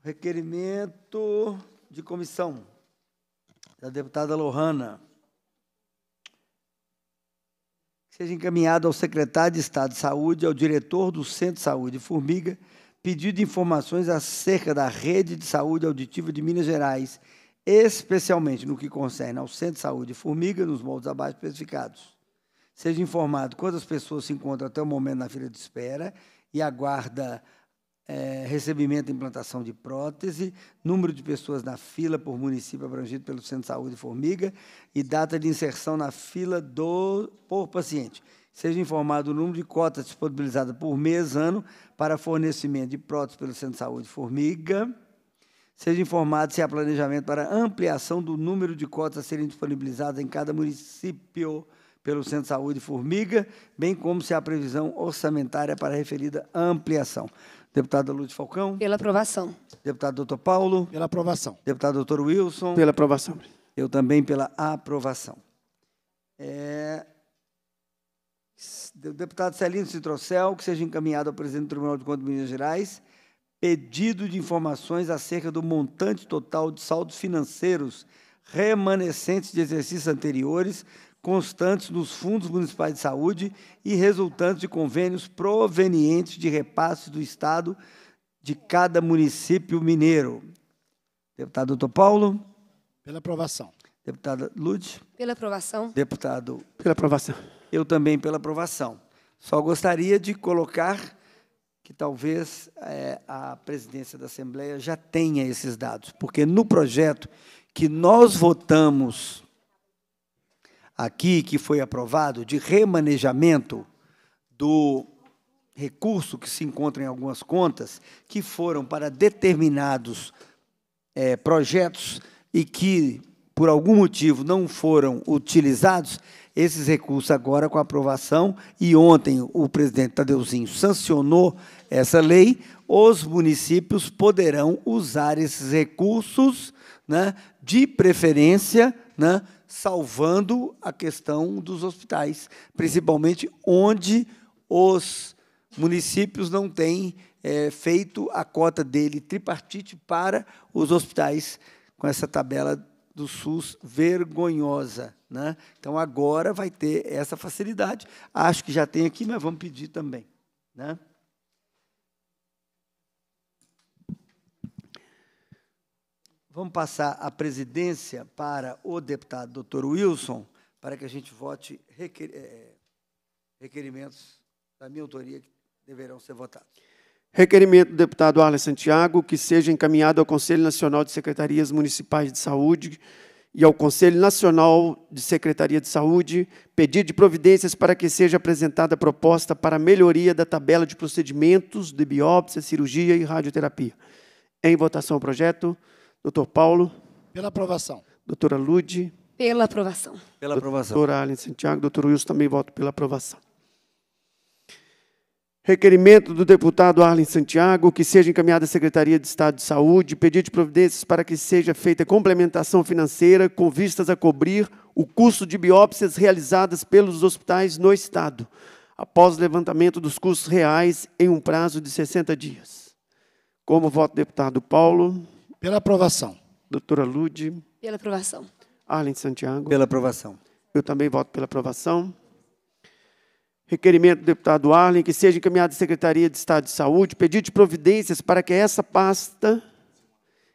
Requerimento de comissão da deputada Lohana. seja encaminhado ao secretário de Estado de Saúde, ao diretor do Centro de Saúde Formiga, pedido de informações acerca da rede de saúde auditiva de Minas Gerais, especialmente no que concerne ao Centro de Saúde Formiga, nos moldes abaixo especificados. Seja informado quantas pessoas se encontram até o momento na fila de espera e aguarda é, recebimento e implantação de prótese, número de pessoas na fila por município abrangido pelo Centro de Saúde Formiga e data de inserção na fila do, por paciente. Seja informado o número de cotas disponibilizadas por mês, ano, para fornecimento de prótese pelo Centro de Saúde Formiga. Seja informado se há planejamento para ampliação do número de cotas a serem disponibilizadas em cada município pelo Centro de Saúde Formiga, bem como se há previsão orçamentária para referida ampliação. Deputada Lúcia Falcão. Pela aprovação. Deputado doutor Paulo. Pela aprovação. Deputado doutor Wilson. Pela aprovação. Eu também pela aprovação. É... Deputado Celino Citrocel, que seja encaminhado ao presidente do Tribunal de Contas de Minas Gerais pedido de informações acerca do montante total de saldos financeiros remanescentes de exercícios anteriores constantes nos fundos municipais de saúde e resultantes de convênios provenientes de repasses do Estado de cada município mineiro. Deputado doutor Paulo. Pela aprovação. Deputada Lud. Pela aprovação. Deputado. Pela aprovação. Eu também pela aprovação. Só gostaria de colocar que talvez é, a presidência da Assembleia já tenha esses dados, porque no projeto que nós votamos aqui que foi aprovado de remanejamento do recurso que se encontra em algumas contas que foram para determinados é, projetos e que, por algum motivo, não foram utilizados, esses recursos agora com aprovação, e ontem o presidente Tadeuzinho sancionou essa lei, os municípios poderão usar esses recursos, né, de preferência, né, salvando a questão dos hospitais, principalmente onde os municípios não têm é, feito a cota dele tripartite para os hospitais, com essa tabela do SUS vergonhosa. Né? Então, agora vai ter essa facilidade. Acho que já tem aqui, mas vamos pedir também. Né? Vamos passar a presidência para o deputado doutor Wilson, para que a gente vote requer, é, requerimentos da minha autoria que deverão ser votados. Requerimento do deputado Arlen Santiago que seja encaminhado ao Conselho Nacional de Secretarias Municipais de Saúde e ao Conselho Nacional de Secretaria de Saúde pedido de providências para que seja apresentada a proposta para a melhoria da tabela de procedimentos de biópsia, cirurgia e radioterapia. Em votação o projeto. Doutor Paulo. Pela aprovação. Doutora Lude. Pela aprovação. Pela aprovação. Doutora Aline Santiago. Doutor Wilson também voto pela aprovação. Requerimento do deputado Arlen Santiago, que seja encaminhada à Secretaria de Estado de Saúde, pedido de providências para que seja feita complementação financeira com vistas a cobrir o custo de biópsias realizadas pelos hospitais no Estado, após levantamento dos custos reais em um prazo de 60 dias. Como voto deputado Paulo. Pela aprovação. Doutora Lude. Pela aprovação. Arlen Santiago. Pela aprovação. Eu também voto pela aprovação. Requerimento do deputado Arlen que seja encaminhado à Secretaria de Estado de Saúde pedido de providências para que essa pasta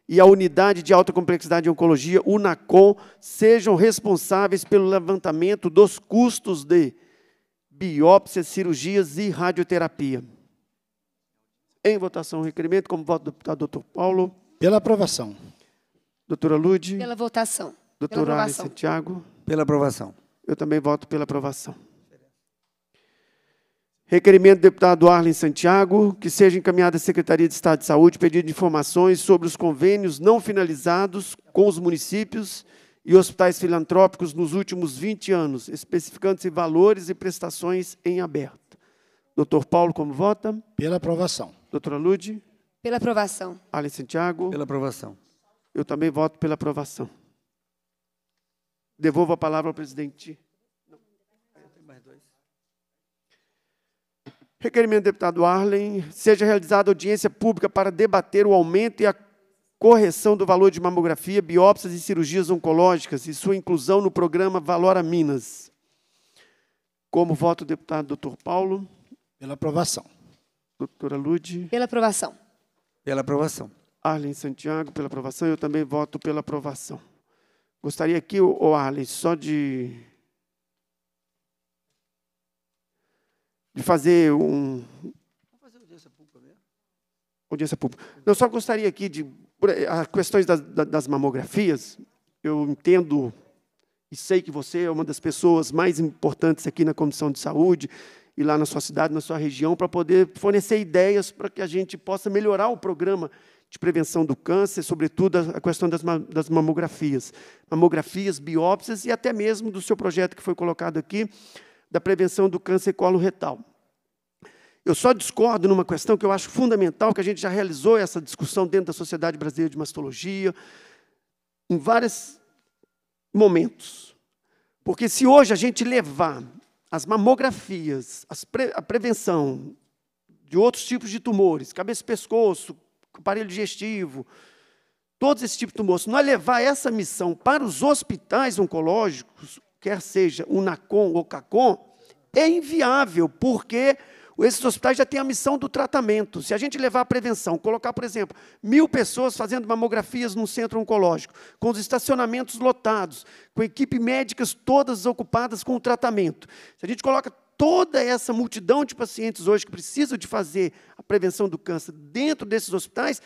e a Unidade de Alta Complexidade de Oncologia, UNACOM, sejam responsáveis pelo levantamento dos custos de biópsias, cirurgias e radioterapia. Em votação, o requerimento, como voto do deputado Doutor Paulo. Pela aprovação. Doutora Lude. Pela votação. Doutora Alice Santiago. Pela aprovação. Eu também voto pela aprovação. Requerimento do deputado Arlen Santiago, que seja encaminhada à Secretaria de Estado de Saúde pedido de informações sobre os convênios não finalizados com os municípios e hospitais filantrópicos nos últimos 20 anos, especificando-se valores e prestações em aberto. Doutor Paulo, como vota? Pela aprovação. Doutora Lude? Pela aprovação. Arlen Santiago. Pela aprovação. Eu também voto pela aprovação. Devolvo a palavra ao presidente. Requerimento do deputado Arlen. Seja realizada audiência pública para debater o aumento e a correção do valor de mamografia, biópsias e cirurgias oncológicas e sua inclusão no programa Valora Minas. Como voto o deputado doutor Paulo? Pela aprovação. Doutora Lude? Pela aprovação. Pela aprovação. Arlen Santiago, pela aprovação. Eu também voto pela aprovação. Gostaria aqui, o oh, Arlen, só de, de fazer um... Vamos fazer audiência pública mesmo? Audiência pública. Eu só gostaria aqui de... Eh, as questões das, das mamografias, eu entendo e sei que você é uma das pessoas mais importantes aqui na Comissão de Saúde, ir lá na sua cidade, na sua região, para poder fornecer ideias para que a gente possa melhorar o programa de prevenção do câncer, sobretudo a questão das, das mamografias. Mamografias, biópsias e até mesmo do seu projeto que foi colocado aqui, da prevenção do câncer coloretal. Eu só discordo numa questão que eu acho fundamental, que a gente já realizou essa discussão dentro da Sociedade Brasileira de Mastologia, em vários momentos. Porque se hoje a gente levar as mamografias, as pre a prevenção de outros tipos de tumores, cabeça e pescoço, aparelho digestivo, todos esses tipos de tumores, se nós é levar essa missão para os hospitais oncológicos, quer seja o NACOM ou CACOM, é inviável, porque esses hospitais já têm a missão do tratamento. Se a gente levar a prevenção, colocar, por exemplo, mil pessoas fazendo mamografias num centro oncológico, com os estacionamentos lotados, com equipe médicas todas ocupadas com o tratamento. Se a gente coloca toda essa multidão de pacientes hoje que precisam de fazer a prevenção do câncer dentro desses hospitais,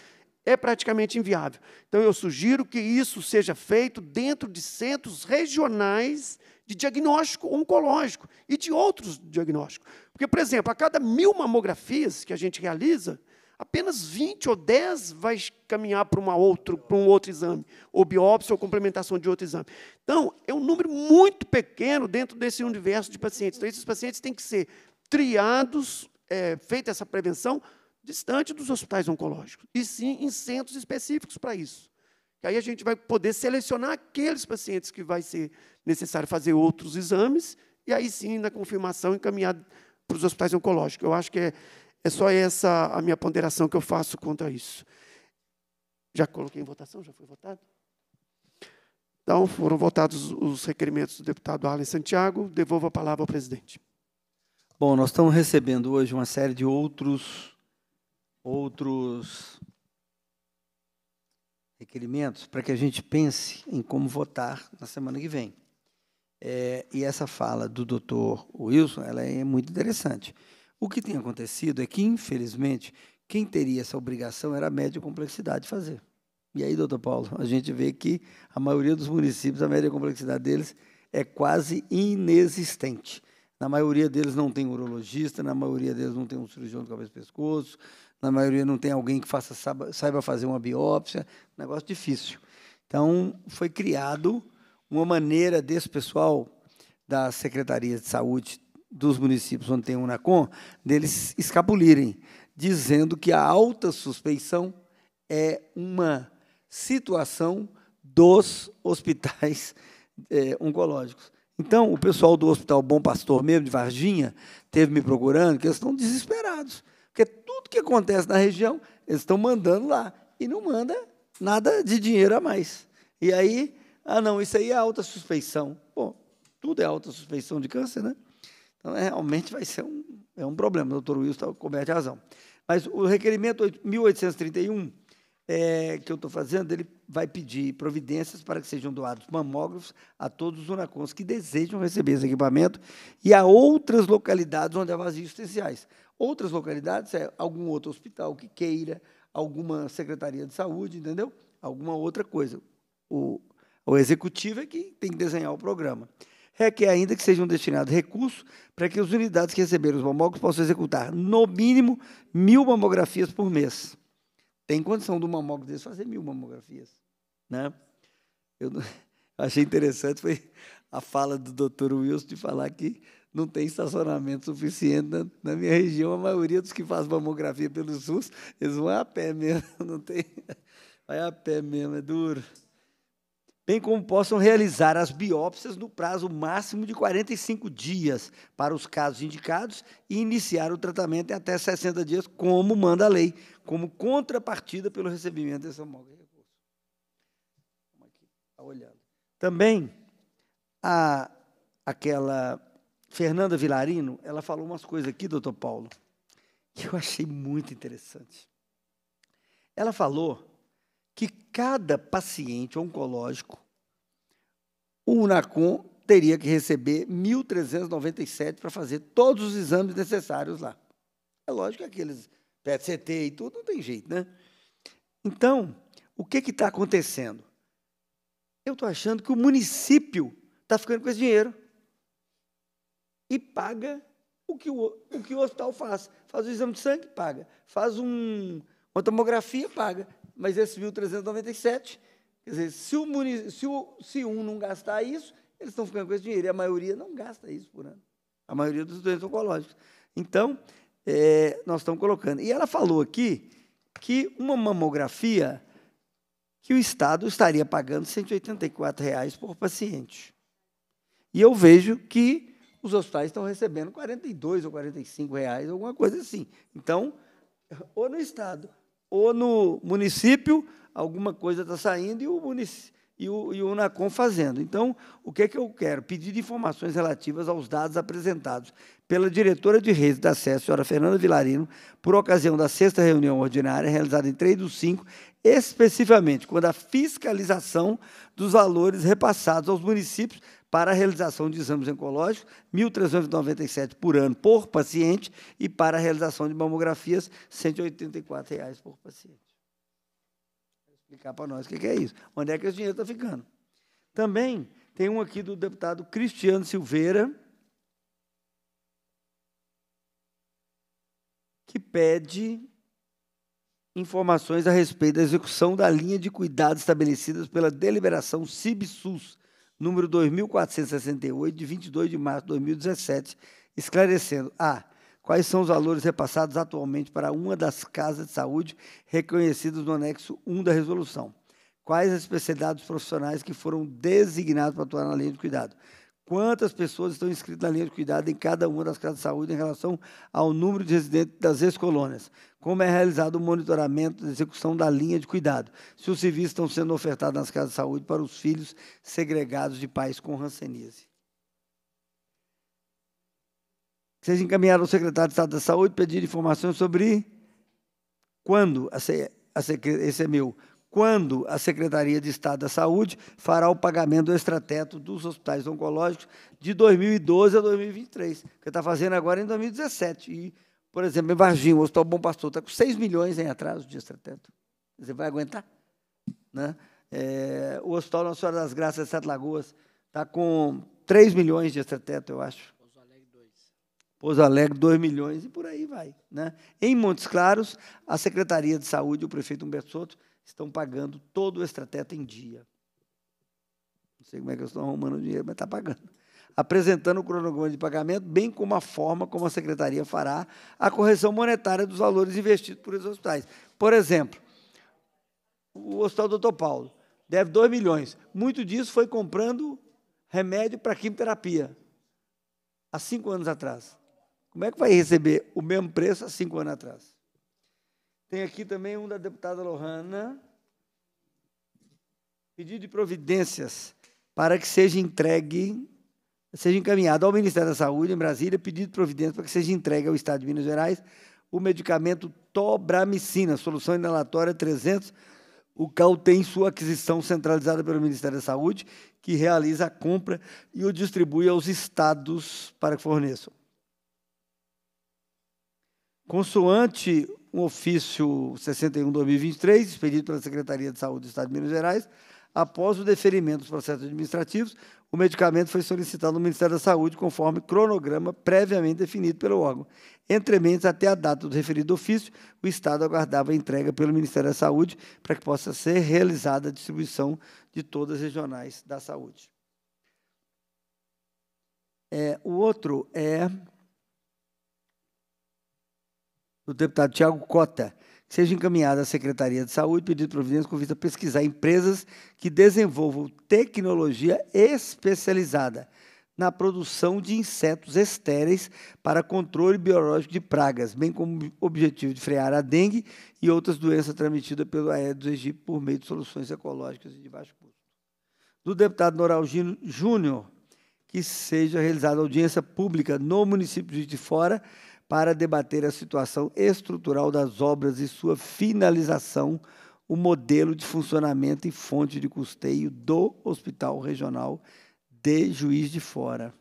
é praticamente inviável. Então, eu sugiro que isso seja feito dentro de centros regionais de diagnóstico oncológico e de outros diagnósticos. Porque, por exemplo, a cada mil mamografias que a gente realiza, apenas 20 ou 10 vai caminhar para, uma outro, para um outro exame, ou biópsia ou complementação de outro exame. Então, é um número muito pequeno dentro desse universo de pacientes. Então, esses pacientes têm que ser triados, é, feita essa prevenção, distante dos hospitais oncológicos, e sim em centros específicos para isso. Que aí a gente vai poder selecionar aqueles pacientes que vai ser necessário fazer outros exames, e aí sim, na confirmação, encaminhar para os hospitais oncológicos. Eu acho que é, é só essa a minha ponderação que eu faço contra isso. Já coloquei em votação? Já foi votado? Então, foram votados os requerimentos do deputado Arlen Santiago. Devolvo a palavra ao presidente. Bom, nós estamos recebendo hoje uma série de outros, outros requerimentos para que a gente pense em como votar na semana que vem. É, e essa fala do doutor Wilson ela é muito interessante. O que tem acontecido é que, infelizmente, quem teria essa obrigação era a média complexidade fazer. E aí, doutor Paulo, a gente vê que a maioria dos municípios, a média complexidade deles é quase inexistente. Na maioria deles não tem urologista, na maioria deles não tem um cirurgião de cabeça e pescoço, na maioria não tem alguém que faça, saiba fazer uma biópsia, negócio difícil. Então, foi criado uma maneira desse pessoal da Secretaria de Saúde dos municípios onde tem o UNACOM, deles escapulirem, dizendo que a alta suspeição é uma situação dos hospitais é, oncológicos. Então, o pessoal do Hospital Bom Pastor mesmo, de Varginha, teve me procurando, que eles estão desesperados. Porque tudo que acontece na região, eles estão mandando lá. E não manda nada de dinheiro a mais. E aí, ah, não, isso aí é alta suspeição. Bom, tudo é alta suspeição de câncer, né? Então, é, realmente vai ser um, é um problema. O doutor Wilson tá, comete razão. Mas o requerimento 1831, é, que eu estou fazendo, ele vai pedir providências para que sejam doados mamógrafos a todos os unacons que desejam receber esse equipamento e a outras localidades onde há vazios existenciais. Outras localidades é algum outro hospital que queira, alguma secretaria de saúde, entendeu? Alguma outra coisa. O, o executivo é que tem que desenhar o programa. Requer ainda que sejam destinados recursos para que as unidades que receberam os mamógrafos possam executar, no mínimo, mil mamografias por mês. Tem condição do mamógrafo desse fazer mil mamografias. Né? Eu achei interessante foi a fala do Dr. Wilson de falar que não tem estacionamento suficiente na, na, minha região. A maioria dos que faz mamografia pelo SUS, eles vão a pé mesmo, não tem. Vai a pé mesmo, é duro. Bem como possam realizar as biópsias no prazo máximo de 45 dias para os casos indicados e iniciar o tratamento em até 60 dias, como manda a lei, como contrapartida pelo recebimento dessa molga recurso. Está olhando. Também a, aquela Fernanda Vilarino, ela falou umas coisas aqui, doutor Paulo, que eu achei muito interessante. Ela falou que cada paciente oncológico, o UNACOM teria que receber 1.397 para fazer todos os exames necessários lá. É lógico que aqueles PET-CT e tudo não tem jeito, né? Então, o que está acontecendo? Eu estou achando que o município está ficando com esse dinheiro e paga o que o, o que o hospital faz. Faz o exame de sangue, paga. Faz um, uma tomografia, paga. Mas esse viu 397, quer dizer, se, o munic... se, o, se um não gastar isso, eles estão ficando com esse dinheiro. E a maioria não gasta isso por ano. A maioria dos doentes oncológicos. Então, é, nós estamos colocando. E ela falou aqui que uma mamografia que o Estado estaria pagando R$ 184 reais por paciente. E eu vejo que os hospitais estão recebendo 42 ou 45 reais, alguma coisa assim. Então, ou no estado ou no município, alguma coisa está saindo e o e o, e o NACOM fazendo. Então, o que é que eu quero? Pedir informações relativas aos dados apresentados pela diretora de redes da SES, senhora Fernanda Vilarino, por ocasião da sexta reunião ordinária, realizada em 3 do 5, especificamente quando a fiscalização dos valores repassados aos municípios para a realização de exames oncológicos, 1.397 por ano por paciente, e para a realização de mamografias, R$ 184,00 reais por paciente. Vou explicar para nós o que é isso. Onde é que esse dinheiro está ficando? Também tem um aqui do deputado Cristiano Silveira, que pede informações a respeito da execução da linha de cuidados estabelecidas pela deliberação CIBSUS número 2468, de 22 de março de 2017, esclarecendo: a. Quais são os valores repassados atualmente para uma das casas de saúde reconhecidas no anexo 1 da resolução? Quais as especialidades profissionais que foram designadas para atuar na linha de cuidado? Quantas pessoas estão inscritas na linha de cuidado em cada uma das casas de saúde em relação ao número de residentes das ex-colônias? como é realizado o monitoramento da execução da linha de cuidado, se os serviços estão sendo ofertados nas casas de saúde para os filhos segregados de pais com rancenise. Vocês encaminharam ao secretário de Estado da Saúde pedir informações sobre quando, a, a, esse é meu, quando a Secretaria de Estado da Saúde fará o pagamento do extrateto dos hospitais oncológicos de 2012 a 2023, que está fazendo agora em 2017. E por exemplo, em Varginha, o Hospital Bom Pastor está com 6 milhões em atraso de extrateto. Você vai aguentar? Né? É, o Hospital Nossa Senhora das Graças de Sete Lagoas está com 3 milhões de extrateto, eu acho. Pouso Alegre, 2. Pouso Alegre, 2 milhões e por aí vai. Né? Em Montes Claros, a Secretaria de Saúde e o prefeito Humberto Soto estão pagando todo o extrateto em dia. Não sei como é que eles estão arrumando o dinheiro, mas está pagando apresentando o cronograma de pagamento, bem como a forma como a secretaria fará a correção monetária dos valores investidos por esses hospitais. Por exemplo, o Hospital Doutor Paulo deve 2 milhões. Muito disso foi comprando remédio para quimioterapia há cinco anos atrás. Como é que vai receber o mesmo preço há cinco anos atrás? Tem aqui também um da deputada Lohana. Pedido de providências para que seja entregue seja encaminhado ao Ministério da Saúde em Brasília, pedido de providência para que seja entregue ao Estado de Minas Gerais o medicamento Tobramicina, solução inalatória 300, o CAU tem sua aquisição centralizada pelo Ministério da Saúde, que realiza a compra e o distribui aos estados para que forneçam. Consoante um ofício 61-2023, expedido pela Secretaria de Saúde do Estado de Minas Gerais, após o deferimento dos processos administrativos, o medicamento foi solicitado ao Ministério da Saúde conforme cronograma previamente definido pelo órgão. Entre mentes, até a data do referido ofício, o Estado aguardava a entrega pelo Ministério da Saúde para que possa ser realizada a distribuição de todas as regionais da saúde. É, o outro é do deputado Tiago Cota seja encaminhada à Secretaria de Saúde pedido de providência com vista a pesquisar empresas que desenvolvam tecnologia especializada na produção de insetos estéreis para controle biológico de pragas, bem como objetivo de frear a dengue e outras doenças transmitidas pelo Aedes do por meio de soluções ecológicas e de baixo custo. Do deputado Noral Júnior, que seja realizada audiência pública no município de Fora para debater a situação estrutural das obras e sua finalização, o modelo de funcionamento e fonte de custeio do Hospital Regional de Juiz de Fora.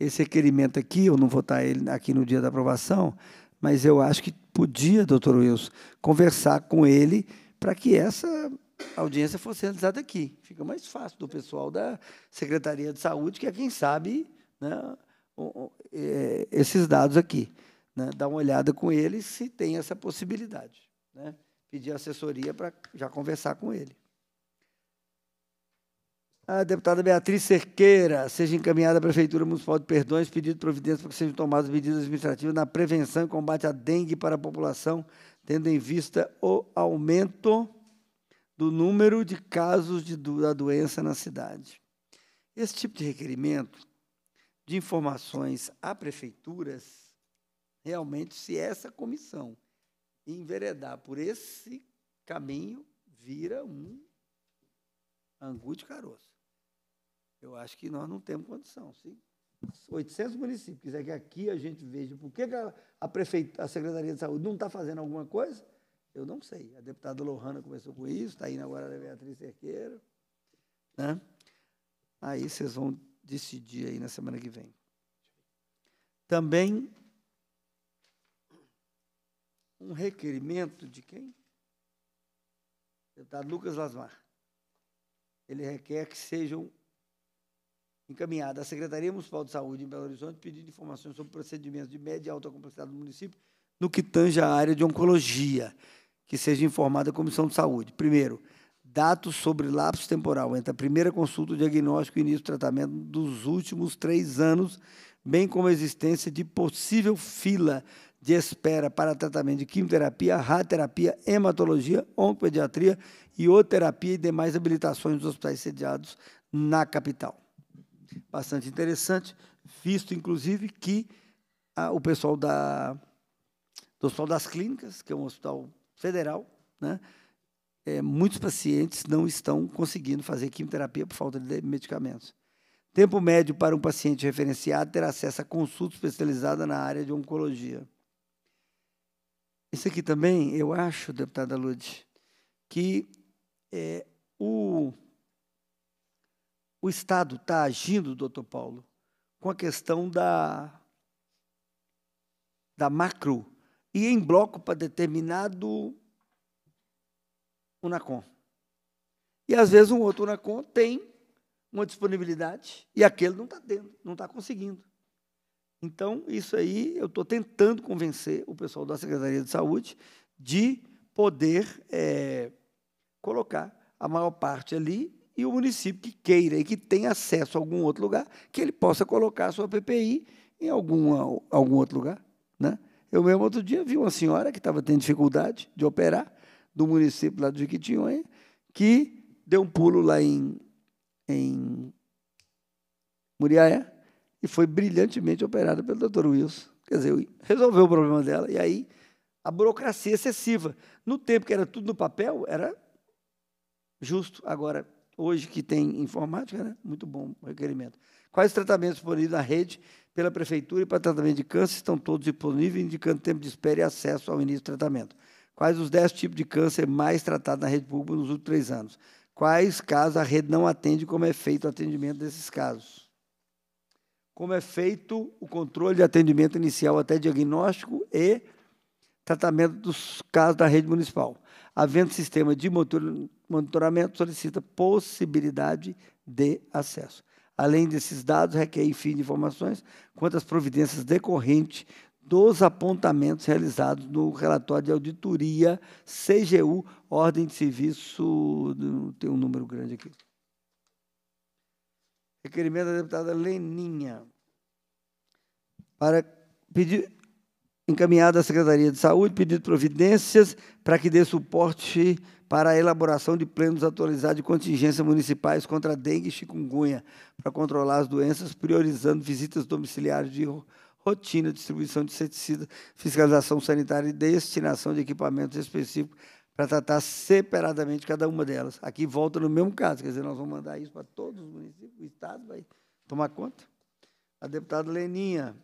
Esse requerimento aqui, eu não vou estar ele aqui no dia da aprovação, mas eu acho que podia, doutor Wilson, conversar com ele para que essa audiência fosse realizada aqui. Fica mais fácil do pessoal da Secretaria de Saúde, que é quem sabe né, é, esses dados aqui. Né? Dar uma olhada com ele se tem essa possibilidade. Né? Pedir assessoria para já conversar com ele. A ah, deputada Beatriz Cerqueira, seja encaminhada à Prefeitura Municipal de Perdões, pedido de providência para que sejam tomadas medidas administrativas na prevenção e combate à dengue para a população, tendo em vista o aumento do número de casos de, da doença na cidade. Esse tipo de requerimento de informações a prefeituras, realmente, se essa comissão enveredar por esse caminho, vira um angu de caroço. Eu acho que nós não temos condição. Se 800 municípios quiser que aqui a gente veja por que a, prefeita, a Secretaria de Saúde não está fazendo alguma coisa, eu não sei. A deputada Lohana começou com isso, está indo agora a Beatriz Cerqueira. Né? Aí vocês vão decidir aí na semana que vem. Também um requerimento de quem? Deputado Lucas Lasmar. Ele requer que sejam encaminhadas à Secretaria Municipal de Saúde em Belo Horizonte pedindo informações sobre procedimentos de média e alta complexidade do município no que tange à área de oncologia, que seja informada a Comissão de Saúde. Primeiro, dados sobre lapso temporal entre a primeira consulta, o diagnóstico e início do tratamento dos últimos três anos, bem como a existência de possível fila de espera para tratamento de quimioterapia, radioterapia, hematologia, oncopediatria, ioterapia e demais habilitações dos hospitais sediados na capital. Bastante interessante, visto inclusive que a, o pessoal da, do Hospital das Clínicas, que é um hospital federal, né, é, muitos pacientes não estão conseguindo fazer quimioterapia por falta de medicamentos. Tempo médio para um paciente referenciado ter acesso a consulta especializada na área de oncologia. Isso aqui também, eu acho, deputada Lud, que é, o, o Estado está agindo, doutor Paulo, com a questão da, da macro e em bloco para determinado Unacom. E às vezes um outro Unacom tem uma disponibilidade e aquele não está tendo, não está conseguindo. Então, isso aí eu estou tentando convencer o pessoal da Secretaria de Saúde de poder é, colocar a maior parte ali e o município que queira e que tenha acesso a algum outro lugar, que ele possa colocar a sua PPI em alguma, algum outro lugar. Né? Eu mesmo, outro dia, vi uma senhora que estava tendo dificuldade de operar, do município lá de Jequitinhonha, que deu um pulo lá em, em Muriaé e foi brilhantemente operada pelo doutor Wilson. Quer dizer, resolveu o problema dela. E aí, a burocracia excessiva. No tempo que era tudo no papel, era justo. Agora, hoje que tem informática, né? muito bom o requerimento. Quais tratamentos disponíveis na rede pela prefeitura e para tratamento de câncer estão todos disponíveis, indicando tempo de espera e acesso ao início do tratamento. Quais os 10 tipos de câncer mais tratados na rede pública nos últimos três anos? Quais casos a rede não atende, como é feito o atendimento desses casos? Como é feito o controle de atendimento inicial até diagnóstico e tratamento dos casos da rede municipal? Havendo sistema de monitoramento, solicita possibilidade de acesso. Além desses dados, requer, enfim, de informações quanto às providências decorrentes dos apontamentos realizados no relatório de auditoria CGU, Ordem de Serviço, tem um número grande aqui. Requerimento da deputada Leninha para pedir encaminhado à Secretaria de Saúde pedido providências para que dê suporte para a elaboração de planos atualizados de contingência municipais contra dengue e chikungunya, para controlar as doenças, priorizando visitas domiciliares de rotina, distribuição de inseticida, fiscalização sanitária e destinação de equipamentos específicos para tratar separadamente cada uma delas. Aqui volta no mesmo caso, quer dizer, nós vamos mandar isso para todos os municípios, o Estado vai tomar conta. A deputada Leninha,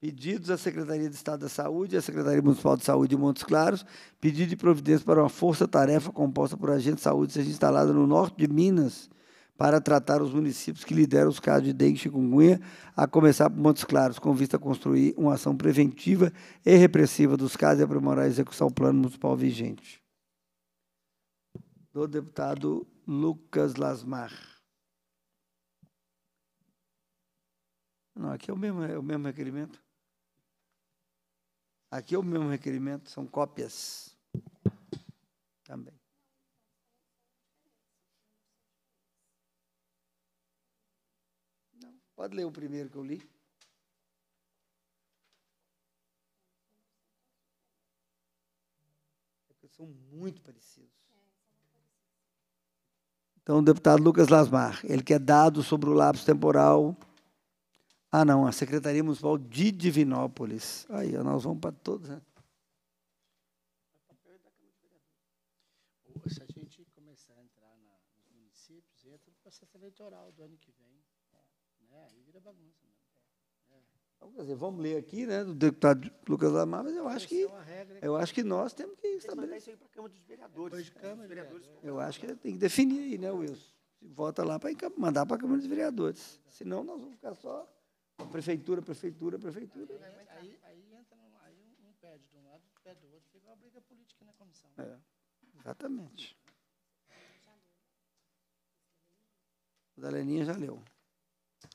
pedidos à Secretaria de Estado da Saúde e à Secretaria Municipal de Saúde de Montes Claros, pedido de providência para uma força-tarefa composta por agentes de saúde seja instalada no norte de Minas, para tratar os municípios que lideram os casos de dengue e chikungunya, a começar por Montes Claros, com vista a construir uma ação preventiva e repressiva dos casos e aprimorar a execução do plano municipal vigente. Do deputado Lucas Lasmar. Não, aqui é o mesmo, é o mesmo requerimento. Aqui é o mesmo requerimento, são cópias também. Pode ler o primeiro que eu li. É são muito parecidos. Então, o deputado Lucas Lasmar, ele quer dados sobre o lapso temporal. Ah, não, a Secretaria Municipal de Divinópolis. Aí, nós vamos para todos, né? Se a gente começar a entrar na, nos municípios, entra no processo eleitoral do ano que Então, dizer, vamos ler aqui, né, do deputado Lucas Lamar, mas eu acho que é né? eu acho que nós temos que estabelecer isso aí para a Câmara dos Vereadores. Câmara, vereadores é. eu acho que tem que definir aí, né, Wilson? Vota lá para mandar para a Câmara dos Vereadores. Senão nós vamos ficar só prefeitura, prefeitura, prefeitura. Aí, aí, entra aí um pé de um lado, pé do outro, fica uma briga política na comissão. É, exatamente. O da Leninha já leu.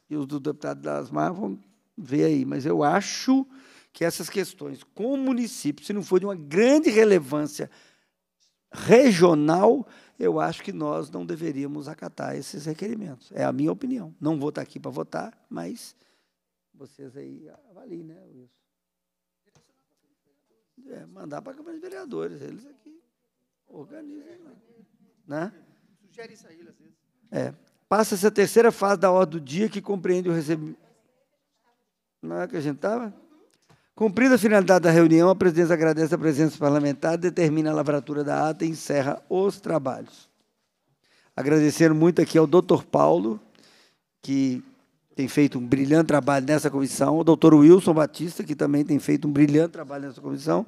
E os do deputado Lasmar vão vê aí, mas eu acho que essas questões com o município, se não for de uma grande relevância regional, eu acho que nós não deveríamos acatar esses requerimentos. É a minha opinião. Não vou estar aqui para votar, mas vocês aí avaliem, né, Wilson? É, mandar para a Câmara de Vereadores, eles aqui organizam Né? Sugere isso aí, às vezes. É. Passa-se a terceira fase da ordem do dia que compreende o recebimento não é que a gente estava? Cumprida a finalidade da reunião, a presidência agradece a presença parlamentar, determina a lavratura da ata e encerra os trabalhos. Agradecendo muito aqui ao doutor Paulo, que tem feito um brilhante trabalho nessa comissão, ao doutor Wilson Batista, que também tem feito um brilhante trabalho nessa comissão,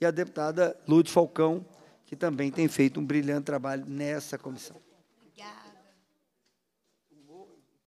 e à deputada Lúcia Falcão, que também tem feito um brilhante trabalho nessa comissão.